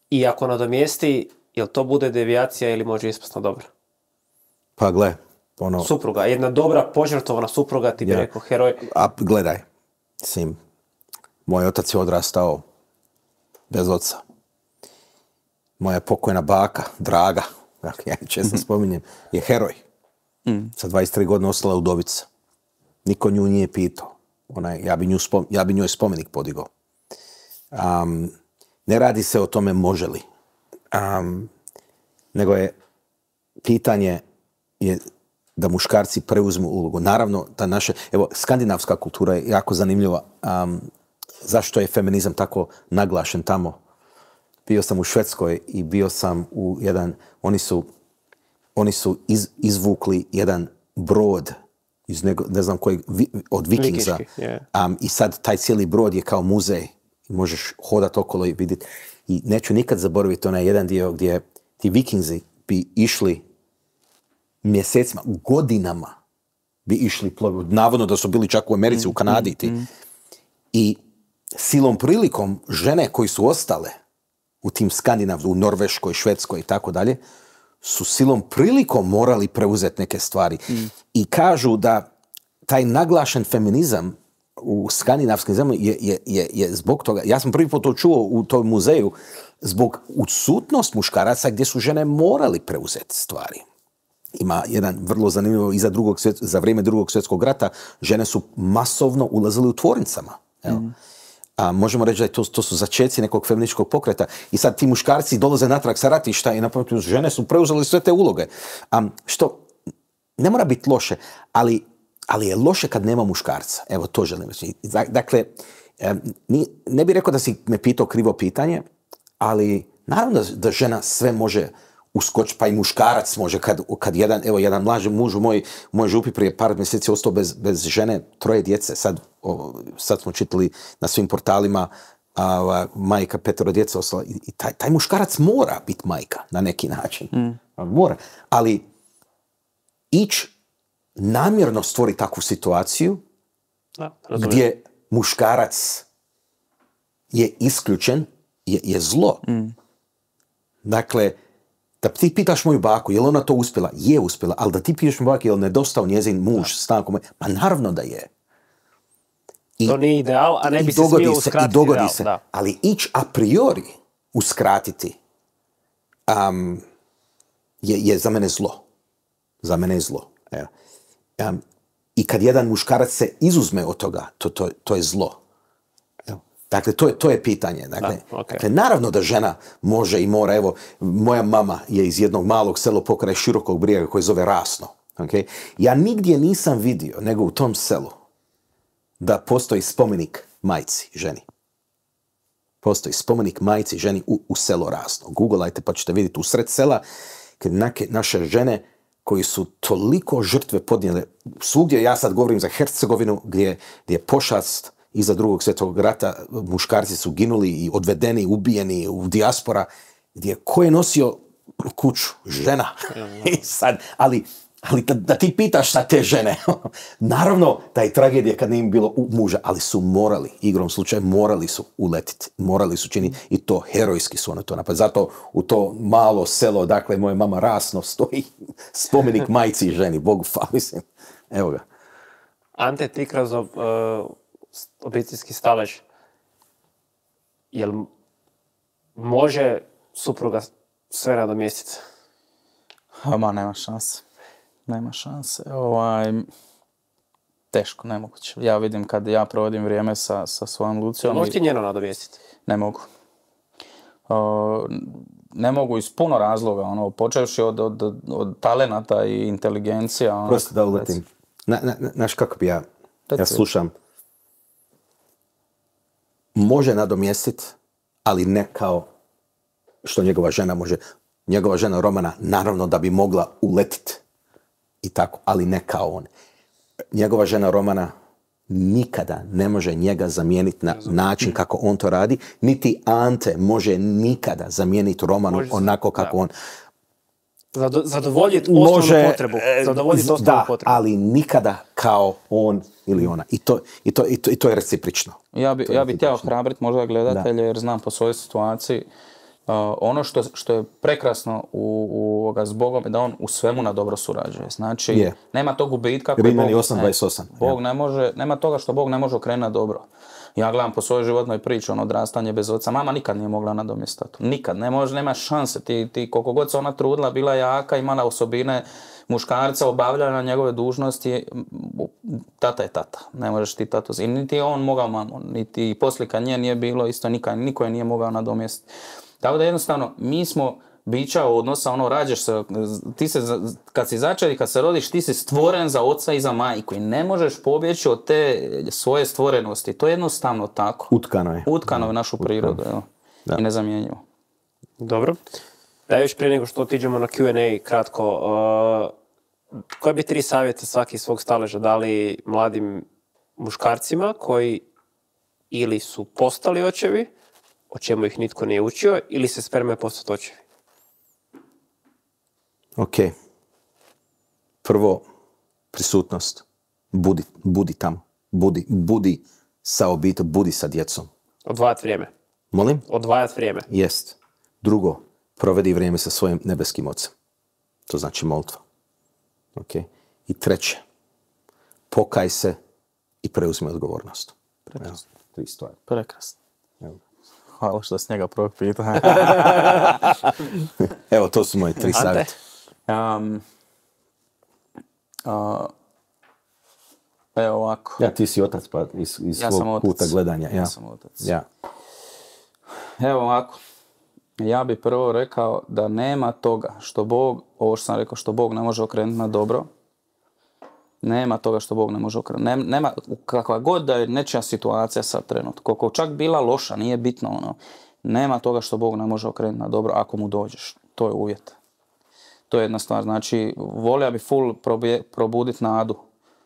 I ako nadomjesti, jel to bude devijacija ili može ispast dobro? Pa gle, ono... Supruga, jedna dobra požrtovana supruga ti bi ja. rekao heroj. A gledaj, sim, moj otac je odrastao bez oca. Moja pokojna baka, draga, dakle, ja često mhm. spominjem, je heroj. Mm. Sa 23 godine ostala udovica. Niko nju nije pitao. Ona, ja, bi nju spom, ja bi njoj spomenik podigao. Um, ne radi se o tome može li. Um, nego je pitanje je da muškarci preuzmu ulogu. Naravno, ta naša, evo, skandinavska kultura je jako zanimljiva. Um, zašto je feminizam tako naglašen tamo? Bio sam u Švedskoj i bio sam u jedan, oni su, oni su izvukli jedan brod iz nego, ne znam kojeg od Vikinga um, I sad taj cijeli brod je kao muzej možeš hodati okolo i vidjeti. I neću nikad zaboraviti onaj jedan dio gdje ti Vikingzi bi išli mjesecima, godinama bi išli ploviti. Navodno da su bili čak u Americi, u mm, Kanadi. Mm, mm. I silom prilikom žene koji su ostale u tim Skandinavu, u Norveškoj, Švedskoj i tako dalje, su silom prilikom morali preuzeti neke stvari. I kažu da taj naglašen feminizam u skandinavskim zemljama je, je, je, je zbog toga, ja sam prvi put to čuo u tom muzeju, zbog odsutnost muškaraca gdje su žene morali preuzeti stvari. Ima jedan vrlo zanimljivo, iza drugog svjet, za vrijeme drugog svjetskog rata žene su masovno ulazile u tvornicama. Mm. A, možemo reći da to, to su začeci nekog feminičkog pokreta. I sad ti muškarci dolaze natrag sa ratišta i napravljaju žene su preuzeli sve te uloge. A, što ne mora biti loše, ali ali je loše kad nema muškarca. Evo, to želim Dakle, ne bih rekao da si me pitao krivo pitanje, ali naravno da žena sve može uskoč, pa i muškarac može, kad, kad jedan, evo, jedan mlađi muž u moj, župi prije par mjeseci ostao bez, bez žene, troje djece, sad, sad smo čitali na svim portalima, a, majka petero djece ostala, i, taj, taj, muškarac mora biti majka, na neki način, mm. mora, ali ići namjerno stvori takvu situaciju da, gdje muškarac je isključen, je, je zlo. Mm. Dakle, da ti pitaš moju baku, je li ona to uspjela? Je uspjela, ali da ti pitaš moju baku, je li nedostao njezin muž stankom, Pa naravno da je. I, to nije ideal, a ne bi se smio uskratiti dogodi se, da. ali ići a priori uskratiti je, je za mene zlo. Za mene je zlo. Evo. I kad jedan muškarac se izuzme od toga, to, to, to je zlo. Dakle, to je, to je pitanje. Dakle, dakle, naravno da žena može i mora. Evo, moja mama je iz jednog malog selo pokraj Širokog brijega koje zove Rasno. Okay? Ja nigdje nisam vidio, nego u tom selu, da postoji spomenik majci, ženi. Postoji spomenik majci, ženi u, u selo Rasno. Googleajte pa ćete vidjeti u sred sela, kad naše žene koji su toliko žrtve podnijeli svugdje ja sad govorim za Hercegovinu gdje, gdje je pošast iza drugog svjetskog rata, muškarci su ginuli i odvedeni, ubijeni u dijaspora, gdje ko je nosio kuću, žena. I sad, ali ali da, da ti pitaš sa te žene, naravno da je tragedija kad nije im bilo muža, ali su morali, igrom slučaja morali su uletiti, morali su činiti i to herojski su oni to napravili. Zato u to malo selo, dakle moja mama rasno stoji spomenik majci i ženi, Bogu fa, mislim, evo ga. Ante Tikrazov, uh, obiteljski stalež, jel može supruga sve mjeseca? Ma nema šanse nema šanse. Ovaj, teško, nemoguće. Ja vidim kad ja provodim vrijeme sa, sa svojom Lucijom... Možete njeno nadomjestiti? Ne mogu. ne mogu iz puno razloga, ono, počevši od, od, od talenata i inteligencija. Ono, Prosto da uletim. Na, na, naš kako bi ja, slušam, može nadomjestit ali ne kao što njegova žena može. Njegova žena Romana, naravno da bi mogla uletiti i tako, ali ne kao on. Njegova žena Romana nikada ne može njega zamijeniti na način kako on to radi, niti Ante može nikada zamijeniti Romanu onako kako on. zadovoljiti osnovnu e, potrebu. da, ali nikada kao on ili ona. I to, i to, i to, je reciprično. Ja bih ja bi htio hrabriti možda gledatelje jer znam po svojoj situaciji Uh, ono što, što je prekrasno u, s Bogom je da on u svemu na dobro surađuje. Znači, nema tog gubitka koji Bog, 8, ne, Bog ne može, nema toga što Bog ne može okrenuti na dobro. Ja gledam po svojoj životnoj priči, ono odrastanje bez oca. Mama nikad nije mogla nadomjestati. Nikad, ne može, nema šanse. Ti, ti koliko god se ona trudila, bila jaka, imala osobine muškarca, obavljala njegove dužnosti. Tata je tata, ne možeš ti tatu. I niti on mogao mamu, niti poslika nje nije bilo, isto nikad, niko je nije mogao nadomjestiti. Tako da jednostavno mi smo bića odnosa, ono rađeš se, ti se, kad si začeli, kad se rodiš, ti si stvoren za oca i za majku i ne možeš pobjeći od te svoje stvorenosti. To je jednostavno tako. Utkano je. Utkano je našu prirodu, evo. Da. I nezamjenjivo. Dobro. Da još prije nego što otiđemo na Q&A kratko, uh, koje bi tri savjeta svaki svog staleža dali mladim muškarcima koji ili su postali očevi, o čemu ih nitko nije učio ili se spreme postati očevi? Ok. Prvo, prisutnost. Budi, budi tamo. Budi, budi sa obitom, budi sa djecom. Odvajat vrijeme. Molim? Odvajat vrijeme. Jest. Drugo, provedi vrijeme sa svojim nebeskim ocem. To znači molitva. Ok. I treće, pokaj se i preuzmi odgovornost. Prekrasno. Tri stvari. Prekrasno. Hvala što si njega prvog pita. Evo, to su moje tri savjeta. Um, uh, evo ovako. Ja, ti si otac pa iz, iz ja svog puta gledanja. Ja. ja sam otac. Ja. Evo ovako. Ja bi prvo rekao da nema toga što Bog, ovo što sam rekao, što Bog ne može okrenuti na dobro, nema toga što Bog ne može okrenuti. Nema, kakva god da je nečija situacija sad trenutno, koliko čak bila loša, nije bitno ono. Nema toga što Bog ne može okrenuti na dobro ako mu dođeš. To je uvjet. To je jedna stvar. Znači, volio bi full probuditi probudit nadu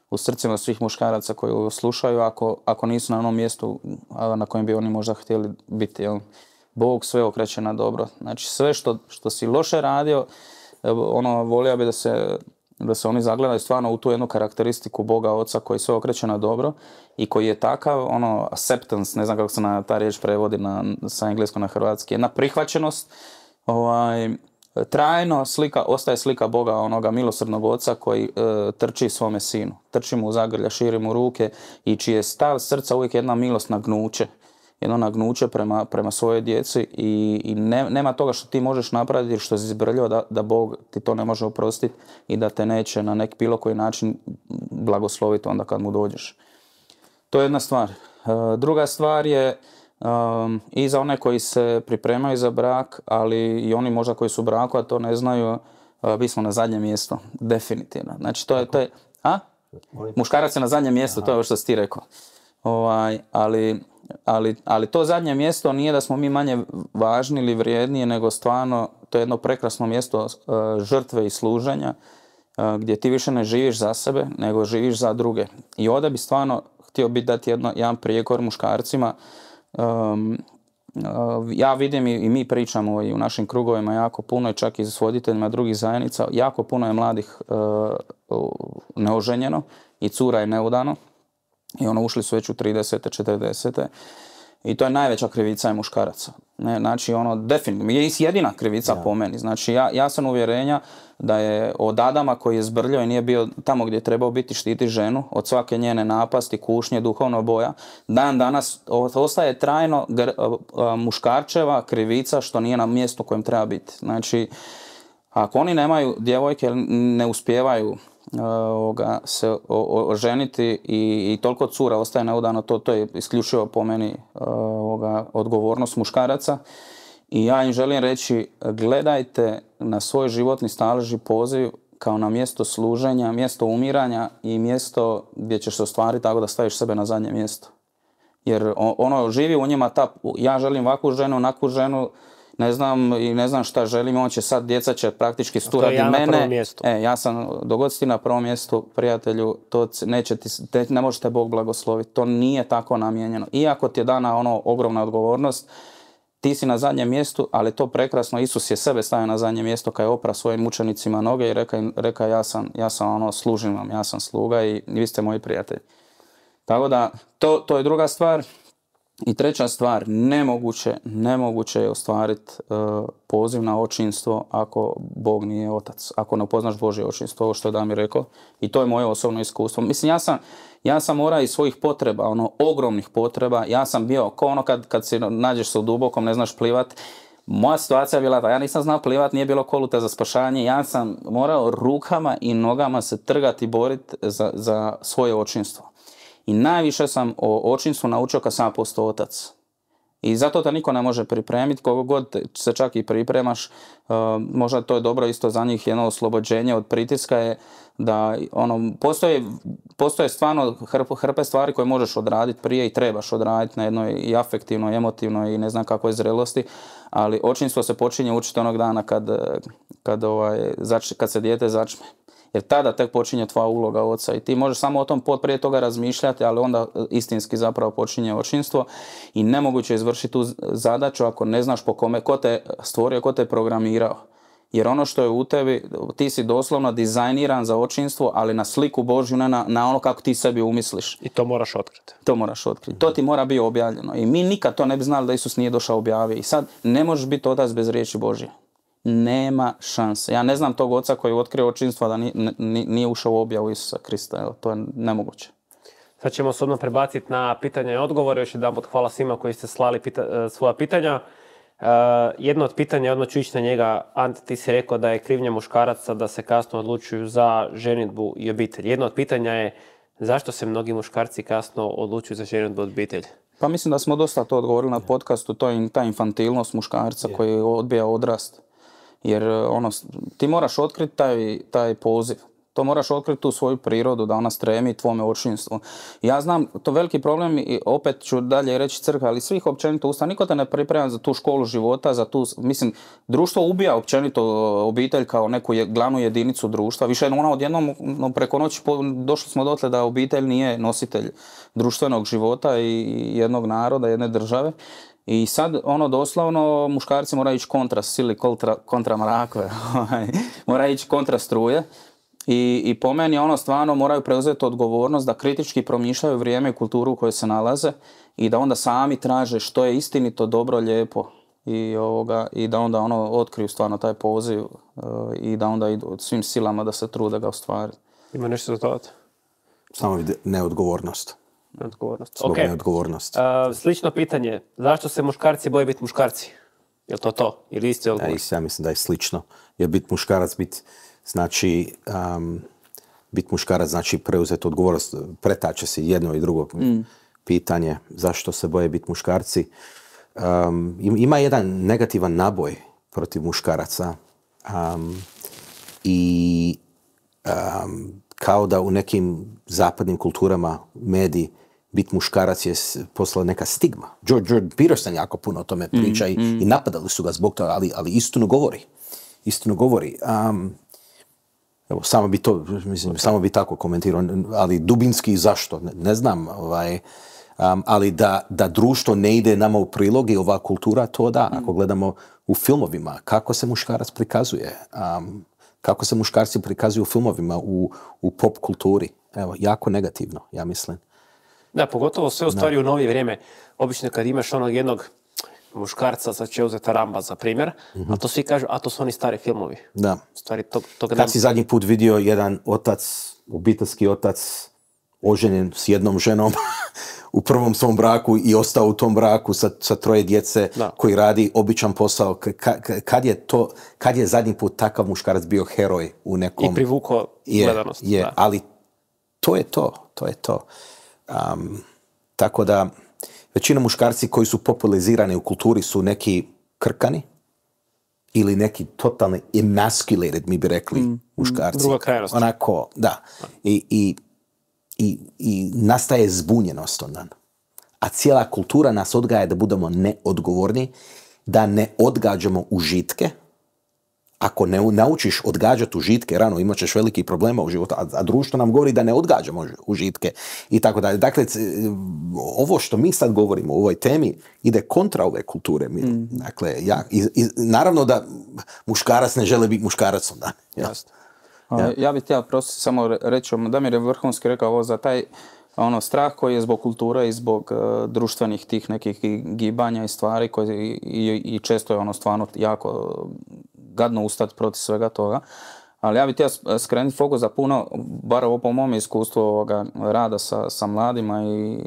u srcima svih muškaraca koji ovo slušaju, ako, ako nisu na onom mjestu na kojem bi oni možda htjeli biti. Bog sve okreće na dobro. Znači, sve što, što si loše radio, ono, volio bi da se da se oni zagledaju stvarno u tu jednu karakteristiku Boga Oca koji se okreće na dobro i koji je takav, ono, acceptance, ne znam kako se na, ta riječ prevodi na, sa englesko na hrvatski, jedna prihvaćenost, ovaj, trajno slika, ostaje slika Boga onoga milosrdnog oca koji e, trči svome sinu. Trči mu u zagrlja, širi mu ruke i čiji je stav srca uvijek jedna milosna gnuće jedno nagnuće prema, prema svojoj djeci i, i nema toga što ti možeš napraviti što si izbrljio, da, da Bog ti to ne može oprostiti i da te neće na nek bilo koji način blagosloviti onda kad mu dođeš. To je jedna stvar. E, druga stvar je i za one koji se pripremaju za brak, ali i oni možda koji su u braku, a to ne znaju, bismo e, mi smo na zadnje mjesto, definitivno. Znači to je, to je a? Muškarac je na zadnje mjesto, to je ovo što si ti rekao. Ovaj, ali ali, ali to zadnje mjesto nije da smo mi manje važni ili vrijedniji, nego stvarno to je jedno prekrasno mjesto e, žrtve i služenja e, gdje ti više ne živiš za sebe, nego živiš za druge. I ovdje bi stvarno htio bi dati jedno, jedan prijekor muškarcima. E, ja vidim i, mi pričamo i u našim krugovima jako puno čak i s voditeljima drugih zajednica, jako puno je mladih neoženjeno i cura je neudano. I ono, ušli su već u 30. 40. I to je najveća krivica je muškaraca. Ne, znači, ono, definitivno, je jedina krivica po meni. Znači, ja, ja sam uvjerenja da je od Adama koji je zbrljao i nije bio tamo gdje je trebao biti štiti ženu, od svake njene napasti, kušnje, duhovnog boja, dan danas ostaje trajno muškarčeva krivica što nije na mjestu kojem treba biti. Znači, ako oni nemaju djevojke, ne uspijevaju ovoga, se oženiti i, toliko cura ostaje neudano, to, to je isključivo po meni odgovornost muškaraca. I ja im želim reći, gledajte na svoj životni staleži poziv kao na mjesto služenja, mjesto umiranja i mjesto gdje ćeš se ostvariti tako da staviš sebe na zadnje mjesto. Jer ono živi u njima ja želim ovakvu ženu, onakvu ženu, ne znam i ne znam šta želim, on će sad, djeca će praktički sturati mene. mjestu. E, ja sam, dogod si na prvom mjestu, prijatelju, to neće ti, te, ne možete Bog blagosloviti, to nije tako namijenjeno. Iako ti je dana ono ogromna odgovornost, ti si na zadnjem mjestu, ali to prekrasno, Isus je sebe stavio na zadnje mjesto kad je opra svojim učenicima noge i reka, ja, sam, ja sam ono, služim vam, ja sam sluga i vi ste moji prijatelji. Tako da, to je druga stvar. I treća stvar, nemoguće, nemoguće je ostvariti e, poziv na očinstvo ako Bog nije otac, ako ne upoznaš Božje očinstvo, ovo što je Damir rekao. I to je moje osobno iskustvo. Mislim, ja sam, ja sam morao iz svojih potreba, ono, ogromnih potreba, ja sam bio, ko ono kad, kad si nađeš se u dubokom, ne znaš plivat, moja situacija je bila da ja nisam znao plivat, nije bilo koluta za spašanje, ja sam morao rukama i nogama se trgati i boriti za, za svoje očinstvo. I najviše sam o očinstvu naučio kad sam postao otac. I zato te niko ne može pripremiti, koliko god se čak i pripremaš, e, možda to je dobro isto za njih jedno oslobođenje od pritiska je da ono, postoje, postoje stvarno hrpe, stvari koje možeš odraditi prije i trebaš odraditi na jednoj i afektivnoj, i emotivnoj i ne znam kakvoj zrelosti, ali očinstvo se počinje učiti onog dana kad, kad, ovaj, kad se dijete začme. Jer tada tek počinje tvoja uloga oca i ti možeš samo o tom pot prije toga razmišljati, ali onda istinski zapravo počinje očinstvo i nemoguće je izvršiti tu zadaću ako ne znaš po kome, ko te stvorio, ko te programirao. Jer ono što je u tebi, ti si doslovno dizajniran za očinstvo, ali na sliku Božju, ne na, ono kako ti sebi umisliš. I to moraš otkriti. To moraš otkriti. To ti mora biti objavljeno. I mi nikad to ne bi znali da Isus nije došao objavio. I sad ne možeš biti odas bez riječi Božje nema šanse. Ja ne znam tog oca koji je otkrio očinstvo da nije ušao u objavu Isusa Krista. to je nemoguće. Sad ćemo se odmah prebaciti na pitanja i odgovore. Još jedan pot hvala svima koji ste slali e, svoja pitanja. E, jedno od pitanja, odmah ću ići na njega, Ante, ti si rekao da je krivnja muškaraca da se kasno odlučuju za ženitbu i obitelj. Jedno od pitanja je zašto se mnogi muškarci kasno odlučuju za ženitbu i obitelj? Pa mislim da smo dosta to odgovorili na podcastu, to je ta infantilnost muškarca koji odbija odrast. Jer e, ono, ti moraš otkriti taj, poziv. To moraš otkriti tu svoju prirodu da ona stremi tvome očinstvu. Ja znam, to veliki problem i opet ću dalje reći crkva, ali svih općenito usta, niko te ne priprema za tu školu života, za tu, mislim, društvo ubija općenito e, obitelj kao neku je, glavnu jedinicu društva. Više ona odjednom no, preko noći po, došli smo dotle da obitelj nije nositelj društvenog života i jednog naroda, jedne države. I sad, ono, doslovno, muškarci moraju ići kontra sili, kontra, kontra mrakve, ovaj, moraju ići kontra struje. I, I po meni ono stvarno moraju preuzeti odgovornost da kritički promišljaju vrijeme i kulturu u kojoj se nalaze i da onda sami traže što je istinito, dobro, lijepo i, ovoga, i da onda ono otkriju stvarno taj poziv e, i da onda svim silama da se trude ga ostvariti. Ima nešto za to? Samo neodgovornost. Odgovornost. odgovornost. slično pitanje. Zašto se muškarci boje biti muškarci? Je to to? Ili isti odgovor? Ja, ja mislim da je slično. Jer biti muškarac bit, znači... Um, biti muškarac znači preuzeti odgovornost. Pretače se jedno i drugo mm. pitanje. Zašto se boje biti muškarci? ima jedan negativan naboj protiv muškaraca. I kao da u nekim zapadnim kulturama mediji biti muškarac je poslala neka stigma. George, George Peterson jako puno o tome mm, priča I, mm. i napadali su ga zbog toga, ali, ali istinu govori. Istinu govori. evo, samo bi to, mislim, samo bi tako komentirao, ali dubinski zašto, ne, znam, ovaj, ali da, da društvo ne ide nama u prilog i ova kultura to da, mm. ako gledamo u filmovima, kako se muškarac prikazuje, kako se muškarci prikazuju u filmovima, u, u pop kulturi, evo, jako negativno, ja mislim. Da, pogotovo sve u stvari u novije vrijeme. Obično kad imaš onog jednog muškarca, sad će uzeti Ramba za primjer, a mhm. to svi kažu, a to su oni stari filmovi. Da. to, to kad, si zadnji put vidio jedan otac, obiteljski otac, oženjen s jednom ženom u prvom svom braku i ostao u tom braku sa, troje djece koji radi običan posao. kad, je to, kad je zadnji put takav muškarac bio heroj u nekom... I privuko gledanost. ali to je to, to je to. Um, tako da većina muškarci koji su popularizirani u kulturi su neki krkani ili neki totalni emasculated, mi bi rekli, mm, mm, muškarci. Onako, da. I, i, i, i nastaje zbunjenost onda. A cijela kultura nas odgaja da budemo neodgovorni, da ne odgađamo užitke, ako ne naučiš odgađati užitke rano, imat ćeš veliki problema u životu, a, a društvo nam govori da ne odgađamo užitke i tako dalje. Dakle, ovo što mi sad govorimo u ovoj temi ide kontra ove kulture. Mm. Dakle, ja, naravno da muškarac ne žele biti muškarac onda Ja. Jasno. Ja. ja bih htio prosto samo reći, Damir je vrhunski rekao ovo za taj ono strah koji je zbog kulture i zbog uh, društvenih tih nekih gibanja i stvari koji i, i često je ono stvarno jako gadno ustati protiv svega toga. Ali ja bih htio skrenuti fokus za puno, bar ovo po mom iskustvu ovoga rada sa, sa mladima i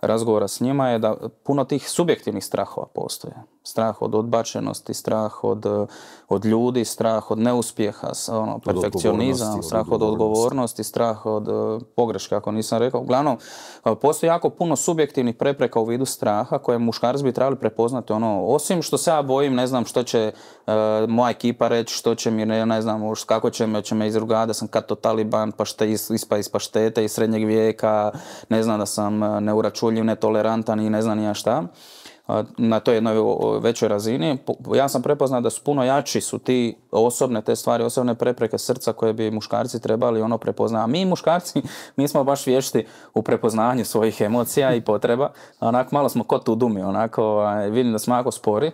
razgovora s njima je da puno tih subjektivnih strahova postoje strah od odbačenosti, strah od, eh, od ljudi, strah od neuspjeha, ono, perfekcionizam, strah od odgovornosti, strah od uh, pogreške, ako nisam rekao. Uglavnom, eh, postoji jako puno subjektivnih prepreka u vidu straha koje muškarci bi trebali prepoznati. Ono, osim što se ja bojim, ne znam što će uh, moja ekipa reći, što će mi, ne, ne znam, kako će me, će me izrugati, da sam kato taliban, pa šta is, ispa iz paštete, iz srednjeg vijeka, ne znam da sam neuračuljiv, netolerantan i ne znam ja šta na toj jednoj većoj razini. Ja sam prepoznao da su puno jači su ti osobne te stvari, osobne prepreke srca koje bi muškarci trebali ono prepoznati. A mi muškarci Mi smo baš vješti u prepoznavanju svojih emocija i potreba. Onako malo smo kod tu dumi, onako ovaj, vidim da smo jako spori.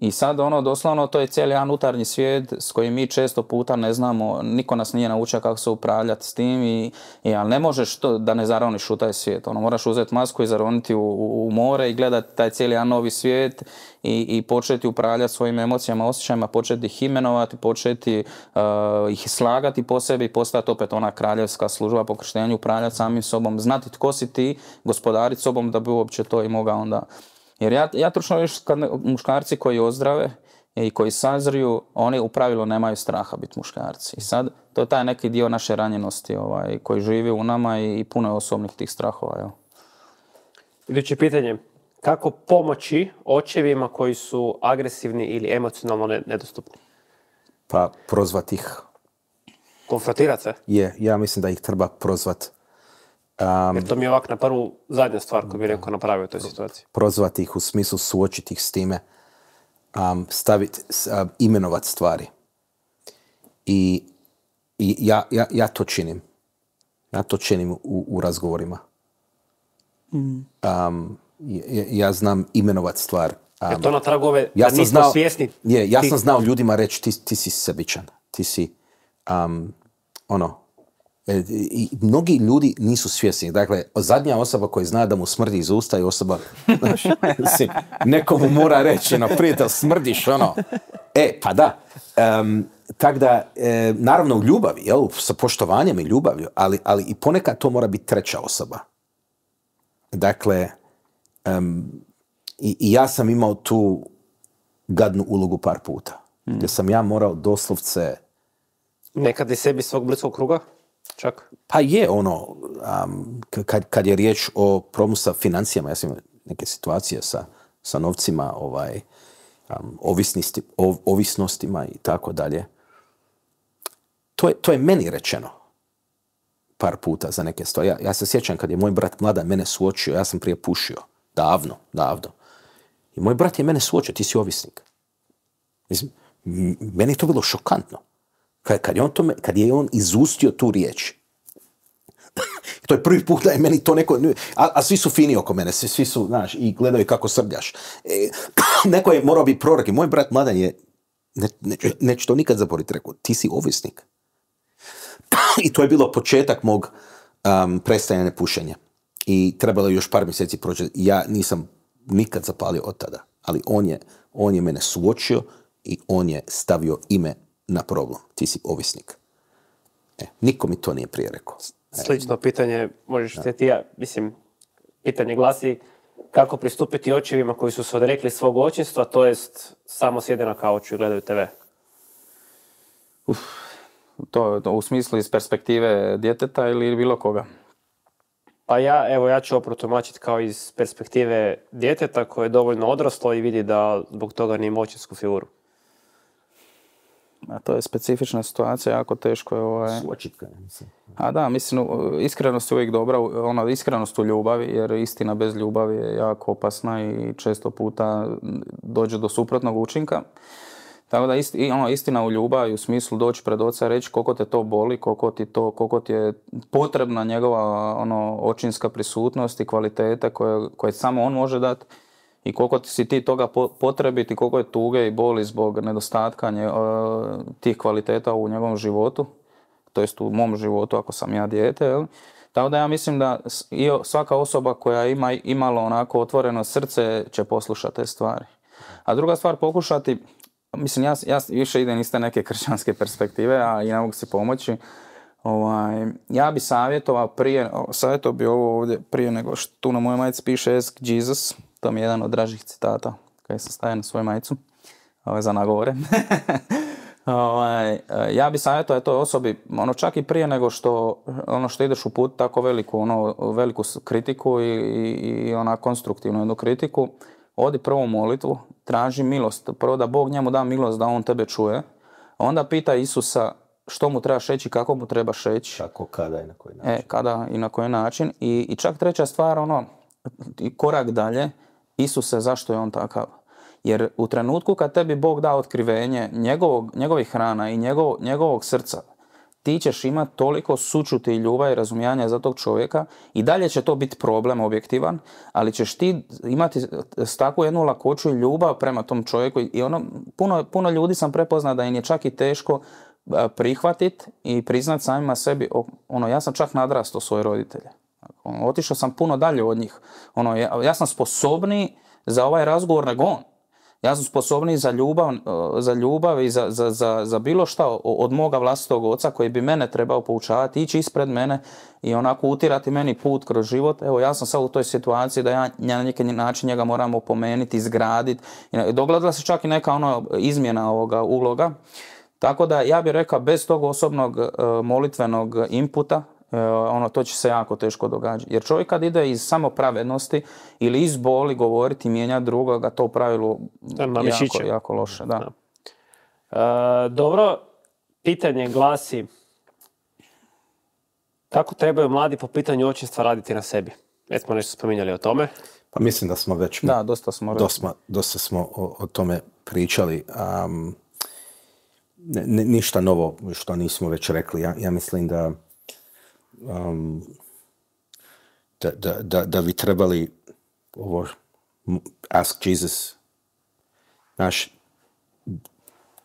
I sad ono doslovno to je cijeli jedan unutarnji svijet s kojim mi često puta ne znamo, niko nas nije naučio kako se upravljati s tim i, i ali ne možeš to da ne zaroniš u taj svijet. Ono, moraš uzeti masku i zaroniti u, more i gledati taj cijeli jedan novi svijet i, i početi upravljati svojim emocijama, osjećajima, početi ih imenovati, početi eh, ih slagati po sebi i postati opet ona kraljevska služba po krštenju, upravljati samim sobom, znati tko si ti, gospodariti sobom da bi uopće to i mogao onda jer ja, ja tručno kad muškarci koji ozdrave i koji sazriju, oni u pravilu nemaju straha biti muškarci. I sad, to je taj neki dio naše ranjenosti ovaj, koji živi u nama i, i puno je osobnih tih strahova. Jel? Iduće pitanje. Kako pomoći očevima koji su agresivni ili emocionalno nedostupni? Pa, prozvati ih. Konfrontirati se? Je, ja mislim da ih treba prozvati. Jer to mi je ovak na prvu zadnju stvar koju bi rekao napravio u toj situaciji. Prozvati ih u smislu suočiti ih s time, um, staviti, um, stvari. I, i ja, ja, ja, to činim. Ja to činim u, u razgovorima. Mm. Ja, ja, znam imenovati stvar. Jer to na tragove ja da nismo znao, svjesni. Je, ja sam znao ljudima reći ti, ti si sebičan. Ti si, ono, E, i mnogi ljudi nisu svjesni. Dakle, zadnja osoba koja zna da mu smrdi iz usta je osoba, znaš, nekomu mora reći, no prijatelj, smrdiš, ono. E, pa da. Um, tako da, e, naravno u ljubavi, jel, sa poštovanjem i ljubavlju, ali, ali i ponekad to mora biti treća osoba. Dakle, i, ja sam imao tu gadnu ulogu par puta. Mm. Gdje sam ja morao doslovce... Nekad i sebi svog bliskog kruga? čak. Pa je ono, um, kad, kad je riječ o problemu sa financijama, ja sam neke situacije sa, sa novcima, ovaj, um, ovisnostima i tako dalje. To je, to je meni rečeno par puta za neke stvari. Ja, ja se sjećam kad je moj brat mlada mene suočio, ja sam prije pušio, davno, davno. I moj brat je mene suočio, ti si ovisnik. Mislim, meni je to bilo šokantno. Kad je on, tome, kad je on izustio tu riječ, to je prvi put da je meni to neko... A, svi su fini oko mene, svi, svi su, znaš, i gledaju kako srljaš. E, neko je morao biti prorok. I moj brat Mladan je, ne, to nikad zaboriti, rekao, ti si ovisnik. I to je bilo početak mog um, prestajanja pušenja. I trebalo je još par mjeseci proći. Ja nisam nikad zapalio od tada. Ali on je, on je mene suočio i on je stavio ime na problem. Ti si ovisnik. E, niko mi to nije prije rekao. E, Slično pitanje, možeš da. ti ja, mislim, pitanje glasi kako pristupiti očevima koji su se odrekli svog očinstva, to jest samo sjede na kauču i gledaju TV? Uf, to, to u smislu iz perspektive djeteta ili bilo koga? Pa ja, evo, ja ću ovo kao iz perspektive djeteta koje je dovoljno odraslo i vidi da zbog toga nije moćinsku figuru. A to je specifična situacija, jako teško je ovaj... Suočitka, mislim. A da, mislim, iskrenost je uvijek dobra, ona iskrenost u ljubavi, jer istina bez ljubavi je jako opasna i često puta dođe do suprotnog učinka. Tako da ono, istina u ljubavi, u smislu doći pred oca reći koliko te to boli, koliko ti, to, koliko ti je potrebna njegova ono, očinska prisutnost i kvalitete koje, koje samo on može dati i koliko si ti toga potrebiti, koliko je tuge i boli zbog nedostatka nje, e, tih kvaliteta u njegovom životu, to jest u mom životu ako sam ja dijete, jel? Tako da ja mislim da svaka osoba koja ima imalo onako otvoreno srce će poslušati te stvari. A druga stvar pokušati, mislim ja, ja više idem iz te neke kršćanske perspektive, a i ne mogu si pomoći. Ovaj, ja bi savjetovao prije, savjetovao bi ovo ovdje prije nego što tu na mojoj majici piše Jesus, to mi je jedan od dražih citata koji sam stavio na svoju majicu ovaj, za nagovore. ovaj, ja bi savjetovao toj osobi, ono čak i prije nego što, ono što ideš u put, tako veliku, ono, veliku kritiku i, i, ona konstruktivnu jednu kritiku, odi prvo molitvu, traži milost, prvo da Bog njemu da milost da on tebe čuje, onda pita Isusa što mu treba šeći kako mu treba šeći. Kako, kada i na koji e, način. E, kada i na koji način. I, i čak treća stvar, ono, korak dalje, Isuse zašto je on takav. Jer u trenutku kad tebi Bog da otkrivenje njegovog, njegovih hrana i njegovog srca, ti ćeš imati toliko sučuti i ljubav i razumijanja za tog čovjeka i dalje će to biti problem objektivan, ali ćeš ti imati takvu jednu lakoću i ljubav prema tom čovjeku i ono, puno, puno ljudi sam prepoznao da im je čak i teško e, prihvatiti i priznat samima sebi, ono, ja sam čak nadrastao svoje roditelje. Ono, otišao sam puno dalje od njih. Ono, ja, ja sam sposobniji za ovaj razgovor nego on. Ja sam sposobniji za ljubav, e, za ljubav i za, za, za, za bilo šta od moga vlastitog oca koji bi mene trebao poučavati, ići ispred mene i onako utirati meni put kroz život. Evo ja sam sad u toj situaciji da ja na neki način njega moram opomenuti, izgraditi. Dogledala se čak i neka ono izmjena ovoga uloga. Tako da ja bih rekao bez tog osobnog e, molitvenog inputa, E, ono, to će se jako teško događati. Jer čovjek kad ide iz samopravednosti ili iz boli govoriti mijenja drugoga, to u pravilu jako, jako loše. Da. E, dobro, pitanje glasi kako trebaju mladi po pitanju očinstva raditi na sebi? Već smo nešto spominjali o tome. Pa mislim da smo već... Da, dosta smo... Dosta, dosta smo o, tome pričali. Um, ništa novo što nismo već rekli. Ja, ja mislim da Um, da, da, da, bi trebali ovo ask Jesus naš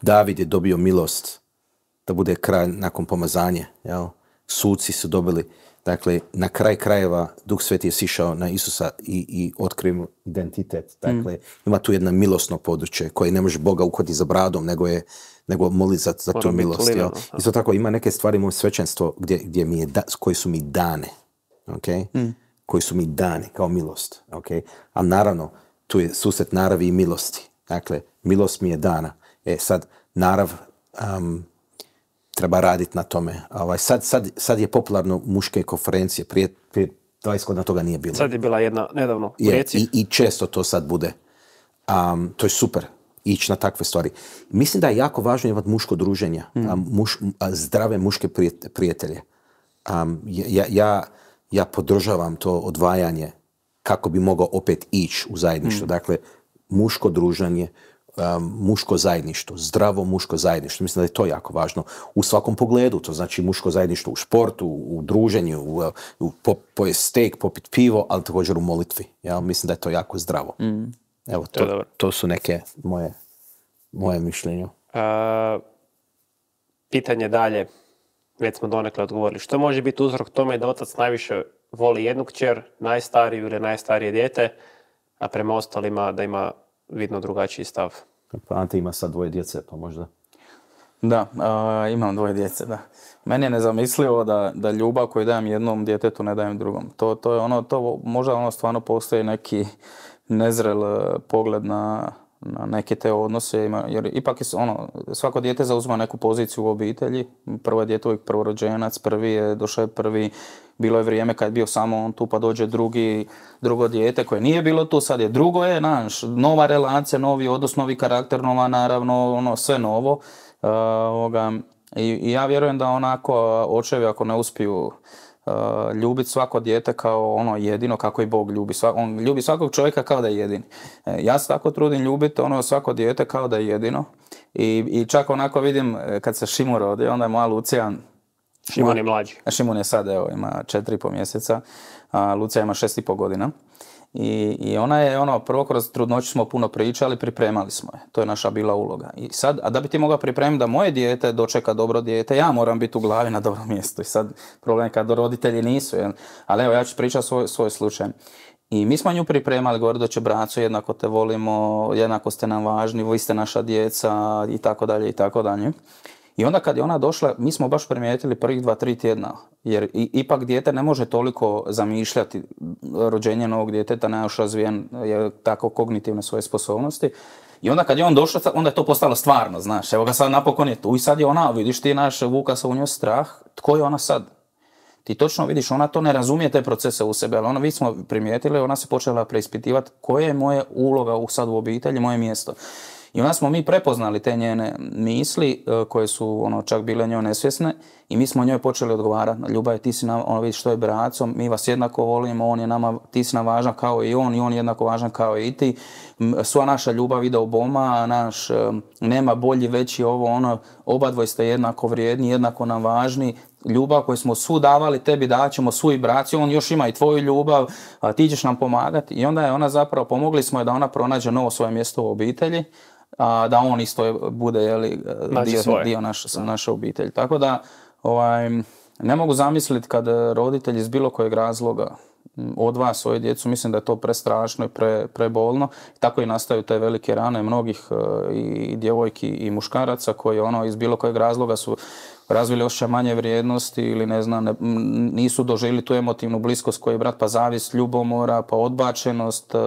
David je dobio milost da bude kraj nakon pomazanja jel? suci su dobili dakle na kraj krajeva Duh Sveti je sišao na Isusa i, i otkrio identitet mm. dakle ima tu jedno milosno područje koje ne može Boga uhvatiti za bradom nego je nego moli za, za tu milost. Jel? Isto tako, ima neke stvari u svećenstvo gdje, gdje mi je koji su mi dane. Okay? Mm. Koji su mi dane kao milost. Okay? A naravno, tu je susret naravi i milosti. Dakle, milost mi je dana. E sad, narav um, treba raditi na tome. Ovaj, sad, sad, sad je popularno muške konferencije, prije, prije 20 godina toga nije bilo. Sad je bila jedna nedavno u i, I često to sad bude. Um, to je super ići na takve stvari. Mislim da je jako važno imati muško druženje, a, hmm. zdrave muške prijatelje. ja, ja, ja podržavam to odvajanje kako bi mogao opet ići u zajedništvo. Hmm. Dakle, muško druženje, muško zajedništvo, zdravo muško zajedništvo. Mislim da je to jako važno u svakom pogledu. To znači muško zajedništvo u športu, u druženju, u, u po, steak, popit pivo, ali također u molitvi. Ja mislim da je to jako zdravo. Hmm. Evo, to, su neke moje, moje mišljenje. A, pitanje dalje, već smo donekle odgovorili. Što može biti uzrok tome da otac najviše voli jednu kćer, najstariju ili najstarije dijete, a prema ostalima da ima vidno drugačiji stav? Pa Ante ima sad dvoje djece, pa možda... Da, a, imam dvoje djece, da. Meni je nezamislivo da, da ljubav koju dajem jednom djetetu ne dajem drugom. To, to je ono, to možda ono stvarno postoji neki nezrel e, pogled na, na neke te odnose, jer ipak je ono, svako dijete zauzima neku poziciju u obitelji, prvo je dijete uvijek prvorođenac, prvi je, došao je prvi, bilo je vrijeme kad je bio samo on tu, pa dođe drugi, drugo dijete koje nije bilo tu, sad je drugo je, naš, nova relacija, novi odnos, novi karakter, nova naravno, ono, sve novo. E, ovoga, I ja vjerujem da onako e, očevi ako ne uspiju Eh, ljubiti svako dijete kao ono jedino kako i Bog ljubi. Svak, on ljubi svakog čovjeka kao da je jedini. Eh, ja se tako trudim ljubiti ono svako dijete kao da je jedino. I, I čak onako vidim eh, kad se Šimu rodi, onda je moja Lucija... Šimun je mlađi. Šimun je sad, evo, ima četiri i po mjeseca. A Lucija ima šest i po godina. I, I, ona je, ono, prvo kroz trudnoću smo puno pričali, pripremali smo je. To je naša bila uloga. I sad, a da bi ti mogla pripremiti da moje dijete dočeka dobro dijete, ja moram biti u glavi na dobrom mjestu. I sad, problem je kad roditelji nisu. Ali evo, ja ću pričati svoj, svoj slučaj. I mi smo nju pripremali, govorili da će bracu, jednako te volimo, jednako ste nam važni, vi ste naša djeca i tako dalje i tako dalje. I onda kad je ona došla, mi smo baš primijetili prvih dva, tri tjedna, jer ipak dijete ne može toliko zamišljati rođenje novog djeteta, ne još razvijen je tako kognitivne svoje sposobnosti. I onda kad je on došao, onda je to postalo stvarno, znaš, evo ga sad napokon je tu i sad je ona, vidiš ti naš Vuka sa u njoj strah, tko je ona sad? Ti točno vidiš, ona to ne razumije te procese u sebe, ali ona, vi smo primijetili, ona se počela preispitivati koja je moje uloga u sad u obitelji, moje mjesto. I onda smo mi prepoznali te njene misli e, koje su ono čak bile njoj nesvjesne i mi smo njoj počeli odgovarati. Ljubav je ti si nam, ono vidiš što je bracom, mi vas jednako volimo, on je nama, ti si nam važan kao i on i on je jednako važan kao i ti. Sva naša ljubav ide u boma naš e, nema bolji, veći ovo, ono, obadvoj ste jednako vrijedni, jednako nam važni, ljubav koju smo su davali tebi daćemo svu i braci, on još ima i tvoju ljubav, ti ćeš nam pomagati. I onda je ona zapravo, pomogli smo je da ona pronađe novo svoje mjesto u obitelji, a, da on isto bude jeli, dio, dio naš, naše obitelji. Tako da ovaj, ne mogu zamisliti kad roditelj iz bilo kojeg razloga od vas svoje djecu, mislim da je to prestrašno i pre, prebolno. Tako i nastaju te velike rane mnogih e, i djevojki i muškaraca koji ono iz bilo kojeg razloga su razvili ošće manje vrijednosti ili ne znam, nisu doživjeli tu emotivnu bliskost koji je brat, pa zavis, ljubomora, pa odbačenost, e,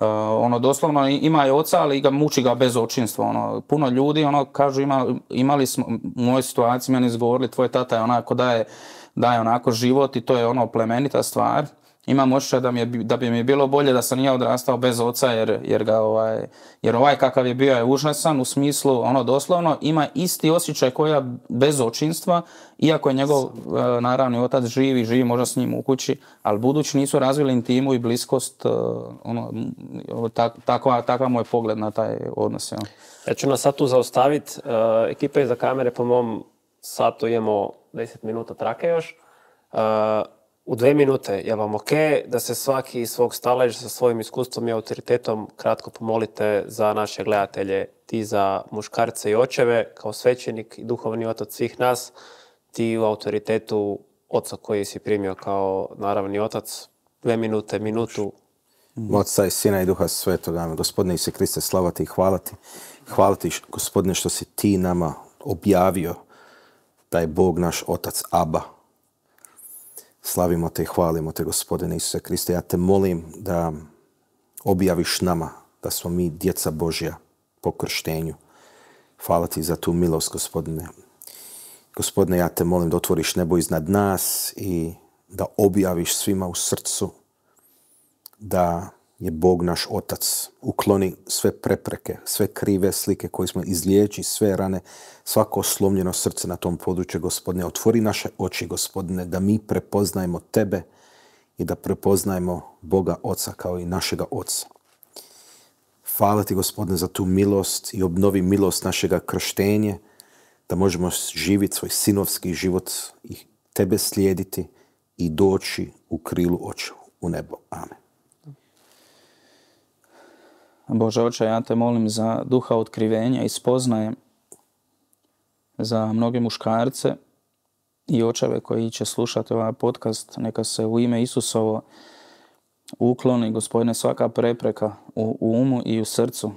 Eh, ono doslovno ima je oca, ali ga muči ga bez očinstva. Ono, puno ljudi ono kažu imali smo u mojoj situaciji meni izgovorili tvoj tata je onako daje daje onako život i to je ono plemenita stvar imam osjećaj da, da bi mi bilo bolje da sam ja odrastao bez oca jer, jer, ga, ovaj, jer ovaj kakav je bio je užasan u smislu ono doslovno ima isti osjećaj koja bez očinstva iako je njegov naravno e, naravni otac živi, živi možda s njim u kući, ali budući nisu razvili intimu i bliskost, e, ono, tak, takva, takva moj pogled na taj odnos. Ja, ću nas sad tu zaustaviti. ekipe ekipa iza kamere po mom satu imamo 10 minuta trake još. E, u dve minute, je vam ok da se svaki iz svog staleža sa svojim iskustvom i autoritetom kratko pomolite za naše gledatelje, ti za muškarce i očeve, kao svećenik i duhovni otac svih nas, ti u autoritetu oca koji si primio kao naravni otac, dve minute, minutu. Otca i Sina i Duha Svetoga, gospodine Ise Kriste, ti i hvala ti. Hvala ti, gospodine, što si ti nama objavio da je Bog naš otac Aba, Slavimo te i hvalimo te, gospodine Isuse Kriste. Ja te molim da objaviš nama da smo mi djeca Božja po krštenju. Hvala ti za tu milost, gospodine. Gospodine, ja te molim da otvoriš nebo iznad nas i da objaviš svima u srcu da je Bog naš Otac. Ukloni sve prepreke, sve krive slike koje smo izliječi, sve rane, svako oslomljeno srce na tom području, gospodine. Otvori naše oči, gospodine, da mi prepoznajemo Tebe i da prepoznajemo Boga Oca kao i našega Oca. Hvala ti, gospodine, za tu milost i obnovi milost našega krštenje, da možemo živjeti svoj sinovski život i Tebe slijediti i doći u krilu očevu, u nebo. Amen. Bože oče, ja te molim za duha otkrivenja i spoznaje za mnoge muškarce i očeve koji će slušati ovaj podcast. Neka se u ime Isusovo ukloni, gospodine, svaka prepreka u umu i u srcu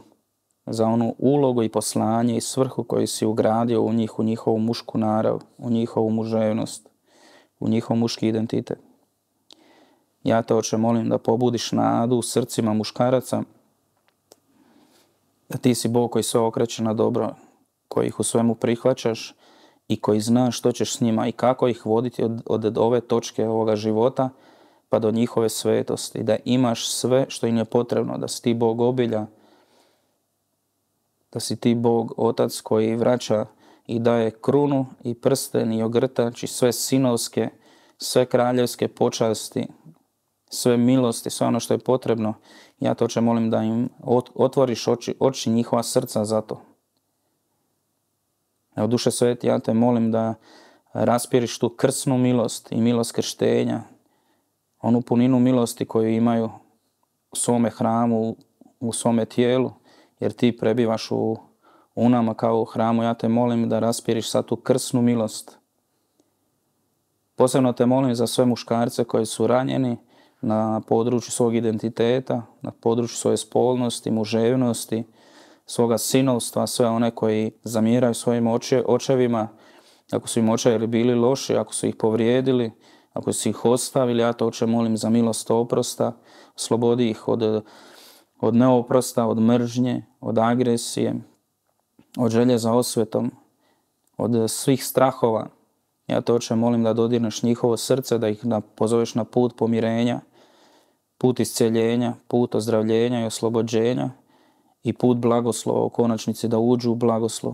za onu ulogu i poslanje i svrhu koji si ugradio u njih, u njihovu mušku narav, u njihovu muževnost, u njihov muški identitet. Ja te oče molim da pobudiš nadu u srcima muškaraca, da ti si Bog koji sve okreće na dobro, koji ih u svemu prihvaćaš i koji zna što ćeš s njima i kako ih voditi od, od ove točke ovoga života pa do njihove svetosti, da imaš sve što im je potrebno, da si ti Bog obilja, da si ti Bog otac koji vraća i daje krunu i prsten i ogrtač i sve sinovske, sve kraljevske počasti sve milosti, sve ono što je potrebno. Ja te će molim da im otvoriš oči, oči njihova srca za to. Evo duše sveti, ja te molim da raspiriš tu krsnu milost i milost krštenja, onu puninu milosti koju imaju u svome hramu, u svome tijelu, jer ti prebivaš u, u nama kao u hramu. Ja te molim da raspiriš sad tu krsnu milost. Posebno te molim za sve muškarce koji su ranjeni, na području svog identiteta, na području svoje spolnosti, muževnosti, svoga sinovstva, sve one koji zamiraju svojim oče, očevima, ako su im očevi bili loši, ako su ih povrijedili, ako su ih ostavili, ja to oče molim za milost oprosta, slobodi ih od, od neoprosta, od mržnje, od agresije, od želje za osvetom, od svih strahova. Ja to oče molim da dodirneš njihovo srce, da ih pozoveš na put pomirenja, put isceljenja, put ozdravljenja i oslobođenja i put blagoslova u konačnici, da uđu u blagoslov.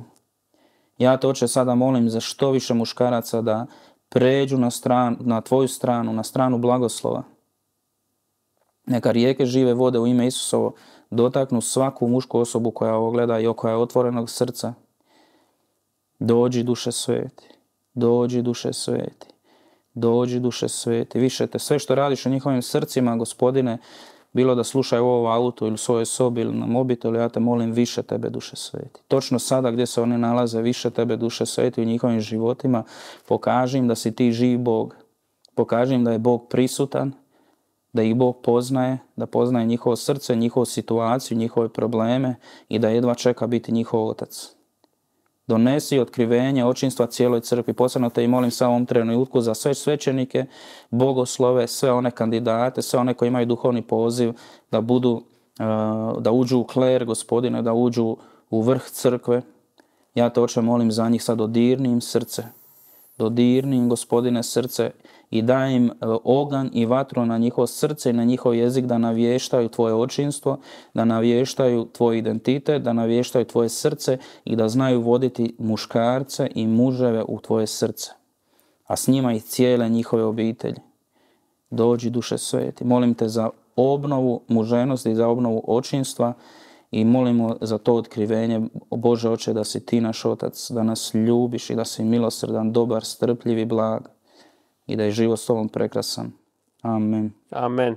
Ja te oče sada molim za što više muškaraca da pređu na, stran, na tvoju stranu, na stranu blagoslova. Neka rijeke žive vode u ime Isusovo dotaknu svaku mušku osobu koja ovo gleda i koja je otvorenog srca. Dođi duše sveti, dođi duše sveti dođi duše sveti, više te sve što radiš u njihovim srcima, gospodine, bilo da slušaju ovo auto ili u svojoj sobi ili na mobitelu, ja te molim više tebe duše sveti. Točno sada gdje se oni nalaze, više tebe duše sveti u njihovim životima, pokažim da si ti živ Bog. Pokažim da je Bog prisutan, da ih Bog poznaje, da poznaje njihovo srce, njihovu situaciju, njihove probleme i da jedva čeka biti njihov otac donesi otkrivenje očinstva cijeloj crkvi. Posebno te i molim sa ovom trenutku za sve svećenike, bogoslove, sve one kandidate, sve one koji imaju duhovni poziv da budu, e, da uđu u kler, gospodine, da uđu u vrh crkve. Ja te oče molim za njih sad dodirnim im srce. Dodirni im, gospodine, srce i daj im e, ogan i vatru na njihovo srce i na njihov jezik da navještaju tvoje očinstvo, da navještaju tvoj identitet, da navještaju tvoje srce i da znaju voditi muškarce i muževe u tvoje srce, a s njima i cijele njihove obitelji. Dođi duše sveti. Molim te za obnovu muženosti, za obnovu očinstva i molimo za to otkrivenje, Bože oče, da si ti naš otac, da nas ljubiš i da si milosrdan, dobar, strpljiv i blag i da je život s tobom prekrasan. Amen. Amen.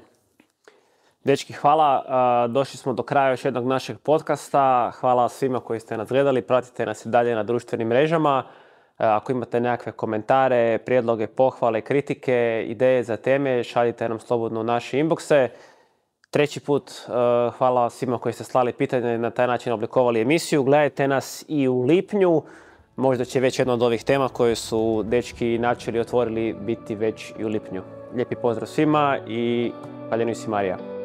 Dečki, hvala. Došli smo do kraja još jednog našeg podcasta. Hvala svima koji ste nas gledali. Pratite nas i dalje na društvenim mrežama. Ako imate nekakve komentare, prijedloge, pohvale, kritike, ideje za teme, šaljite nam slobodno u naše inboxe. Treći put, hvala svima koji ste slali pitanje i na taj način oblikovali emisiju. Gledajte nas i u lipnju. Možda će već jedna od ovih tema koje su dečki načeli otvorili biti već i u lipnju. Lijepi pozdrav svima i Paljenu i Marija.